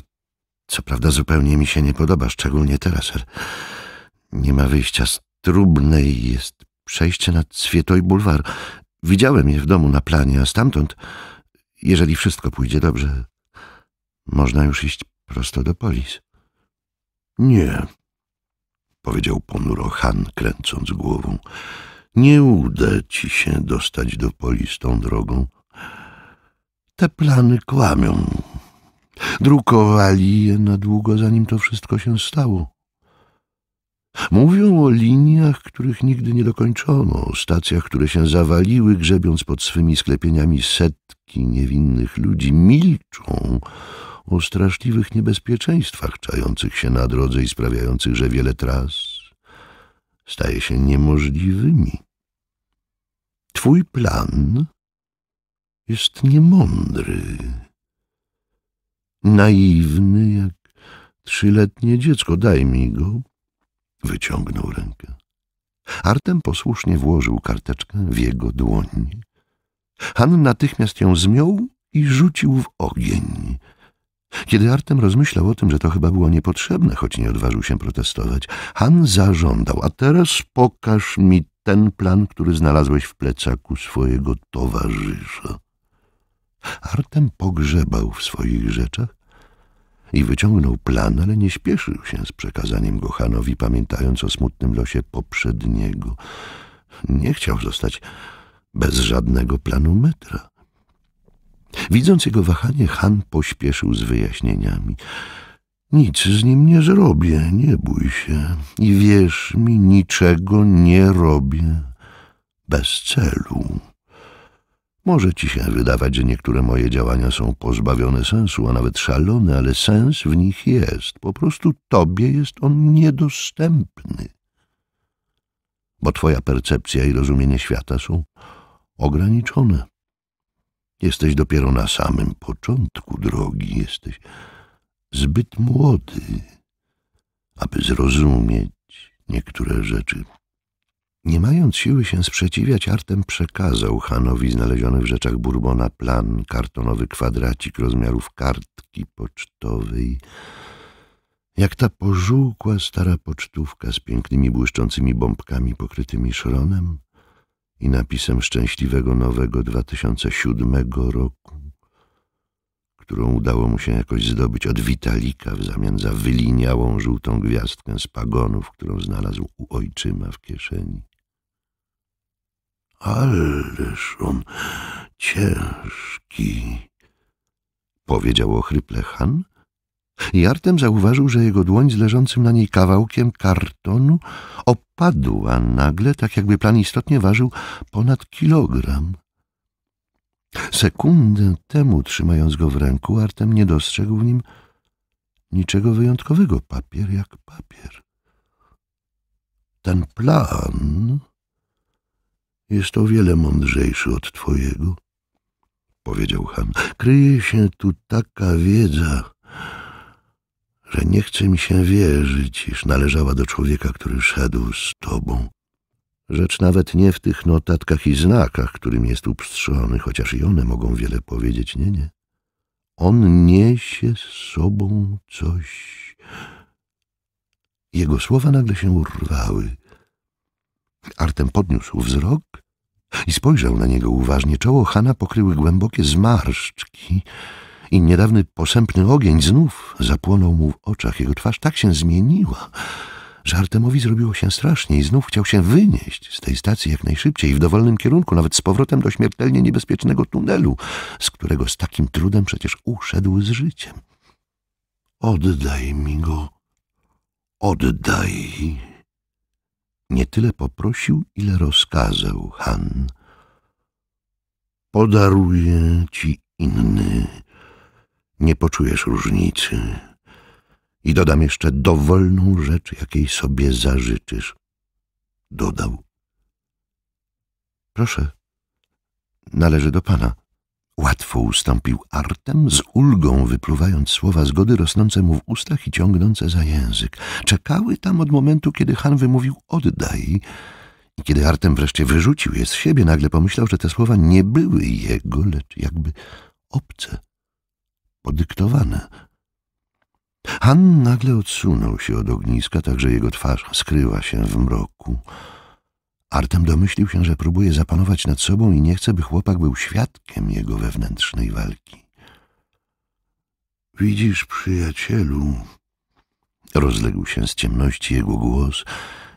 co prawda, zupełnie mi się nie podoba, szczególnie teraz. Er, nie ma wyjścia z Trubnej jest przejście nad Swietoj Bulwar. Widziałem je w domu na planie, a stamtąd, jeżeli wszystko pójdzie dobrze, można już iść prosto do polis. Nie, powiedział ponuro Han, kręcąc głową. Nie uda ci się dostać do polis tą drogą. Te plany kłamią. Drukowali je na długo, zanim to wszystko się stało. Mówią o liniach, których nigdy nie dokończono, stacjach, które się zawaliły, grzebiąc pod swymi sklepieniami setki niewinnych ludzi, milczą o straszliwych niebezpieczeństwach czających się na drodze i sprawiających, że wiele tras staje się niemożliwymi. Twój plan jest niemądry, naiwny jak trzyletnie dziecko. Daj mi go, Wyciągnął rękę. Artem posłusznie włożył karteczkę w jego dłoń. Han natychmiast ją zmiął i rzucił w ogień. Kiedy Artem rozmyślał o tym, że to chyba było niepotrzebne, choć nie odważył się protestować, Han zażądał, a teraz pokaż mi ten plan, który znalazłeś w plecaku swojego towarzysza. Artem pogrzebał w swoich rzeczach i wyciągnął plan, ale nie śpieszył się z przekazaniem go Hanowi, pamiętając o smutnym losie poprzedniego. Nie chciał zostać bez żadnego planu metra. Widząc jego wahanie, Han pośpieszył z wyjaśnieniami. Nic z nim nie zrobię, nie bój się. I wierz mi, niczego nie robię bez celu. Może ci się wydawać, że niektóre moje działania są pozbawione sensu, a nawet szalone, ale sens w nich jest. Po prostu tobie jest on niedostępny. Bo twoja percepcja i rozumienie świata są ograniczone. Jesteś dopiero na samym początku drogi, jesteś zbyt młody, aby zrozumieć niektóre rzeczy. Nie mając siły się sprzeciwiać, Artem przekazał Hanowi znaleziony w rzeczach Bourbona plan, kartonowy kwadracik rozmiarów kartki pocztowej, jak ta pożółkła stara pocztówka z pięknymi błyszczącymi bombkami pokrytymi szronem i napisem szczęśliwego nowego 2007 roku, którą udało mu się jakoś zdobyć od Witalika w zamian za wyliniałą żółtą gwiazdkę z pagonów, którą znalazł u ojczyma w kieszeni. Ależ on ciężki, powiedział ochryple Han. I Artem zauważył, że jego dłoń z leżącym na niej kawałkiem kartonu opadła nagle, tak jakby plan istotnie ważył ponad kilogram. Sekundę temu, trzymając go w ręku, Artem nie dostrzegł w nim niczego wyjątkowego. Papier jak papier. Ten plan jest o wiele mądrzejszy od twojego, powiedział Han. Kryje się tu taka wiedza, że nie chce mi się wierzyć, iż należała do człowieka, który szedł z tobą. Rzecz nawet nie w tych notatkach i znakach, którym jest upstrzony, chociaż i one mogą wiele powiedzieć. Nie, nie. On niesie z sobą coś. Jego słowa nagle się urwały. Artem podniósł wzrok i spojrzał na niego uważnie. Czoło Hana pokryły głębokie zmarszczki i niedawny posępny ogień znów zapłonął mu w oczach. Jego twarz tak się zmieniła, że Artemowi zrobiło się strasznie i znów chciał się wynieść z tej stacji jak najszybciej w dowolnym kierunku, nawet z powrotem do śmiertelnie niebezpiecznego tunelu, z którego z takim trudem przecież uszedł z życiem. Oddaj mi go, oddaj, nie tyle poprosił, ile rozkazał Han. Podaruję ci inny. Nie poczujesz różnicy. I dodam jeszcze dowolną rzecz, jakiej sobie zażyczysz. Dodał. Proszę, należy do pana. Łatwo ustąpił artem, z ulgą wypluwając słowa zgody rosnące mu w ustach i ciągnące za język. Czekały tam od momentu, kiedy Han wymówił oddaj i kiedy artem wreszcie wyrzucił je z siebie, nagle pomyślał, że te słowa nie były jego, lecz jakby obce, podyktowane. Han nagle odsunął się od ogniska, tak że jego twarz skryła się w mroku. Artem domyślił się, że próbuje zapanować nad sobą i nie chce, by chłopak był świadkiem jego wewnętrznej walki. Widzisz, przyjacielu, rozległ się z ciemności jego głos,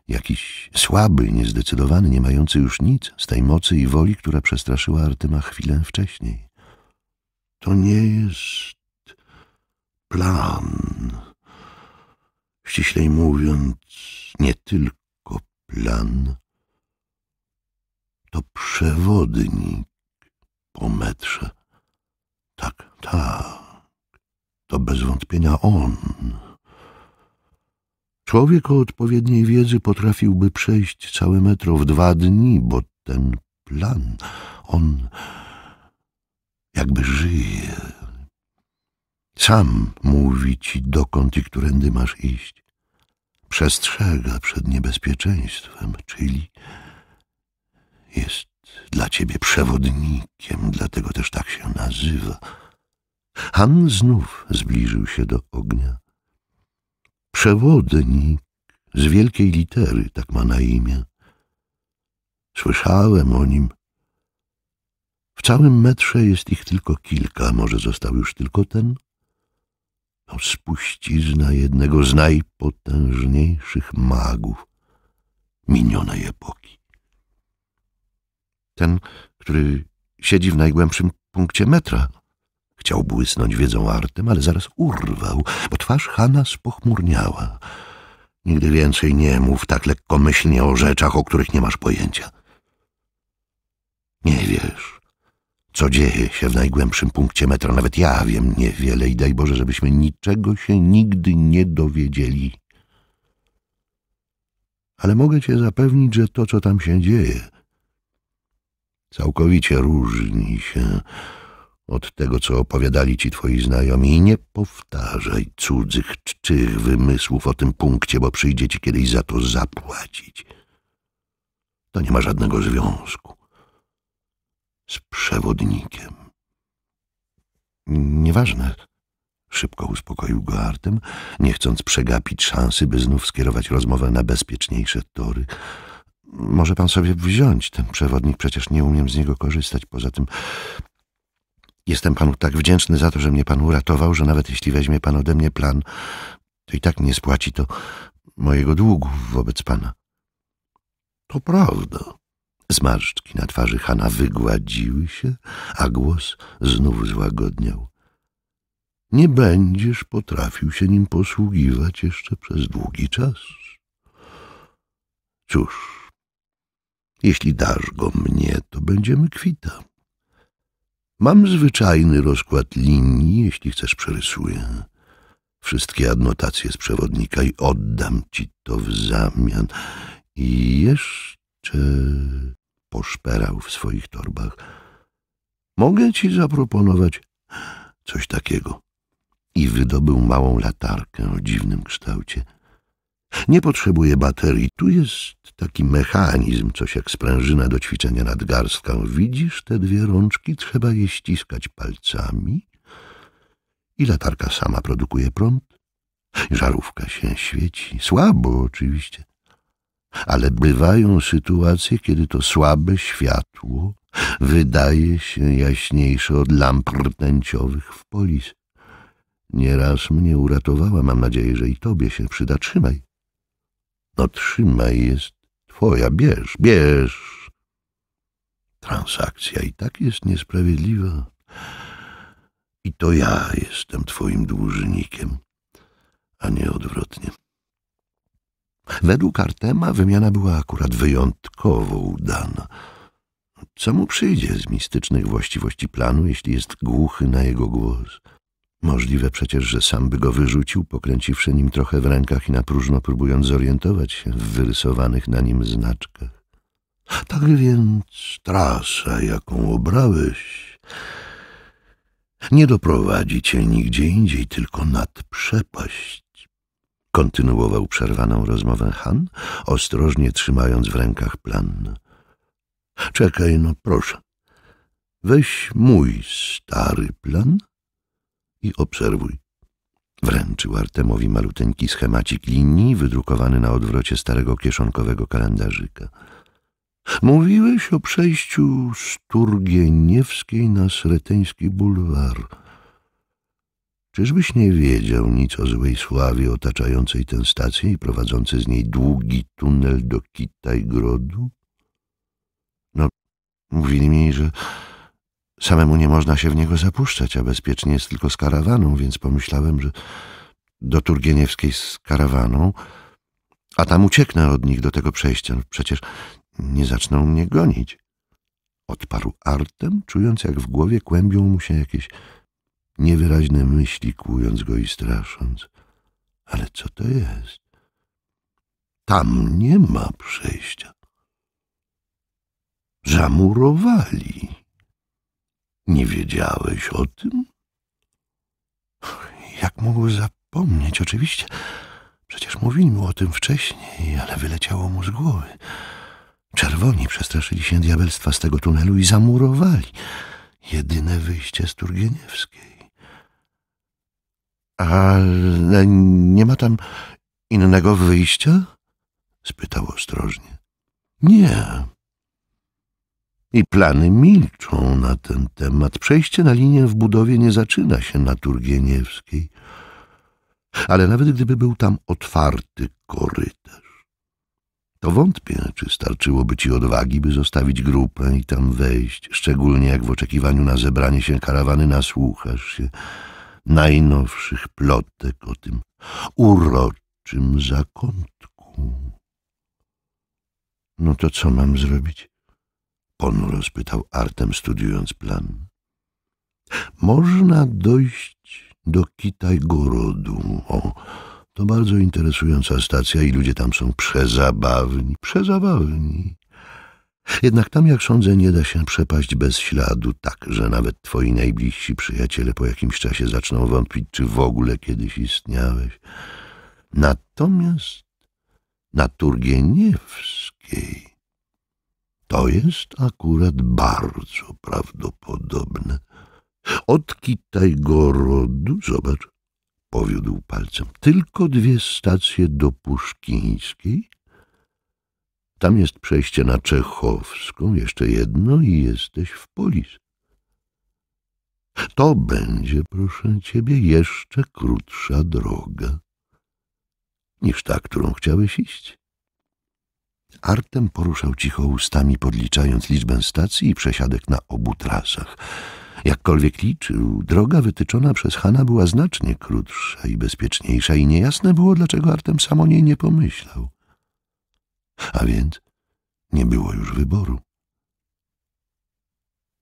jakiś słaby, niezdecydowany, nie mający już nic z tej mocy i woli, która przestraszyła Artema chwilę wcześniej. To nie jest plan. Ściślej mówiąc, nie tylko plan to przewodnik po metrze. Tak, tak, to bez wątpienia on. Człowiek o odpowiedniej wiedzy potrafiłby przejść całe metro w dwa dni, bo ten plan, on jakby żyje. Sam mówi ci, dokąd i którędy masz iść. Przestrzega przed niebezpieczeństwem, czyli jest dla ciebie przewodnikiem, dlatego też tak się nazywa. Han znów zbliżył się do ognia. Przewodnik z wielkiej litery, tak ma na imię. Słyszałem o nim. W całym metrze jest ich tylko kilka, może został już tylko ten? To no, spuścizna jednego z najpotężniejszych magów minionej epoki. Ten, który siedzi w najgłębszym punkcie metra. Chciał błysnąć wiedzą artem, ale zaraz urwał, bo twarz Hana spochmurniała. Nigdy więcej nie mów tak lekkomyślnie o rzeczach, o których nie masz pojęcia. Nie wiesz, co dzieje się w najgłębszym punkcie metra. Nawet ja wiem niewiele i daj Boże, żebyśmy niczego się nigdy nie dowiedzieli. Ale mogę cię zapewnić, że to, co tam się dzieje, Całkowicie różni się od tego, co opowiadali ci twoi znajomi i nie powtarzaj cudzych czczych wymysłów o tym punkcie, bo przyjdzie ci kiedyś za to zapłacić. To nie ma żadnego związku z przewodnikiem. Nieważne, szybko uspokoił go Artem, nie chcąc przegapić szansy, by znów skierować rozmowę na bezpieczniejsze tory. Może pan sobie wziąć ten przewodnik, przecież nie umiem z niego korzystać. Poza tym jestem panu tak wdzięczny za to, że mnie pan uratował, że nawet jeśli weźmie pan ode mnie plan, to i tak nie spłaci to mojego długu wobec pana. To prawda. Zmarszczki na twarzy Hana wygładziły się, a głos znów złagodniał. Nie będziesz potrafił się nim posługiwać jeszcze przez długi czas. Cóż, jeśli dasz go mnie, to będziemy kwita. Mam zwyczajny rozkład linii, jeśli chcesz przerysuję. Wszystkie adnotacje z przewodnika i oddam ci to w zamian. I jeszcze poszperał w swoich torbach. Mogę ci zaproponować coś takiego. I wydobył małą latarkę o dziwnym kształcie, nie potrzebuje baterii. Tu jest taki mechanizm, coś jak sprężyna do ćwiczenia garstką. Widzisz te dwie rączki? Trzeba je ściskać palcami. I latarka sama produkuje prąd. Żarówka się świeci. Słabo oczywiście. Ale bywają sytuacje, kiedy to słabe światło wydaje się jaśniejsze od lamp rtęciowych w polis. Nieraz mnie uratowała, mam nadzieję, że i tobie się przyda. Trzymaj. No trzymaj, jest twoja, bierz, bierz. Transakcja i tak jest niesprawiedliwa. I to ja jestem twoim dłużnikiem, a nie odwrotnie. Według Artema wymiana była akurat wyjątkowo udana. Co mu przyjdzie z mistycznych właściwości planu, jeśli jest głuchy na jego głos – Możliwe przecież, że sam by go wyrzucił, pokręciwszy nim trochę w rękach i na próżno próbując zorientować się w wyrysowanych na nim znaczkach. Tak więc trasa, jaką obrałeś, nie doprowadzi cię nigdzie indziej, tylko nad przepaść. Kontynuował przerwaną rozmowę Han, ostrożnie trzymając w rękach plan. Czekaj, no proszę. Weź mój stary plan – i obserwuj. Wręczył Artemowi maluteńki schemacik linii wydrukowany na odwrocie starego kieszonkowego kalendarzyka. Mówiłeś o przejściu z Turgieniewskiej na Sreteński bulwar. Czyżbyś nie wiedział nic o złej sławie otaczającej tę stację i prowadzący z niej długi tunel do Kitajgrodu? No, mówili mi, że Samemu nie można się w niego zapuszczać, a bezpiecznie jest tylko z karawaną, więc pomyślałem, że do Turgieniewskiej z karawaną, a tam ucieknę od nich do tego przejścia. No, przecież nie zaczną mnie gonić. Odparł artem, czując jak w głowie kłębią mu się jakieś niewyraźne myśli, kłując go i strasząc. Ale co to jest? Tam nie ma przejścia. Zamurowali. Nie wiedziałeś o tym? Jak mógł zapomnieć? Oczywiście. Przecież mówili mu o tym wcześniej, ale wyleciało mu z głowy. Czerwoni przestraszyli się diabelstwa z tego tunelu i zamurowali jedyne wyjście z Turgieniewskiej. Ale nie ma tam innego wyjścia? spytał ostrożnie. Nie, i plany milczą na ten temat. Przejście na linię w budowie nie zaczyna się na Turgieniewskiej. Ale nawet gdyby był tam otwarty korytarz, to wątpię, czy starczyłoby ci odwagi, by zostawić grupę i tam wejść, szczególnie jak w oczekiwaniu na zebranie się karawany nasłuchasz się najnowszych plotek o tym uroczym zakątku. No to co mam zrobić? On rozpytał Artem, studiując plan. Można dojść do Kitajgorodu. O, to bardzo interesująca stacja i ludzie tam są przezabawni, przezabawni. Jednak tam, jak sądzę, nie da się przepaść bez śladu, tak, że nawet twoi najbliżsi przyjaciele po jakimś czasie zaczną wątpić, czy w ogóle kiedyś istniałeś. Natomiast na Turgieniewskiej to jest akurat bardzo prawdopodobne. Od go rodu, zobacz, powiódł palcem. Tylko dwie stacje do Puszkińskiej. Tam jest przejście na Czechowską, jeszcze jedno i jesteś w Polis. To będzie, proszę ciebie, jeszcze krótsza droga niż ta, którą chciałeś iść. Artem poruszał cicho ustami, podliczając liczbę stacji i przesiadek na obu trasach. Jakkolwiek liczył, droga wytyczona przez Hana była znacznie krótsza i bezpieczniejsza i niejasne było, dlaczego Artem sam o niej nie pomyślał. A więc nie było już wyboru.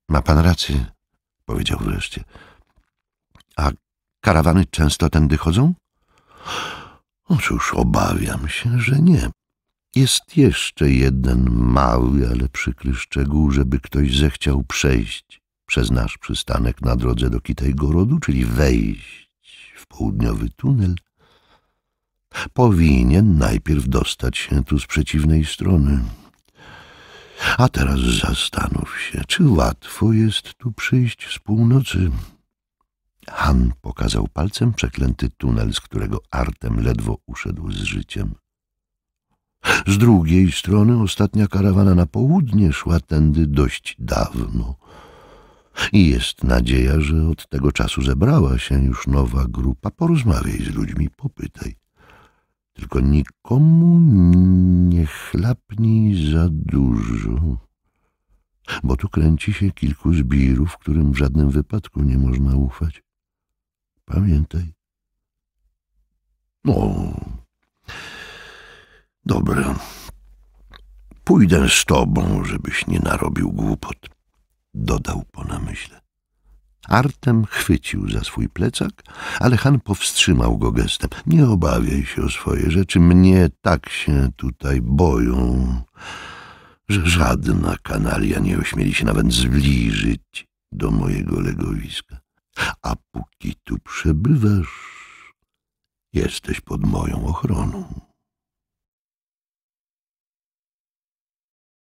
Ma pan rację, powiedział wreszcie. A karawany często tędy chodzą? Otóż obawiam się, że nie. Jest jeszcze jeden mały, ale przykry szczegół, żeby ktoś zechciał przejść przez nasz przystanek na drodze do Gorodu, czyli wejść w południowy tunel, powinien najpierw dostać się tu z przeciwnej strony. A teraz zastanów się, czy łatwo jest tu przyjść z północy. Han pokazał palcem przeklęty tunel, z którego Artem ledwo uszedł z życiem. Z drugiej strony ostatnia karawana na południe szła tędy dość dawno. I jest nadzieja, że od tego czasu zebrała się już nowa grupa. Porozmawiaj z ludźmi, popytaj. Tylko nikomu nie chlapnij za dużo, bo tu kręci się kilku zbirów, którym w żadnym wypadku nie można ufać. Pamiętaj. No... Dobra. Pójdę z tobą, żebyś nie narobił głupot, dodał po namyśle. Artem chwycił za swój plecak, ale Han powstrzymał go gestem. Nie obawiaj się o swoje rzeczy, mnie tak się tutaj boją, że żadna kanalia nie ośmieli się nawet zbliżyć do mojego legowiska. A póki tu przebywasz, jesteś pod moją ochroną.